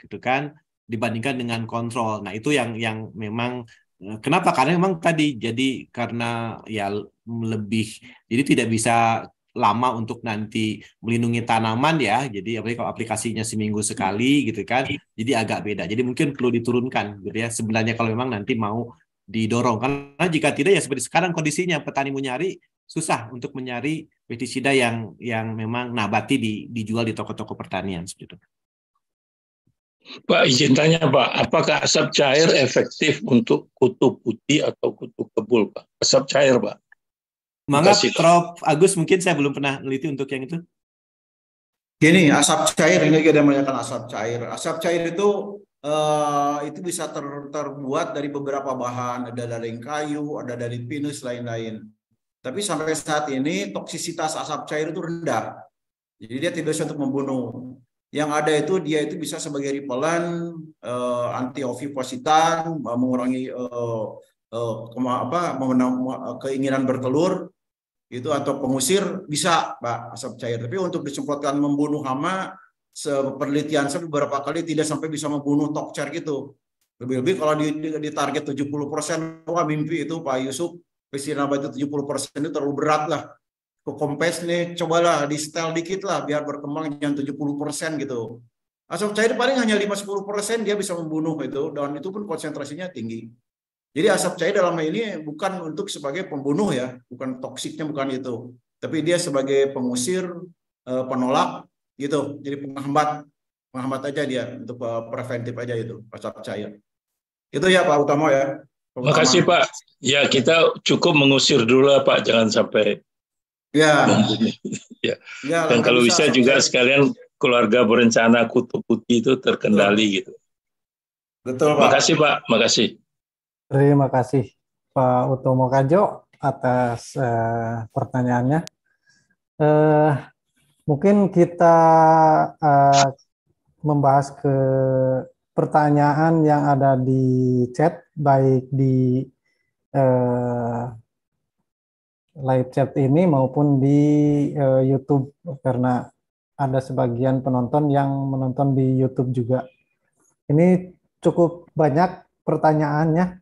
gitu kan dibandingkan dengan kontrol. Nah, itu yang yang memang eh, kenapa? Karena memang tadi jadi karena ya lebih jadi tidak bisa lama untuk nanti melindungi tanaman ya. Jadi apalagi kalau aplikasinya seminggu sekali gitu kan. Jadi agak beda. Jadi mungkin perlu diturunkan gitu ya. Sebenarnya kalau memang nanti mau didorong karena jika tidak ya seperti sekarang kondisinya petani mau nyari susah untuk mencari pestisida yang yang memang nabati di, dijual di toko-toko pertanian seperti itu. Pak izin tanya Pak, apakah asap cair efektif untuk kutu putih atau kutu kebul Pak? Asap cair Pak? Mangga Prof Agus mungkin saya belum pernah meneliti untuk yang itu. Gini, asap cair ini kita menanyakan asap cair. Asap cair itu uh, itu bisa ter, terbuat dari beberapa bahan, ada dari kayu, ada dari pinus lain-lain. Tapi sampai saat ini toksisitas asap cair itu rendah. Jadi dia tidak bisa untuk membunuh. Yang ada itu dia itu bisa sebagai repelan, uh, eh, anti ovipositan, eh, mengurangi uh, Eh, apa keinginan bertelur itu atau pengusir bisa Pak asap cair. Tapi untuk disemprotkan membunuh hama seperlitian saya beberapa kali tidak sampai bisa membunuh tokcer gitu. Lebih-lebih kalau di, di, di target 70% persen wah mimpi itu Pak Yusuf Presiden Abad itu 70% itu terlalu berat lah. Ke kompes nih cobalah di setel dikit lah biar berkembang jangan 70% gitu. Asap cair paling hanya 5-10% dia bisa membunuh itu dan itu pun konsentrasinya tinggi. Jadi asap cair dalam hal ini bukan untuk sebagai pembunuh ya, bukan toksiknya bukan itu, tapi dia sebagai pengusir, eh, penolak gitu. Jadi penghambat, penghambat aja dia untuk eh, preventif aja itu asap cair. Itu ya Pak Utama ya. Terima kasih Pak. Ya kita cukup mengusir dulu Pak, jangan sampai ya. ya. ya Dan kalau bisa, bisa juga sekalian keluarga berencana kutu putih itu terkendali Betul. gitu. Betul Pak. Makasih Pak, makasih. Terima kasih Pak Utomo Kajo atas uh, pertanyaannya. Uh, mungkin kita uh, membahas ke pertanyaan yang ada di chat, baik di uh, live chat ini maupun di uh, YouTube, karena ada sebagian penonton yang menonton di YouTube juga. Ini cukup banyak pertanyaannya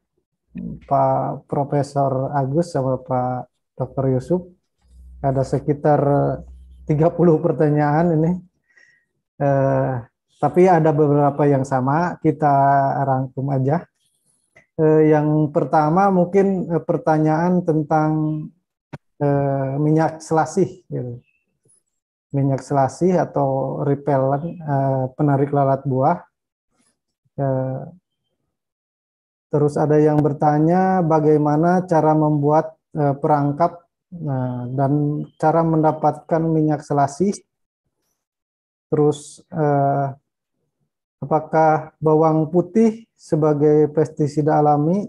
Pak Profesor Agus sama Pak Dr. Yusuf. Ada sekitar 30 eh, pertanyaan ini. Eh, tapi ada beberapa yang sama, kita rangkum aja. Eh, yang pertama mungkin eh, pertanyaan tentang eh, minyak selasih. Gitu. Minyak selasih atau repellent, eh, penarik lalat buah. Eh, Terus ada yang bertanya bagaimana cara membuat uh, perangkap nah, dan cara mendapatkan minyak selasih. Terus uh, apakah bawang putih sebagai pestisida alami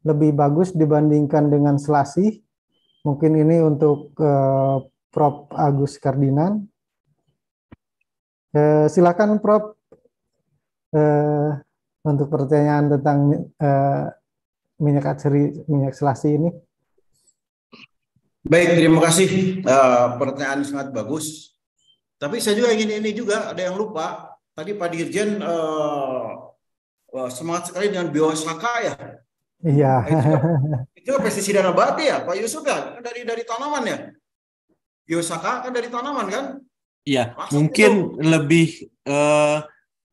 lebih bagus dibandingkan dengan selasih? Mungkin ini untuk uh, eh, Prof. Agus Kardinan. Uh, silakan Prof. Uh, untuk pertanyaan tentang uh, minyak aceri minyak selasi ini. Baik, terima kasih. Uh, pertanyaan sangat bagus. Tapi saya juga ingin ini juga ada yang lupa. Tadi Pak Dirjen uh, semangat sekali dengan biosaka ya. Iya. Itu, itu pestisida nabati ya, Pak Yusuf ya? kan dari dari tanaman ya. Biosaka kan dari tanaman kan? Iya. Mungkin itu. lebih uh,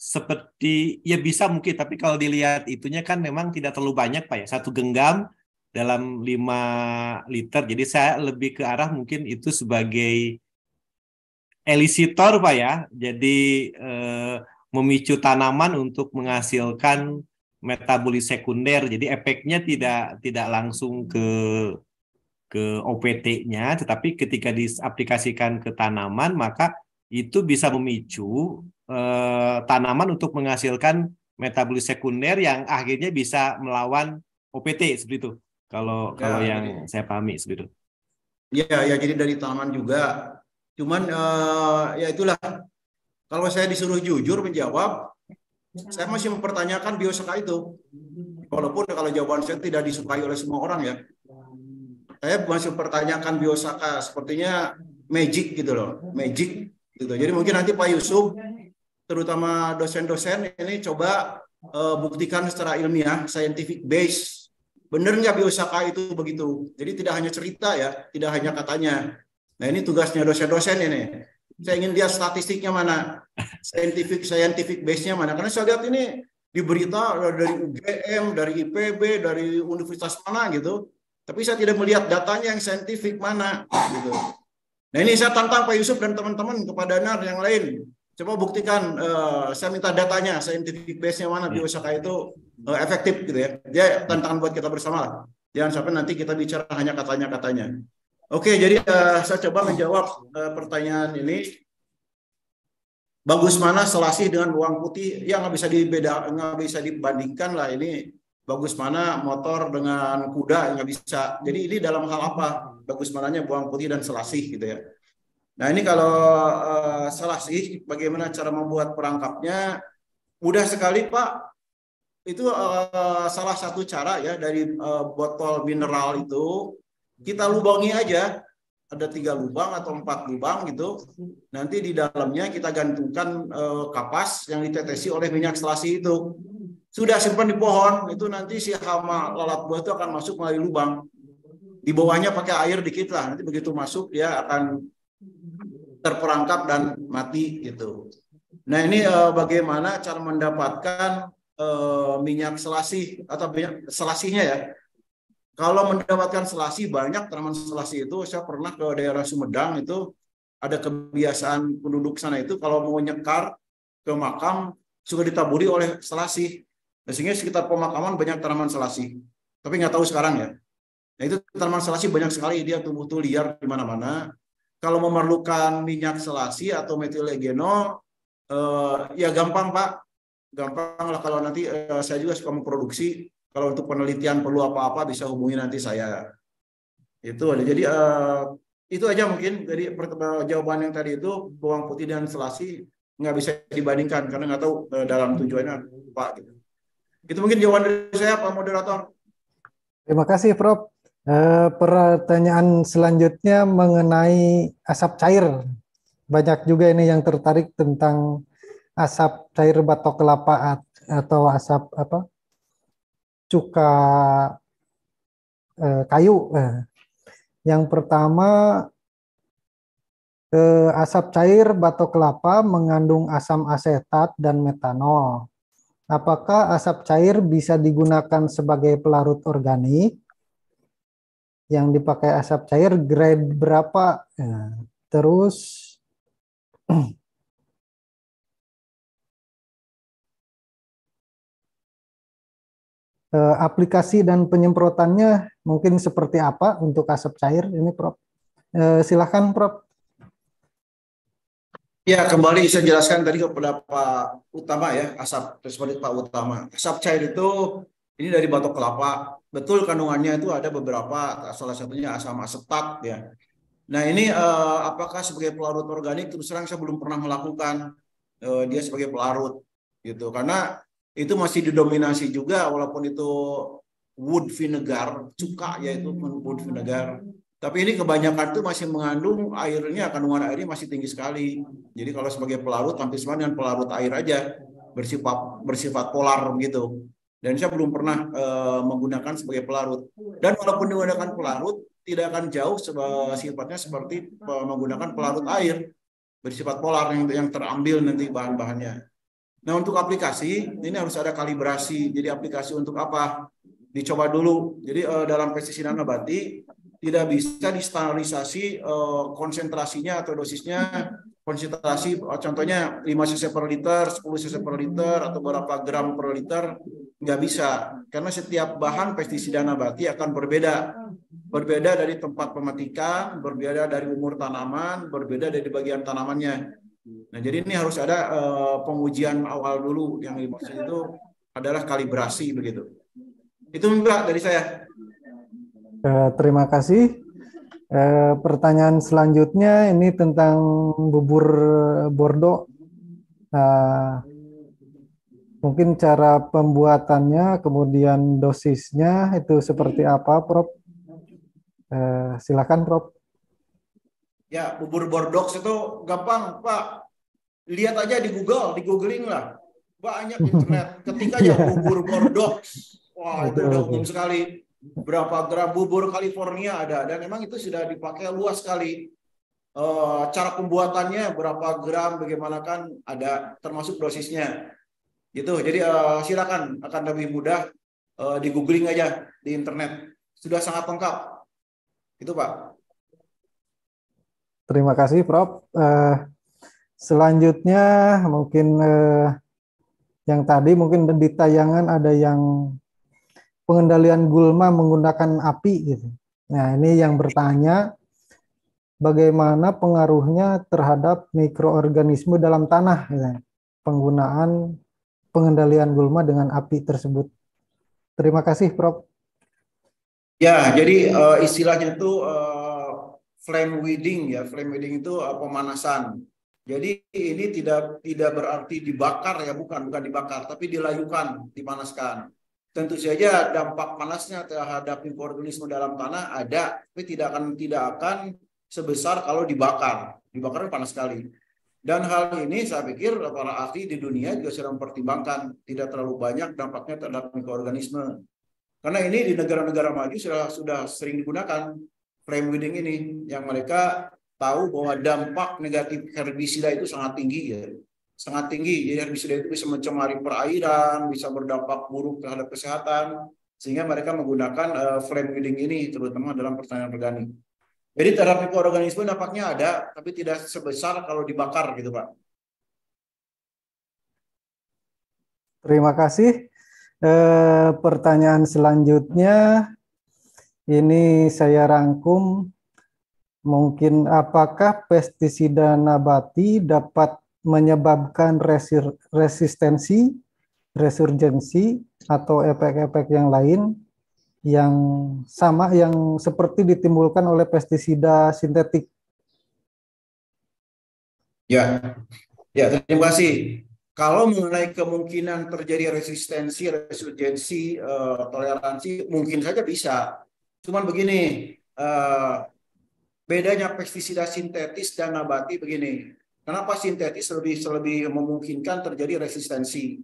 seperti ya bisa mungkin tapi kalau dilihat itunya kan memang tidak terlalu banyak pak ya satu genggam dalam 5 liter jadi saya lebih ke arah mungkin itu sebagai elisitor pak ya jadi eh, memicu tanaman untuk menghasilkan metabolis sekunder jadi efeknya tidak tidak langsung ke ke OPT-nya tetapi ketika diaplikasikan ke tanaman maka itu bisa memicu eh, tanaman untuk menghasilkan metabolis sekunder yang akhirnya bisa melawan OPT seperti itu. Kalau ya, kalau ya, yang ya. saya pahami seperti itu. Ya ya jadi dari tanaman juga. Cuman eh, ya itulah kalau saya disuruh jujur menjawab, saya masih mempertanyakan bioseka itu. Walaupun kalau jawaban saya tidak disukai oleh semua orang ya. Saya masih mempertanyakan biosaka, sepertinya magic gitu loh, magic gitu. Jadi mungkin nanti Pak Yusuf terutama dosen-dosen ini coba uh, buktikan secara ilmiah, scientific base. Benar nggak biosaka itu begitu? Jadi tidak hanya cerita ya, tidak hanya katanya. Nah ini tugasnya dosen-dosen ini. Saya ingin lihat statistiknya mana, scientific scientific base-nya mana. Karena saya lihat ini diberita dari UGM, dari IPB, dari universitas mana gitu. Tapi saya tidak melihat datanya yang saintifik mana gitu. Nah ini saya tantang Pak Yusuf dan teman-teman kepada NAR yang lain Coba buktikan, uh, saya minta datanya, scientific base-nya mana di ya. Osaka itu uh, efektif gitu ya. Dia tantangan buat kita bersama lah. Jangan sampai nanti kita bicara hanya katanya-katanya. Oke, jadi uh, saya coba menjawab uh, pertanyaan ini. Bagus mana selasih dengan bawang putih? Ya nggak bisa dibeda, nggak bisa dibandingkan lah. Ini bagus mana motor dengan kuda nggak bisa. Jadi ini dalam hal apa? Bagus mananya bawang putih dan selasih gitu ya. Nah ini kalau uh, salah sih bagaimana cara membuat perangkapnya mudah sekali Pak. Itu uh, salah satu cara ya dari uh, botol mineral itu kita lubangi aja ada tiga lubang atau empat lubang gitu. Nanti di dalamnya kita gantungkan uh, kapas yang ditetesi oleh minyak selasi itu. Sudah simpan di pohon, itu nanti si hama lalat buah itu akan masuk melalui lubang. Di bawahnya pakai air dikit lah. Nanti begitu masuk dia akan terperangkap dan mati gitu. Nah ini uh, bagaimana cara mendapatkan uh, minyak selasih atau minyak selasihnya ya. Kalau mendapatkan selasih banyak tanaman selasih itu saya pernah ke daerah Sumedang itu ada kebiasaan penduduk sana itu kalau mau nyekar ke makam sudah ditaburi oleh selasih. Nah, sehingga sekitar pemakaman banyak tanaman selasih. Tapi nggak tahu sekarang ya. Nah, itu tanaman selasih banyak sekali dia tumbuh tuh liar di mana-mana kalau memerlukan minyak selasi atau metilegenol eh, ya gampang Pak gampang lah kalau nanti eh, saya juga suka memproduksi kalau untuk penelitian perlu apa-apa bisa hubungi nanti saya itu ada jadi eh, itu aja mungkin jadi jawaban yang tadi itu bawang putih dan selasi nggak bisa dibandingkan karena nggak tahu eh, dalam tujuannya Pak gitu. itu mungkin jawaban dari saya Pak moderator terima kasih Prof Eh, pertanyaan selanjutnya mengenai asap cair. Banyak juga ini yang tertarik tentang asap cair batok kelapa atau asap apa cuka eh, kayu. Eh, yang pertama asap cair batok kelapa mengandung asam asetat dan metanol. Apakah asap cair bisa digunakan sebagai pelarut organik? yang dipakai asap cair grade berapa ya. terus eh, aplikasi dan penyemprotannya mungkin seperti apa untuk asap cair ini Prof? Eh, silahkan Prof. Ya kembali saya jelaskan tadi kepada Pak Utama ya asap respondit Pak Utama. Asap cair itu ini dari batok kelapa betul kandungannya itu ada beberapa salah satunya asam asetat ya. Nah ini eh, apakah sebagai pelarut organik terus terang saya belum pernah melakukan eh, dia sebagai pelarut gitu karena itu masih didominasi juga walaupun itu wood vinegar cuka yaitu wood vinegar tapi ini kebanyakan itu masih mengandung airnya kandungan airnya masih tinggi sekali jadi kalau sebagai pelarut tampil sama dengan pelarut air aja bersifat bersifat polar gitu dan saya belum pernah uh, menggunakan sebagai pelarut. Dan walaupun digunakan pelarut, tidak akan jauh seba, sifatnya seperti eh, menggunakan pelarut air bersifat polar yang, yang terambil nanti bahan-bahannya. Nah untuk aplikasi ini harus ada kalibrasi. Jadi aplikasi untuk apa? Dicoba dulu. Jadi uh, dalam pestisida nabati tidak bisa distandarisasi eh, konsentrasinya atau dosisnya konsentrasi eh, contohnya 5 cc per liter, 10 cc per liter atau berapa gram per liter nggak bisa karena setiap bahan pestisida nabati akan berbeda. Berbeda dari tempat pemetikan, berbeda dari umur tanaman, berbeda dari bagian tanamannya. Nah, jadi ini harus ada eh, pengujian awal dulu yang dimaksud itu adalah kalibrasi begitu. Itu enggak dari saya. Eh, terima kasih. Eh, pertanyaan selanjutnya ini tentang bubur Bordeaux. Eh, mungkin cara pembuatannya, kemudian dosisnya itu seperti apa, Prof? silakan, Prof. Ya, bubur Bordeaux itu gampang, Pak. Lihat aja di Google, di googling lah banyak internet ketika ya bubur bordeaux wah itu udah umum sekali berapa gram bubur California ada dan memang itu sudah dipakai luas sekali eh, cara pembuatannya berapa gram bagaimana kan ada termasuk prosesnya gitu jadi eh, silakan akan lebih mudah eh, di googling aja di internet sudah sangat lengkap itu pak terima kasih Prof selanjutnya mungkin yang tadi mungkin di tayangan ada yang pengendalian gulma menggunakan api gitu. Nah, ini yang bertanya bagaimana pengaruhnya terhadap mikroorganisme dalam tanah gitu. Penggunaan pengendalian gulma dengan api tersebut. Terima kasih, Prof. Ya, jadi uh, istilahnya itu uh, flame weeding ya. Flame weeding itu uh, pemanasan. Jadi ini tidak tidak berarti dibakar ya, bukan bukan dibakar, tapi dilayukan, dipanaskan. Tentu saja dampak panasnya terhadap mikroorganisme dalam tanah ada, tapi tidak akan tidak akan sebesar kalau dibakar. Dibakar panas sekali. Dan hal ini saya pikir para ahli di dunia juga sedang mempertimbangkan tidak terlalu banyak dampaknya terhadap mikroorganisme. Karena ini di negara-negara maju sudah sudah sering digunakan frame wedding ini yang mereka tahu bahwa dampak negatif herbisida itu sangat tinggi ya sangat tinggi. Jadi herbisida itu bisa mencemari perairan, bisa berdampak buruk terhadap kesehatan, sehingga mereka menggunakan uh, flame weeding ini, terutama dalam pertanian organik. Jadi terapi organisme dampaknya ada, tapi tidak sebesar kalau dibakar gitu Pak. Terima kasih. E, pertanyaan selanjutnya ini saya rangkum mungkin apakah pestisida nabati dapat menyebabkan resir, resistensi, resurgensi, atau efek-efek yang lain yang sama yang seperti ditimbulkan oleh pestisida sintetik. Ya, ya terima kasih. Kalau mengenai kemungkinan terjadi resistensi, resurgensi, uh, toleransi, mungkin saja bisa. Cuman begini, uh, bedanya pestisida sintetis dan nabati begini Kenapa sintetis lebih lebih memungkinkan terjadi resistensi?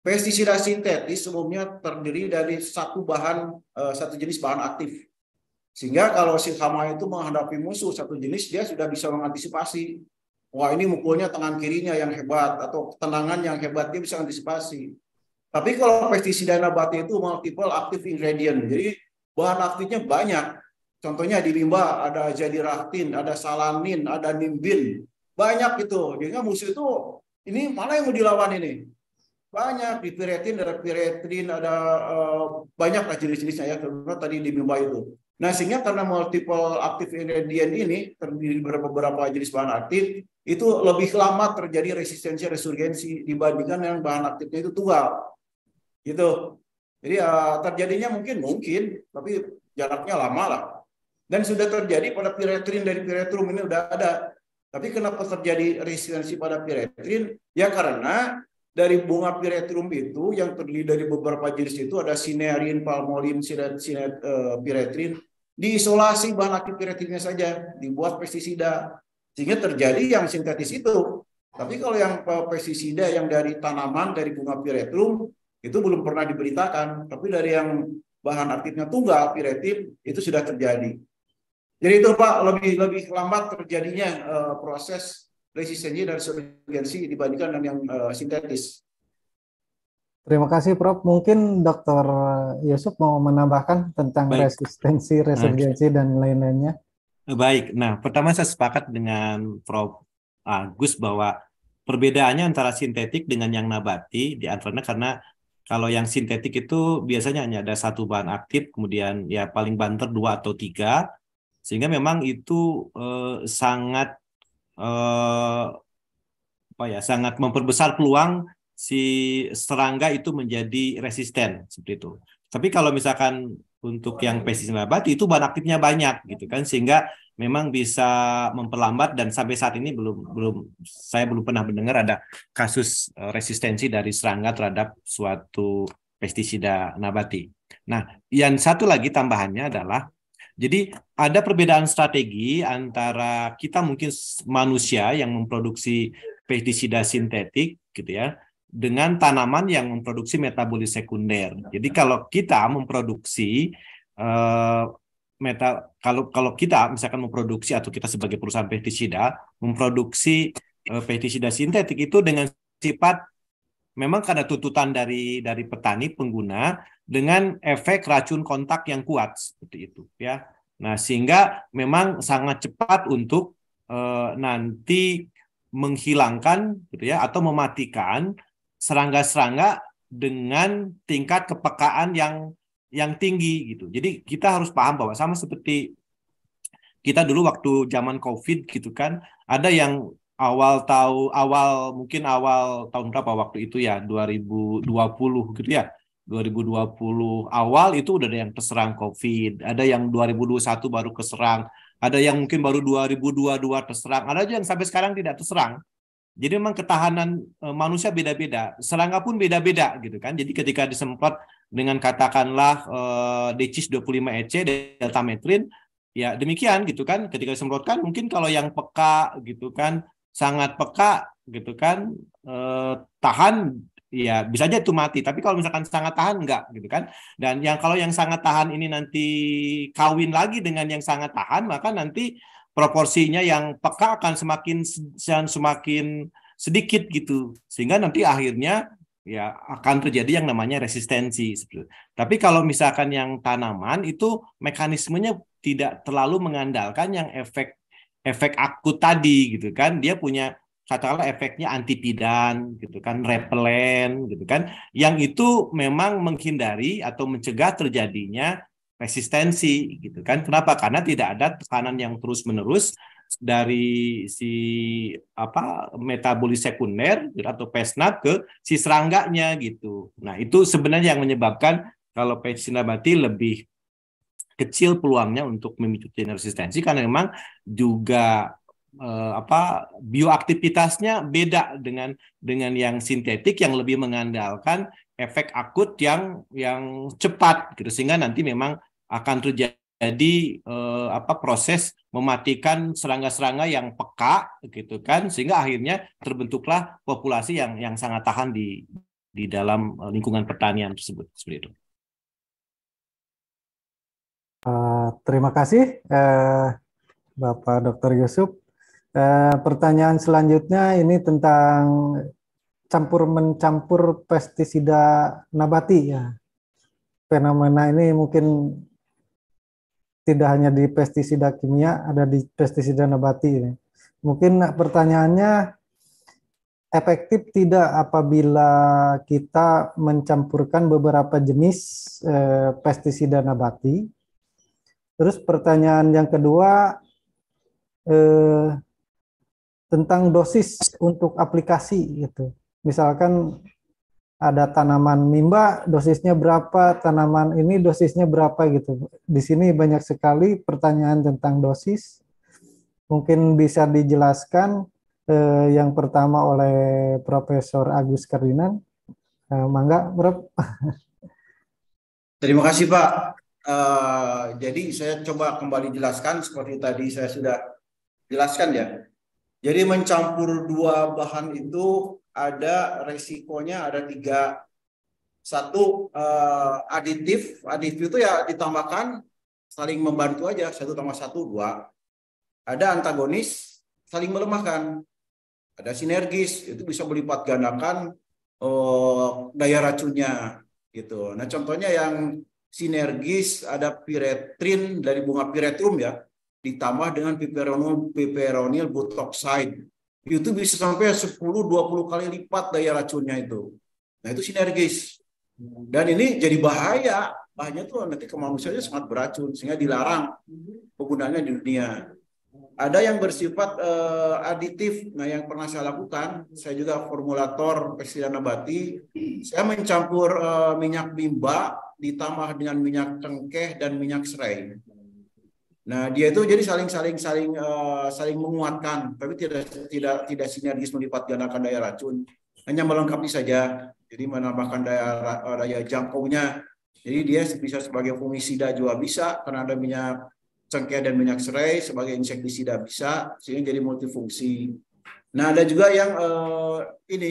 Pestisida sintetis umumnya terdiri dari satu bahan eh, satu jenis bahan aktif. Sehingga kalau si hama itu menghadapi musuh satu jenis dia sudah bisa mengantisipasi. Wah, ini mukulnya tangan kirinya yang hebat atau tenangan yang hebat dia bisa antisipasi. Tapi kalau pestisida nabati itu multiple active ingredient. Jadi bahan aktifnya banyak. Contohnya di limbah ada jadi rahtin, ada salanin, ada nimbin, banyak gitu. Jadi musuh itu ini mana yang mau dilawan ini? Banyak dipiretin, ada piretin, ada uh, banyak lah jenis-jenisnya ya karena tadi di Mimba itu. Nah, sehingga karena multiple active ingredient ini terdiri dari beberapa jenis bahan aktif, itu lebih lama terjadi resistensi resurgensi dibandingkan yang bahan aktifnya itu tunggal. Gitu. Jadi uh, terjadinya mungkin mungkin, tapi jaraknya lama lah. Dan sudah terjadi pada piretrin dari piretrum ini sudah ada. Tapi kenapa terjadi resistensi pada piretrin? Ya karena dari bunga piretrum itu yang terdiri dari beberapa jenis itu ada sinearin, palmolin, sinet, sinet e, eh, piretrin. Diisolasi bahan aktif piretrinnya saja, dibuat pestisida. Sehingga terjadi yang sintetis itu. Tapi kalau yang eh, pestisida yang dari tanaman, dari bunga piretrum, itu belum pernah diberitakan. Tapi dari yang bahan aktifnya tunggal, piretrin itu sudah terjadi. Jadi itu Pak lebih lebih lambat terjadinya uh, proses resistensi dan surgensi dibandingkan dengan yang uh, sintetis. Terima kasih Prof. Mungkin Dokter eh, Yusuf mau menambahkan tentang Baik. resistensi, nah, resurgensi dan lain-lainnya. Baik. Nah, pertama saya sepakat dengan Prof. Agus bahwa perbedaannya antara sintetik dengan yang nabati di antaranya karena kalau yang sintetik itu biasanya hanya ada satu bahan aktif, kemudian ya paling banter dua atau tiga, sehingga memang itu eh, sangat eh, apa ya sangat memperbesar peluang si serangga itu menjadi resisten seperti itu. Tapi kalau misalkan untuk yang pestisida nabati itu bahan aktifnya banyak gitu kan sehingga memang bisa memperlambat dan sampai saat ini belum belum saya belum pernah mendengar ada kasus eh, resistensi dari serangga terhadap suatu pestisida nabati. Nah, yang satu lagi tambahannya adalah jadi ada perbedaan strategi antara kita mungkin manusia yang memproduksi pestisida sintetik gitu ya dengan tanaman yang memproduksi metabolit sekunder. Jadi kalau kita memproduksi uh, meta kalau kalau kita misalkan memproduksi atau kita sebagai perusahaan pestisida memproduksi uh, pestisida sintetik itu dengan sifat memang karena tuntutan dari dari petani pengguna dengan efek racun kontak yang kuat seperti itu ya. Nah, sehingga memang sangat cepat untuk e, nanti menghilangkan gitu ya atau mematikan serangga-serangga dengan tingkat kepekaan yang yang tinggi gitu. Jadi kita harus paham bahwa sama seperti kita dulu waktu zaman Covid gitu kan, ada yang awal tahu awal mungkin awal tahun berapa waktu itu ya 2020 gitu ya 2020 awal itu udah ada yang terserang COVID, ada yang 2021 baru keserang, ada yang mungkin baru 2022 terserang, ada aja yang sampai sekarang tidak terserang. Jadi memang ketahanan eh, manusia beda-beda, serangga pun beda-beda gitu kan. Jadi ketika disemprot dengan katakanlah uh, decis 25 EC delta metrin ya demikian gitu kan. Ketika disemprotkan mungkin kalau yang peka gitu kan sangat peka gitu kan eh, tahan ya bisa aja itu mati tapi kalau misalkan sangat tahan enggak gitu kan dan yang kalau yang sangat tahan ini nanti kawin lagi dengan yang sangat tahan maka nanti proporsinya yang peka akan semakin semakin sedikit gitu sehingga nanti akhirnya ya akan terjadi yang namanya resistensi tapi kalau misalkan yang tanaman itu mekanismenya tidak terlalu mengandalkan yang efek efek akut tadi gitu kan dia punya katakanlah efeknya antipidan gitu kan repelen gitu kan yang itu memang menghindari atau mencegah terjadinya resistensi gitu kan kenapa karena tidak ada tekanan yang terus menerus dari si apa metaboli sekunder atau pesnat ke si serangganya gitu nah itu sebenarnya yang menyebabkan kalau Pesina mati lebih kecil peluangnya untuk memicu resistensi karena memang juga eh, apa bioaktivitasnya beda dengan dengan yang sintetik yang lebih mengandalkan efek akut yang yang cepat gitu sehingga nanti memang akan terjadi eh, apa proses mematikan serangga-serangga yang peka gitu kan sehingga akhirnya terbentuklah populasi yang yang sangat tahan di di dalam eh, lingkungan pertanian tersebut seperti itu. Uh, terima kasih uh, Bapak Dr. Yusuf. Uh, pertanyaan selanjutnya ini tentang campur mencampur pestisida nabati ya. Fenomena ini mungkin tidak hanya di pestisida kimia, ada di pestisida nabati ini. Mungkin pertanyaannya efektif tidak apabila kita mencampurkan beberapa jenis eh, pestisida nabati Terus pertanyaan yang kedua eh, tentang dosis untuk aplikasi gitu. Misalkan ada tanaman mimba dosisnya berapa, tanaman ini dosisnya berapa gitu. Di sini banyak sekali pertanyaan tentang dosis. Mungkin bisa dijelaskan eh, yang pertama oleh Profesor Agus Kardinan. Eh, mangga, Prof. Terima kasih Pak. Eh, jadi saya coba kembali jelaskan seperti tadi saya sudah jelaskan ya. Jadi mencampur dua bahan itu ada resikonya ada tiga. Satu uh, aditif, aditif itu ya ditambahkan saling membantu aja satu tambah satu dua. Ada antagonis saling melemahkan. Ada sinergis itu bisa melipat gandakan uh, daya racunnya gitu. Nah contohnya yang sinergis ada piretrin dari bunga piretrum ya ditambah dengan piperonil piperonil butoxide itu bisa sampai 10 20 kali lipat daya racunnya itu. Nah, itu sinergis. Dan ini jadi bahaya. Bahayanya tuh nanti ke manusianya sangat beracun sehingga dilarang penggunaannya di dunia. Ada yang bersifat uh, aditif. Nah, yang pernah saya lakukan, saya juga formulator pesticida nabati. Saya mencampur uh, minyak bimba ditambah dengan minyak cengkeh dan minyak serai. Nah, dia itu jadi saling saling saling uh, eh, saling menguatkan, tapi tidak tidak tidak sinergis melipat gandakan daya racun. Hanya melengkapi saja. Jadi menambahkan daya daya jangkaunya. Jadi dia bisa sebagai fungisida juga bisa karena ada minyak cengkeh dan minyak serai sebagai insektisida bisa, sehingga jadi multifungsi. Nah, ada juga yang eh, ini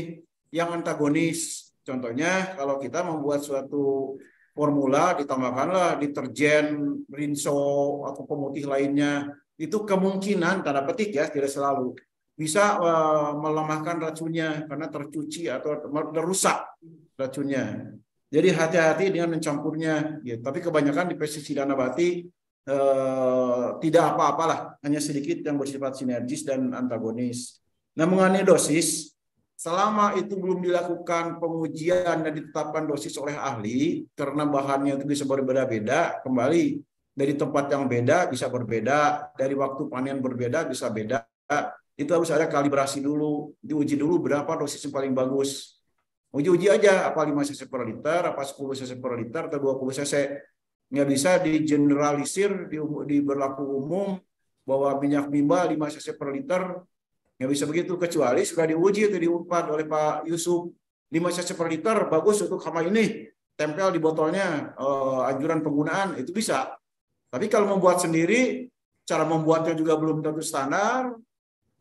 yang antagonis. Contohnya kalau kita membuat suatu formula ditambahkanlah deterjen, rinso atau pemutih lainnya, itu kemungkinan tanda petik ya tidak selalu bisa uh, melemahkan racunnya karena tercuci atau terusak racunnya. Jadi hati-hati dengan mencampurnya. Ya, tapi kebanyakan di pestisida nabati Eh, tidak apa-apalah, hanya sedikit yang bersifat sinergis dan antagonis. Nah, mengenai dosis, selama itu belum dilakukan pengujian dan ditetapkan dosis oleh ahli, karena bahannya itu bisa berbeda-beda, kembali dari tempat yang beda bisa berbeda, dari waktu panen berbeda bisa beda. Itu harus ada kalibrasi dulu, diuji dulu berapa dosis yang paling bagus. Uji-uji aja apa 5 cc per liter, apa 10 cc per liter, atau 20 cc nggak bisa digeneralisir di, di berlaku umum bahwa minyak bimba 5 cc per liter nggak bisa begitu kecuali sudah diuji atau diumpat oleh Pak Yusuf 5 cc per liter bagus untuk hama ini tempel di botolnya eh, anjuran penggunaan itu bisa tapi kalau membuat sendiri cara membuatnya juga belum tentu standar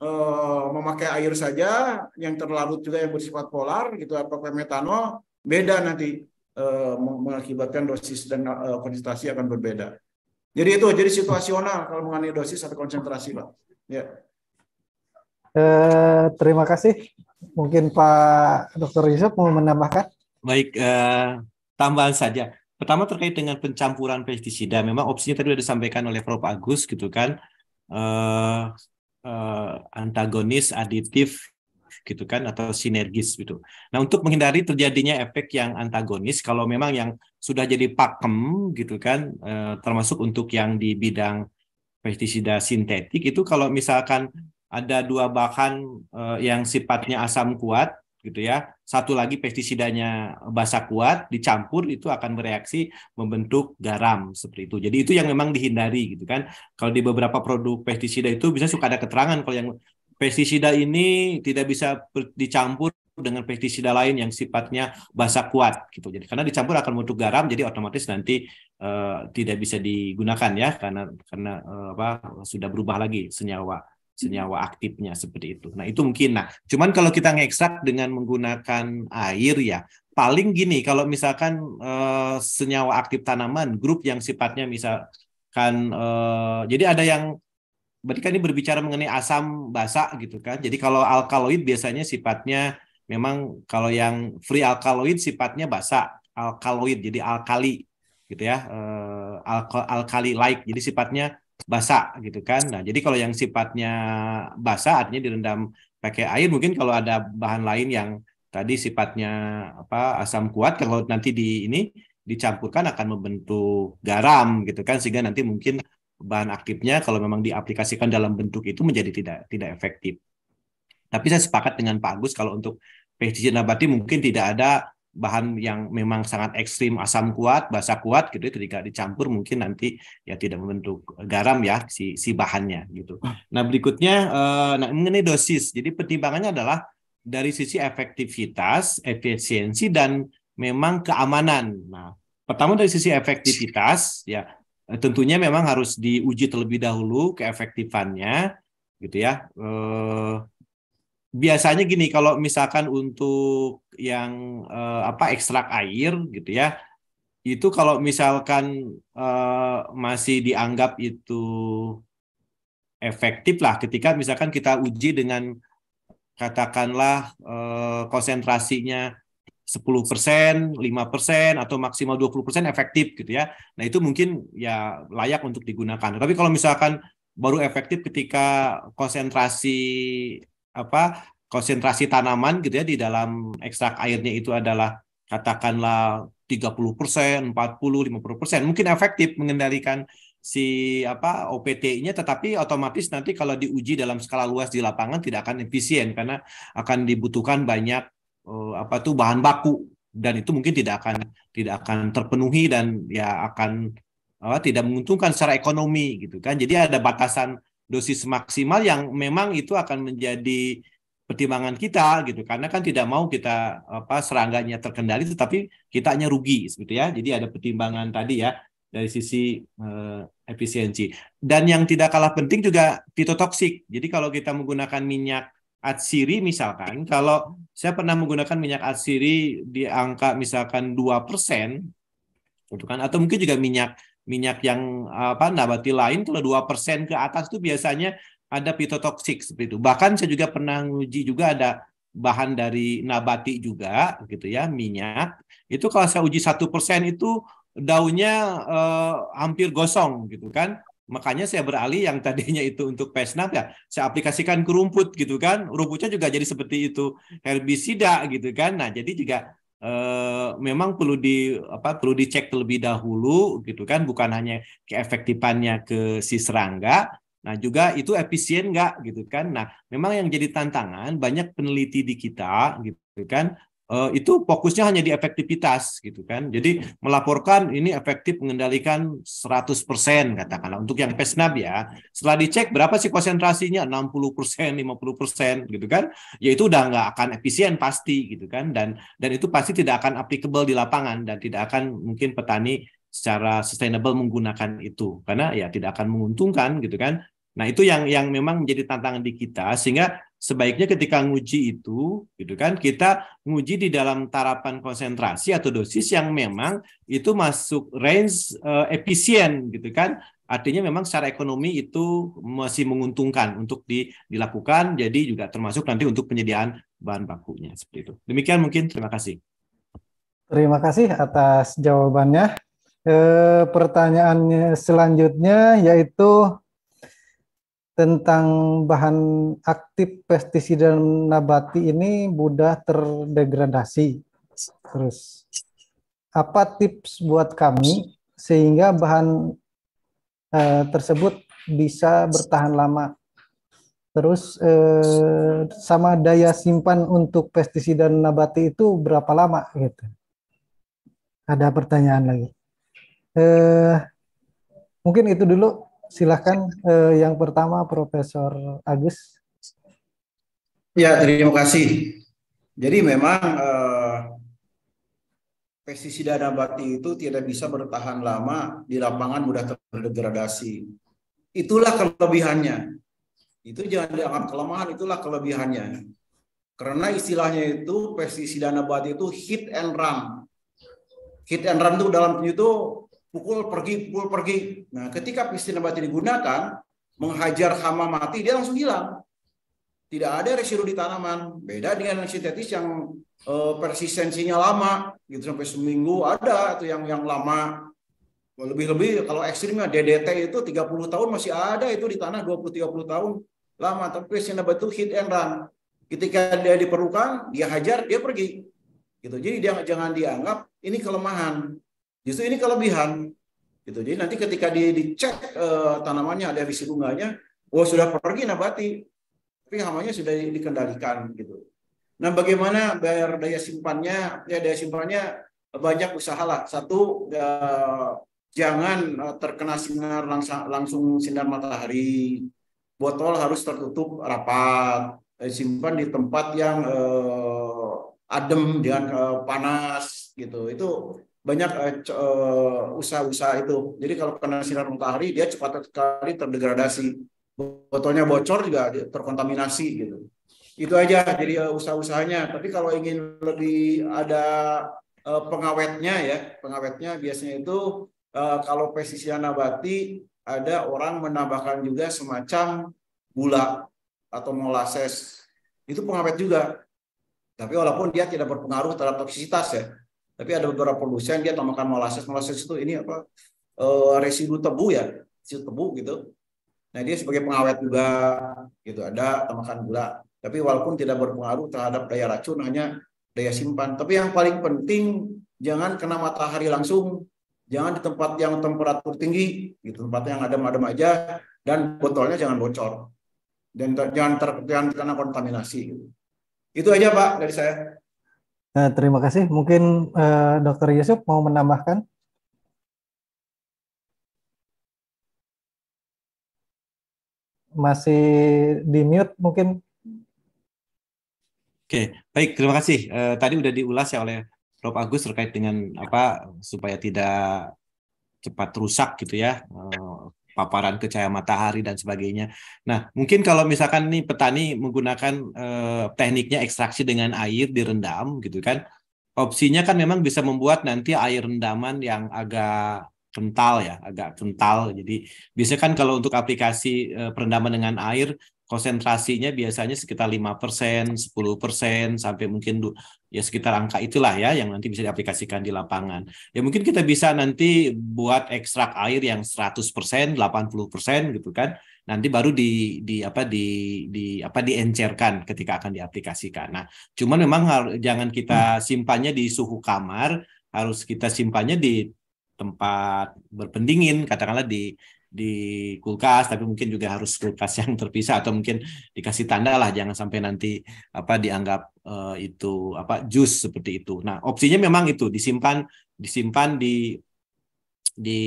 eh, memakai air saja yang terlarut juga yang bersifat polar gitu atau metanol beda nanti Eh, mengakibatkan dosis dan eh, konsentrasi akan berbeda. Jadi itu jadi situasional kalau mengenai dosis atau konsentrasi, Pak. Ya. Eh, terima kasih. Mungkin Pak Dr. Yusuf mau menambahkan? Baik, eh, tambahan saja. Pertama terkait dengan pencampuran pestisida, memang opsinya tadi sudah disampaikan oleh Prof. Agus gitu kan, eh, eh, antagonis, aditif, gitu kan atau sinergis gitu. Nah, untuk menghindari terjadinya efek yang antagonis kalau memang yang sudah jadi pakem gitu kan eh, termasuk untuk yang di bidang pestisida sintetik itu kalau misalkan ada dua bahan eh, yang sifatnya asam kuat gitu ya. Satu lagi pestisidanya basa kuat dicampur itu akan bereaksi membentuk garam seperti itu. Jadi itu yang memang dihindari gitu kan. Kalau di beberapa produk pestisida itu bisa suka ada keterangan kalau yang pestisida ini tidak bisa dicampur dengan pestisida lain yang sifatnya basa kuat gitu. Jadi karena dicampur akan membentuk garam jadi otomatis nanti uh, tidak bisa digunakan ya karena karena uh, apa sudah berubah lagi senyawa senyawa hmm. aktifnya seperti itu. Nah, itu mungkin. Nah, cuman kalau kita ngekstrak dengan menggunakan air ya, paling gini kalau misalkan uh, senyawa aktif tanaman grup yang sifatnya misalkan uh, jadi ada yang berarti kan ini berbicara mengenai asam basa gitu kan. Jadi kalau alkaloid biasanya sifatnya memang kalau yang free alkaloid sifatnya basa, alkaloid jadi alkali gitu ya. Eh, alkali like jadi sifatnya basa gitu kan. Nah, jadi kalau yang sifatnya basa artinya direndam pakai air mungkin kalau ada bahan lain yang tadi sifatnya apa asam kuat kalau nanti di ini dicampurkan akan membentuk garam gitu kan sehingga nanti mungkin bahan aktifnya kalau memang diaplikasikan dalam bentuk itu menjadi tidak tidak efektif. Tapi saya sepakat dengan Pak Agus kalau untuk pestisida nabati mungkin tidak ada bahan yang memang sangat ekstrim asam kuat basa kuat gitu ya, ketika dicampur mungkin nanti ya tidak membentuk garam ya si si bahannya gitu ah. nah berikutnya eh, nah mengenai dosis jadi pertimbangannya adalah dari sisi efektivitas efisiensi dan memang keamanan nah pertama dari sisi efektivitas ya tentunya memang harus diuji terlebih dahulu keefektifannya gitu ya eh, biasanya gini kalau misalkan untuk yang eh, apa ekstrak air gitu ya itu kalau misalkan eh, masih dianggap itu efektif lah ketika misalkan kita uji dengan katakanlah eh, konsentrasinya sepuluh persen, lima persen, atau maksimal 20% efektif gitu ya. Nah, itu mungkin ya layak untuk digunakan. Tapi kalau misalkan baru efektif ketika konsentrasi apa? konsentrasi tanaman gitu ya di dalam ekstrak airnya itu adalah katakanlah 30%, puluh persen, Mungkin efektif mengendalikan si apa OPT-nya tetapi otomatis nanti kalau diuji dalam skala luas di lapangan tidak akan efisien karena akan dibutuhkan banyak uh, apa tuh bahan baku dan itu mungkin tidak akan tidak akan terpenuhi dan ya akan apa, tidak menguntungkan secara ekonomi gitu kan. Jadi ada batasan dosis maksimal yang memang itu akan menjadi pertimbangan kita gitu karena kan tidak mau kita apa serangganya terkendali tetapi kita hanya rugi gitu ya jadi ada pertimbangan tadi ya dari sisi uh, efisiensi dan yang tidak kalah penting juga fitotoksik jadi kalau kita menggunakan minyak atsiri misalkan kalau saya pernah menggunakan minyak atsiri di angka misalkan 2% gitu kan atau mungkin juga minyak minyak yang apa nabati lain kalau persen ke atas itu biasanya ada pitotoksik seperti itu. Bahkan saya juga pernah uji juga ada bahan dari nabati juga gitu ya, minyak. Itu kalau saya uji satu persen itu daunnya eh, hampir gosong gitu kan. Makanya saya beralih yang tadinya itu untuk pesnap ya, saya aplikasikan ke rumput gitu kan. Rumputnya juga jadi seperti itu herbisida gitu kan. Nah, jadi juga eh, memang perlu di apa perlu dicek terlebih dahulu gitu kan, bukan hanya keefektifannya ke si serangga, Nah, juga itu efisien nggak gitu kan? Nah, memang yang jadi tantangan banyak peneliti di kita gitu kan uh, itu fokusnya hanya di efektivitas gitu kan. Jadi melaporkan ini efektif mengendalikan 100% katakanlah untuk yang PESNAB ya. Setelah dicek berapa sih konsentrasinya 60%, 50% gitu kan. Ya itu udah nggak akan efisien pasti gitu kan dan dan itu pasti tidak akan applicable di lapangan dan tidak akan mungkin petani secara sustainable menggunakan itu karena ya tidak akan menguntungkan gitu kan. Nah, itu yang yang memang menjadi tantangan di kita sehingga sebaiknya ketika nguji itu gitu kan kita nguji di dalam tarapan konsentrasi atau dosis yang memang itu masuk range uh, efisien gitu kan artinya memang secara ekonomi itu masih menguntungkan untuk di, dilakukan jadi juga termasuk nanti untuk penyediaan bahan bakunya seperti itu demikian mungkin terima kasih terima kasih atas jawabannya e, pertanyaannya selanjutnya yaitu tentang bahan aktif pestisida nabati ini mudah terdegradasi. Terus, apa tips buat kami sehingga bahan eh, tersebut bisa bertahan lama? Terus, eh, sama daya simpan untuk pestisida nabati itu berapa lama? Gitu. Ada pertanyaan lagi. Eh, mungkin itu dulu silahkan eh, yang pertama Profesor Agus. Ya, terima kasih. Jadi memang eh, pestisida nabati itu tidak bisa bertahan lama di lapangan mudah terdegradasi. Itulah kelebihannya. Itu jangan dianggap kelemahan, itulah kelebihannya. Karena istilahnya itu pestisida nabati itu hit and run. Hit and run itu dalam itu pukul pergi, pukul pergi. Nah, ketika pistil nabati digunakan, menghajar hama mati, dia langsung hilang. Tidak ada residu di tanaman. Beda dengan yang sintetis yang eh, persistensinya lama, gitu sampai seminggu ada atau yang yang lama. Lebih-lebih kalau ekstrimnya DDT itu 30 tahun masih ada itu di tanah 20-30 tahun lama. Tapi sinar batu itu hit and run. Ketika dia diperlukan, dia hajar, dia pergi. Gitu. Jadi dia jangan dianggap ini kelemahan Justru ini kelebihan. Gitu. Jadi nanti ketika di, dicek e, eh, tanamannya ada visi bunganya, oh sudah pergi nabati, tapi hamanya sudah dikendalikan gitu. Nah, bagaimana biar daya simpannya? Ya daya simpannya banyak usahalah. Satu e, jangan eh, terkena sinar langsung, langsung sinar matahari. Botol harus tertutup rapat. Eh, simpan di tempat yang eh, adem dengan eh, panas gitu. Itu banyak eh, eh, usaha-usaha itu. Jadi kalau kena sinar matahari dia cepat sekali terdegradasi. Botolnya bocor juga terkontaminasi gitu. Itu aja jadi eh, usaha-usahanya. Tapi kalau ingin lebih ada pengawetnya ya, pengawetnya biasanya itu kalau pestisida nabati ada orang menambahkan juga semacam gula atau molases. Itu pengawet juga. Tapi walaupun dia tidak berpengaruh terhadap toksisitas ya tapi ada beberapa produsen dia tambahkan molasses. Molasses itu ini apa? Eh, residu tebu ya, residu tebu gitu. Nah, dia sebagai pengawet juga gitu. Ada tambahkan gula. Tapi walaupun tidak berpengaruh terhadap daya racun hanya daya simpan. Tapi yang paling penting jangan kena matahari langsung. Jangan di tempat yang temperatur tinggi, gitu. tempat yang adem-adem aja dan botolnya jangan bocor. Dan jangan terkena kontaminasi gitu. Itu aja Pak dari saya. Nah, terima kasih. Mungkin uh, eh, Dr. Yusuf mau menambahkan? Masih di mute mungkin? Oke, baik. Terima kasih. Uh, tadi udah diulas ya oleh Prof. Agus terkait dengan apa supaya tidak cepat rusak gitu ya paparan ke cahaya matahari dan sebagainya. Nah, mungkin kalau misalkan nih petani menggunakan eh, tekniknya ekstraksi dengan air direndam gitu kan. Opsinya kan memang bisa membuat nanti air rendaman yang agak kental ya, agak kental. Jadi bisa kan kalau untuk aplikasi eh, perendaman dengan air konsentrasinya biasanya sekitar lima persen, sepuluh persen sampai mungkin ya sekitar angka itulah ya yang nanti bisa diaplikasikan di lapangan. Ya mungkin kita bisa nanti buat ekstrak air yang seratus persen, delapan puluh persen gitu kan. Nanti baru di di apa di di apa diencerkan ketika akan diaplikasikan. Nah, cuman memang harus, jangan kita hmm. simpannya di suhu kamar, harus kita simpannya di tempat berpendingin, katakanlah di di kulkas tapi mungkin juga harus kulkas yang terpisah atau mungkin dikasih tanda lah jangan sampai nanti apa dianggap uh, itu apa jus seperti itu. Nah, opsinya memang itu disimpan disimpan di di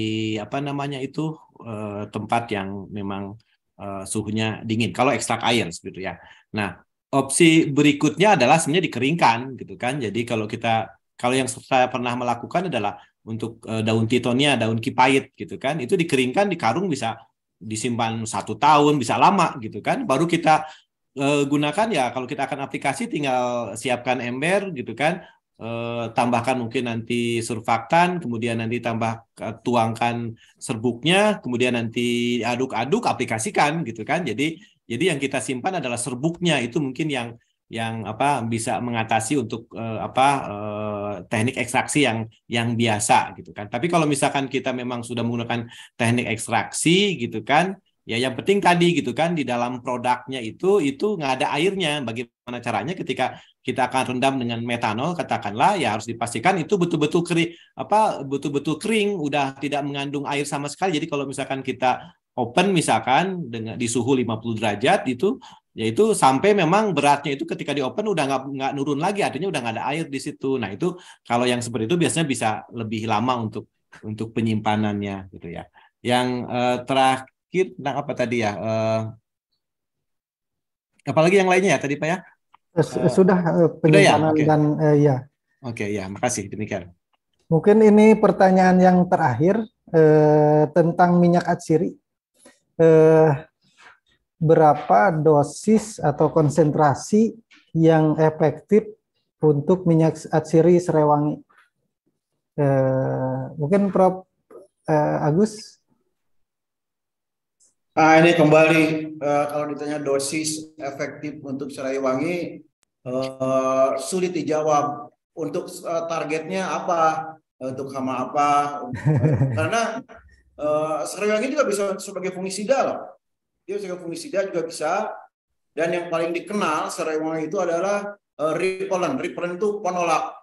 apa namanya itu uh, tempat yang memang uh, suhunya dingin kalau ekstrak air seperti itu ya. Nah, opsi berikutnya adalah sebenarnya dikeringkan gitu kan. Jadi kalau kita kalau yang saya pernah melakukan adalah untuk uh, daun titonnya, daun kipait gitu kan. Itu dikeringkan di karung bisa disimpan satu tahun, bisa lama gitu kan. Baru kita uh, gunakan ya kalau kita akan aplikasi tinggal siapkan ember gitu kan. Uh, tambahkan mungkin nanti surfaktan, kemudian nanti tambah uh, tuangkan serbuknya, kemudian nanti aduk-aduk aplikasikan gitu kan. Jadi jadi yang kita simpan adalah serbuknya itu mungkin yang yang apa bisa mengatasi untuk uh, apa uh, teknik ekstraksi yang yang biasa gitu kan. Tapi kalau misalkan kita memang sudah menggunakan teknik ekstraksi gitu kan, ya yang penting tadi gitu kan di dalam produknya itu itu nggak ada airnya. Bagaimana caranya ketika kita akan rendam dengan metanol katakanlah ya harus dipastikan itu betul-betul kering apa betul-betul kering udah tidak mengandung air sama sekali. Jadi kalau misalkan kita open misalkan dengan di suhu 50 derajat itu yaitu sampai memang beratnya itu ketika di open udah nggak nggak nurun lagi artinya udah nggak ada air di situ nah itu kalau yang seperti itu biasanya bisa lebih lama untuk untuk penyimpanannya gitu ya yang uh, terakhir tentang apa tadi ya uh, apalagi yang lainnya ya tadi pak ya uh, sudah penyimpanan sudah ya? Okay. dan ya oke okay, ya makasih demikian mungkin ini pertanyaan yang terakhir uh, tentang minyak atsiri uh, berapa dosis atau konsentrasi yang efektif untuk minyak atsiri serewangi. Eh, mungkin Prof. Eh, Agus. Nah, ini kembali eh, kalau ditanya dosis efektif untuk serewangi eh, sulit dijawab. Untuk eh, targetnya apa? Untuk hama apa? Karena eh, serewangi juga bisa sebagai fungisida loh dia bisa ke fungisida juga bisa. Dan yang paling dikenal secara itu adalah uh, eh, repellent. Repellent itu penolak.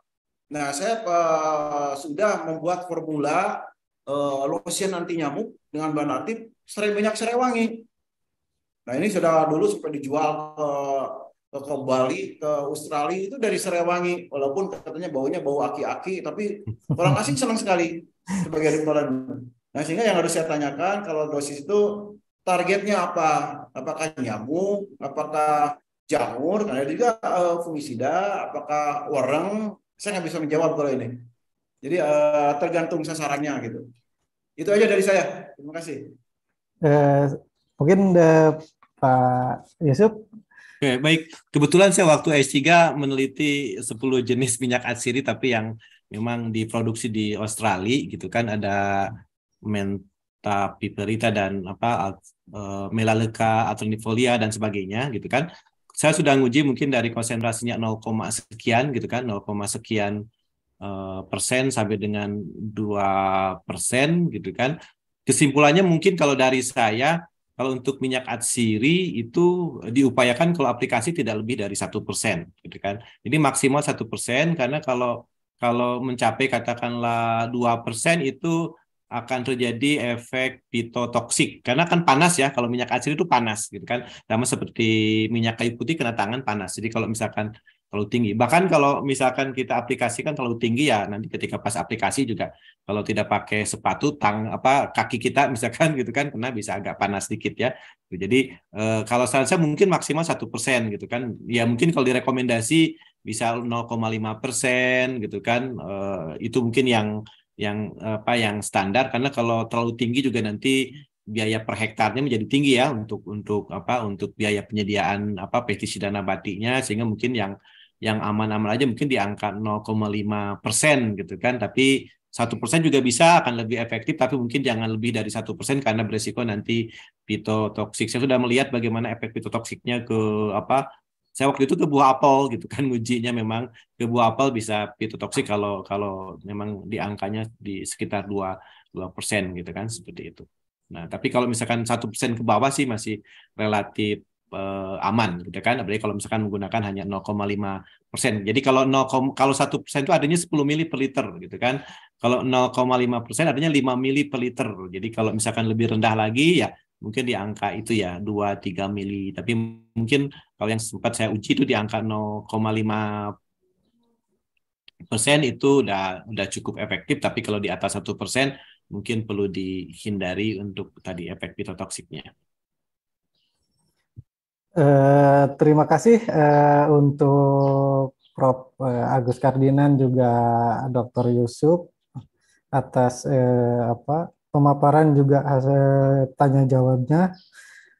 Nah, saya uh, sudah membuat formula uh, lotion anti nyamuk dengan bahan aktif serai serewangi serai Nah, ini sudah dulu sudah dijual ke ke, Bali, ke Australia itu dari Serewangi, walaupun katanya baunya bau aki-aki, tapi orang asing senang sekali sebagai repellent. Nah, sehingga yang harus saya tanyakan kalau dosis itu targetnya apa? Apakah nyamuk? Apakah jamur? Ada juga uh, eh, fungisida? Apakah orang? Saya nggak bisa menjawab kalau ini. Jadi uh, tergantung sasarannya gitu. Itu aja dari saya. Terima kasih. Uh, mungkin uh, Pak Yusuf. Oke, baik. Kebetulan saya waktu S3 meneliti 10 jenis minyak atsiri tapi yang memang diproduksi di Australia gitu kan ada ment ta piperita dan apa uh, eh, melaleuca alternifolia dan sebagainya gitu kan saya sudah nguji mungkin dari konsentrasinya 0, sekian gitu kan 0, sekian eh, persen sampai dengan 2 persen gitu kan kesimpulannya mungkin kalau dari saya kalau untuk minyak atsiri itu diupayakan kalau aplikasi tidak lebih dari satu persen gitu kan jadi maksimal satu persen karena kalau kalau mencapai katakanlah dua persen itu akan terjadi efek pitotoksik karena kan panas ya kalau minyak asiri itu panas gitu kan sama seperti minyak kayu putih kena tangan panas jadi kalau misalkan terlalu tinggi bahkan kalau misalkan kita aplikasikan terlalu tinggi ya nanti ketika pas aplikasi juga kalau tidak pakai sepatu tang apa kaki kita misalkan gitu kan kena bisa agak panas sedikit ya jadi eh, kalau saya mungkin maksimal satu persen gitu kan ya mungkin kalau direkomendasi bisa 0,5 persen gitu kan eh, itu mungkin yang yang apa yang standar karena kalau terlalu tinggi juga nanti biaya per hektarnya menjadi tinggi ya untuk untuk apa untuk biaya penyediaan apa pestisida nabatinya sehingga mungkin yang yang aman-aman aja mungkin di angka 0,5 persen gitu kan tapi satu persen juga bisa akan lebih efektif tapi mungkin jangan lebih dari satu persen karena beresiko nanti fitotoksik saya sudah melihat bagaimana efek fitotoksiknya ke apa saya waktu itu ke buah apel gitu kan ujinya memang ke buah apel bisa pitotoksik kalau kalau memang di angkanya di sekitar dua dua persen gitu kan seperti itu. Nah tapi kalau misalkan satu persen ke bawah sih masih relatif eh, aman gitu kan. Apalagi kalau misalkan menggunakan hanya 0,5 persen. Jadi kalau 0, kalau satu persen itu adanya 10 mili per liter gitu kan. Kalau 0,5 persen adanya 5 mili per liter. Jadi kalau misalkan lebih rendah lagi ya mungkin di angka itu ya 2-3 mili tapi mungkin kalau yang sempat saya uji itu di angka 0,5 persen itu udah udah cukup efektif tapi kalau di atas satu persen mungkin perlu dihindari untuk tadi efek pitotoksiknya Uh, terima kasih uh, untuk Prof. Eh, Agus Kardinan juga Dr. Yusuf atas uh, apa pemaparan juga hasil eh, tanya jawabnya.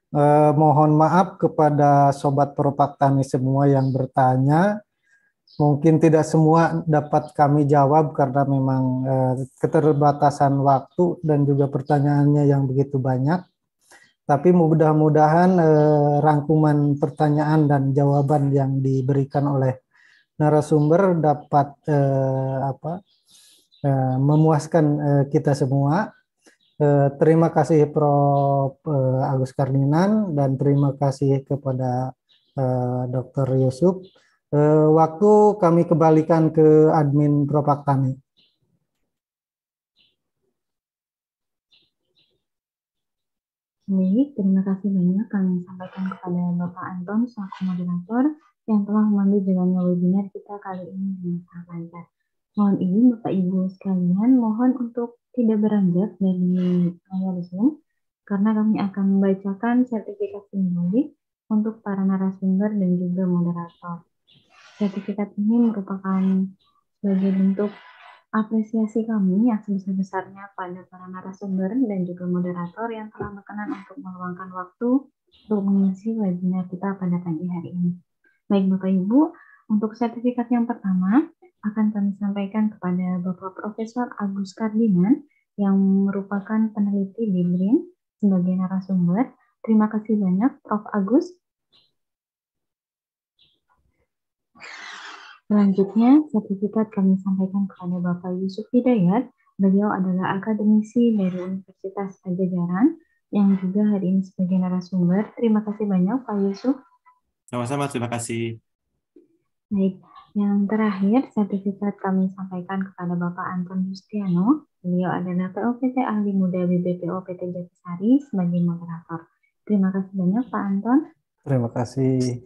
Eh, mohon maaf kepada sobat perupak tani semua yang bertanya. Mungkin tidak semua dapat kami jawab karena memang eh, keterbatasan waktu dan juga pertanyaannya yang begitu banyak. Tapi mudah-mudahan eh, rangkuman pertanyaan dan jawaban yang diberikan oleh narasumber dapat eh, apa eh, memuaskan eh, kita semua Eh, terima kasih Prof. Eh, Agus Karninan dan terima kasih kepada eh, Dr. Yusuf. Eh, waktu kami kembalikan ke admin Propak kami. Baik, terima kasih banyak kami sampaikan kepada Bapak Anton selaku moderator yang telah memandu jalannya webinar kita kali ini di Pancar mohon ini Bapak Ibu sekalian mohon untuk tidak beranjak dari layar Zoom karena kami akan membacakan sertifikat simbolik untuk para narasumber dan juga moderator. Sertifikat ini merupakan sebagai bentuk apresiasi kami yang sebesar-besarnya pada para narasumber dan juga moderator yang telah berkenan untuk meluangkan waktu untuk mengisi webinar kita pada pagi hari ini. Baik Bapak Ibu, untuk sertifikat yang pertama, akan kami sampaikan kepada Bapak Profesor Agus Kardinan yang merupakan peneliti di BRIN sebagai narasumber. Terima kasih banyak Prof. Agus. Selanjutnya, sertifikat kami sampaikan kepada Bapak Yusuf Hidayat. Beliau adalah akademisi dari Universitas Pajajaran yang juga hari ini sebagai narasumber. Terima kasih banyak Pak Yusuf. Sama-sama, terima kasih. Baik, yang terakhir, sertifikat kami sampaikan kepada Bapak Anton Justiano. Beliau adalah POPT Ahli Muda BBPO PT Jatisari sebagai moderator. Terima kasih banyak Pak Anton. Terima kasih.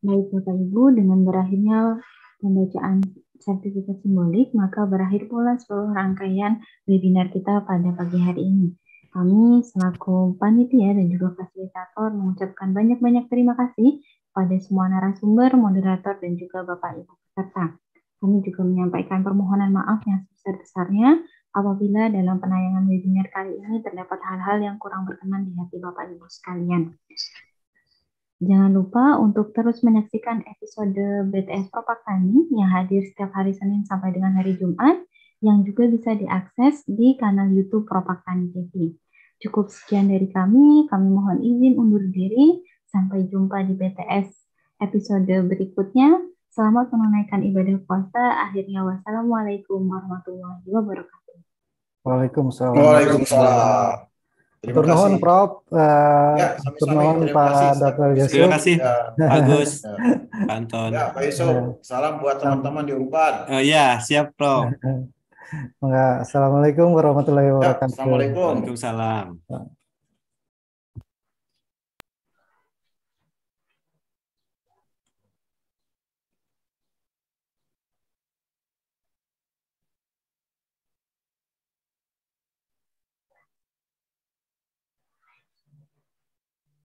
Baik Bapak Ibu, dengan berakhirnya pembacaan sertifikat simbolik, maka berakhir pula seluruh rangkaian webinar kita pada pagi hari ini. Kami selaku panitia dan juga fasilitator mengucapkan banyak-banyak terima kasih pada semua narasumber, moderator, dan juga Bapak Ibu peserta. Kami juga menyampaikan permohonan maaf yang sebesar-besarnya apabila dalam penayangan webinar kali ini terdapat hal-hal yang kurang berkenan di hati Bapak Ibu sekalian. Jangan lupa untuk terus menyaksikan episode BTS Propak Tani yang hadir setiap hari Senin sampai dengan hari Jumat yang juga bisa diakses di kanal YouTube Propak Tani TV. Cukup sekian dari kami, kami mohon izin undur diri. Sampai jumpa di BTS episode berikutnya. Selamat menunaikan ibadah puasa. Akhirnya wassalamualaikum warahmatullahi wabarakatuh. Waalaikumsalam. Waalaikumsalam. Terima kasih. Prof. Uh, ya, Pak Dr. Yusuf. Terima kasih, Agus, ya. ya. Anton. Ya, Pak Yusuf, salam buat teman-teman di upan. Oh, eh, ya, siap, Prof. Assalamualaikum warahmatullahi ya, wabarakatuh. Assalamualaikum. Waalaikumsalam. Ya.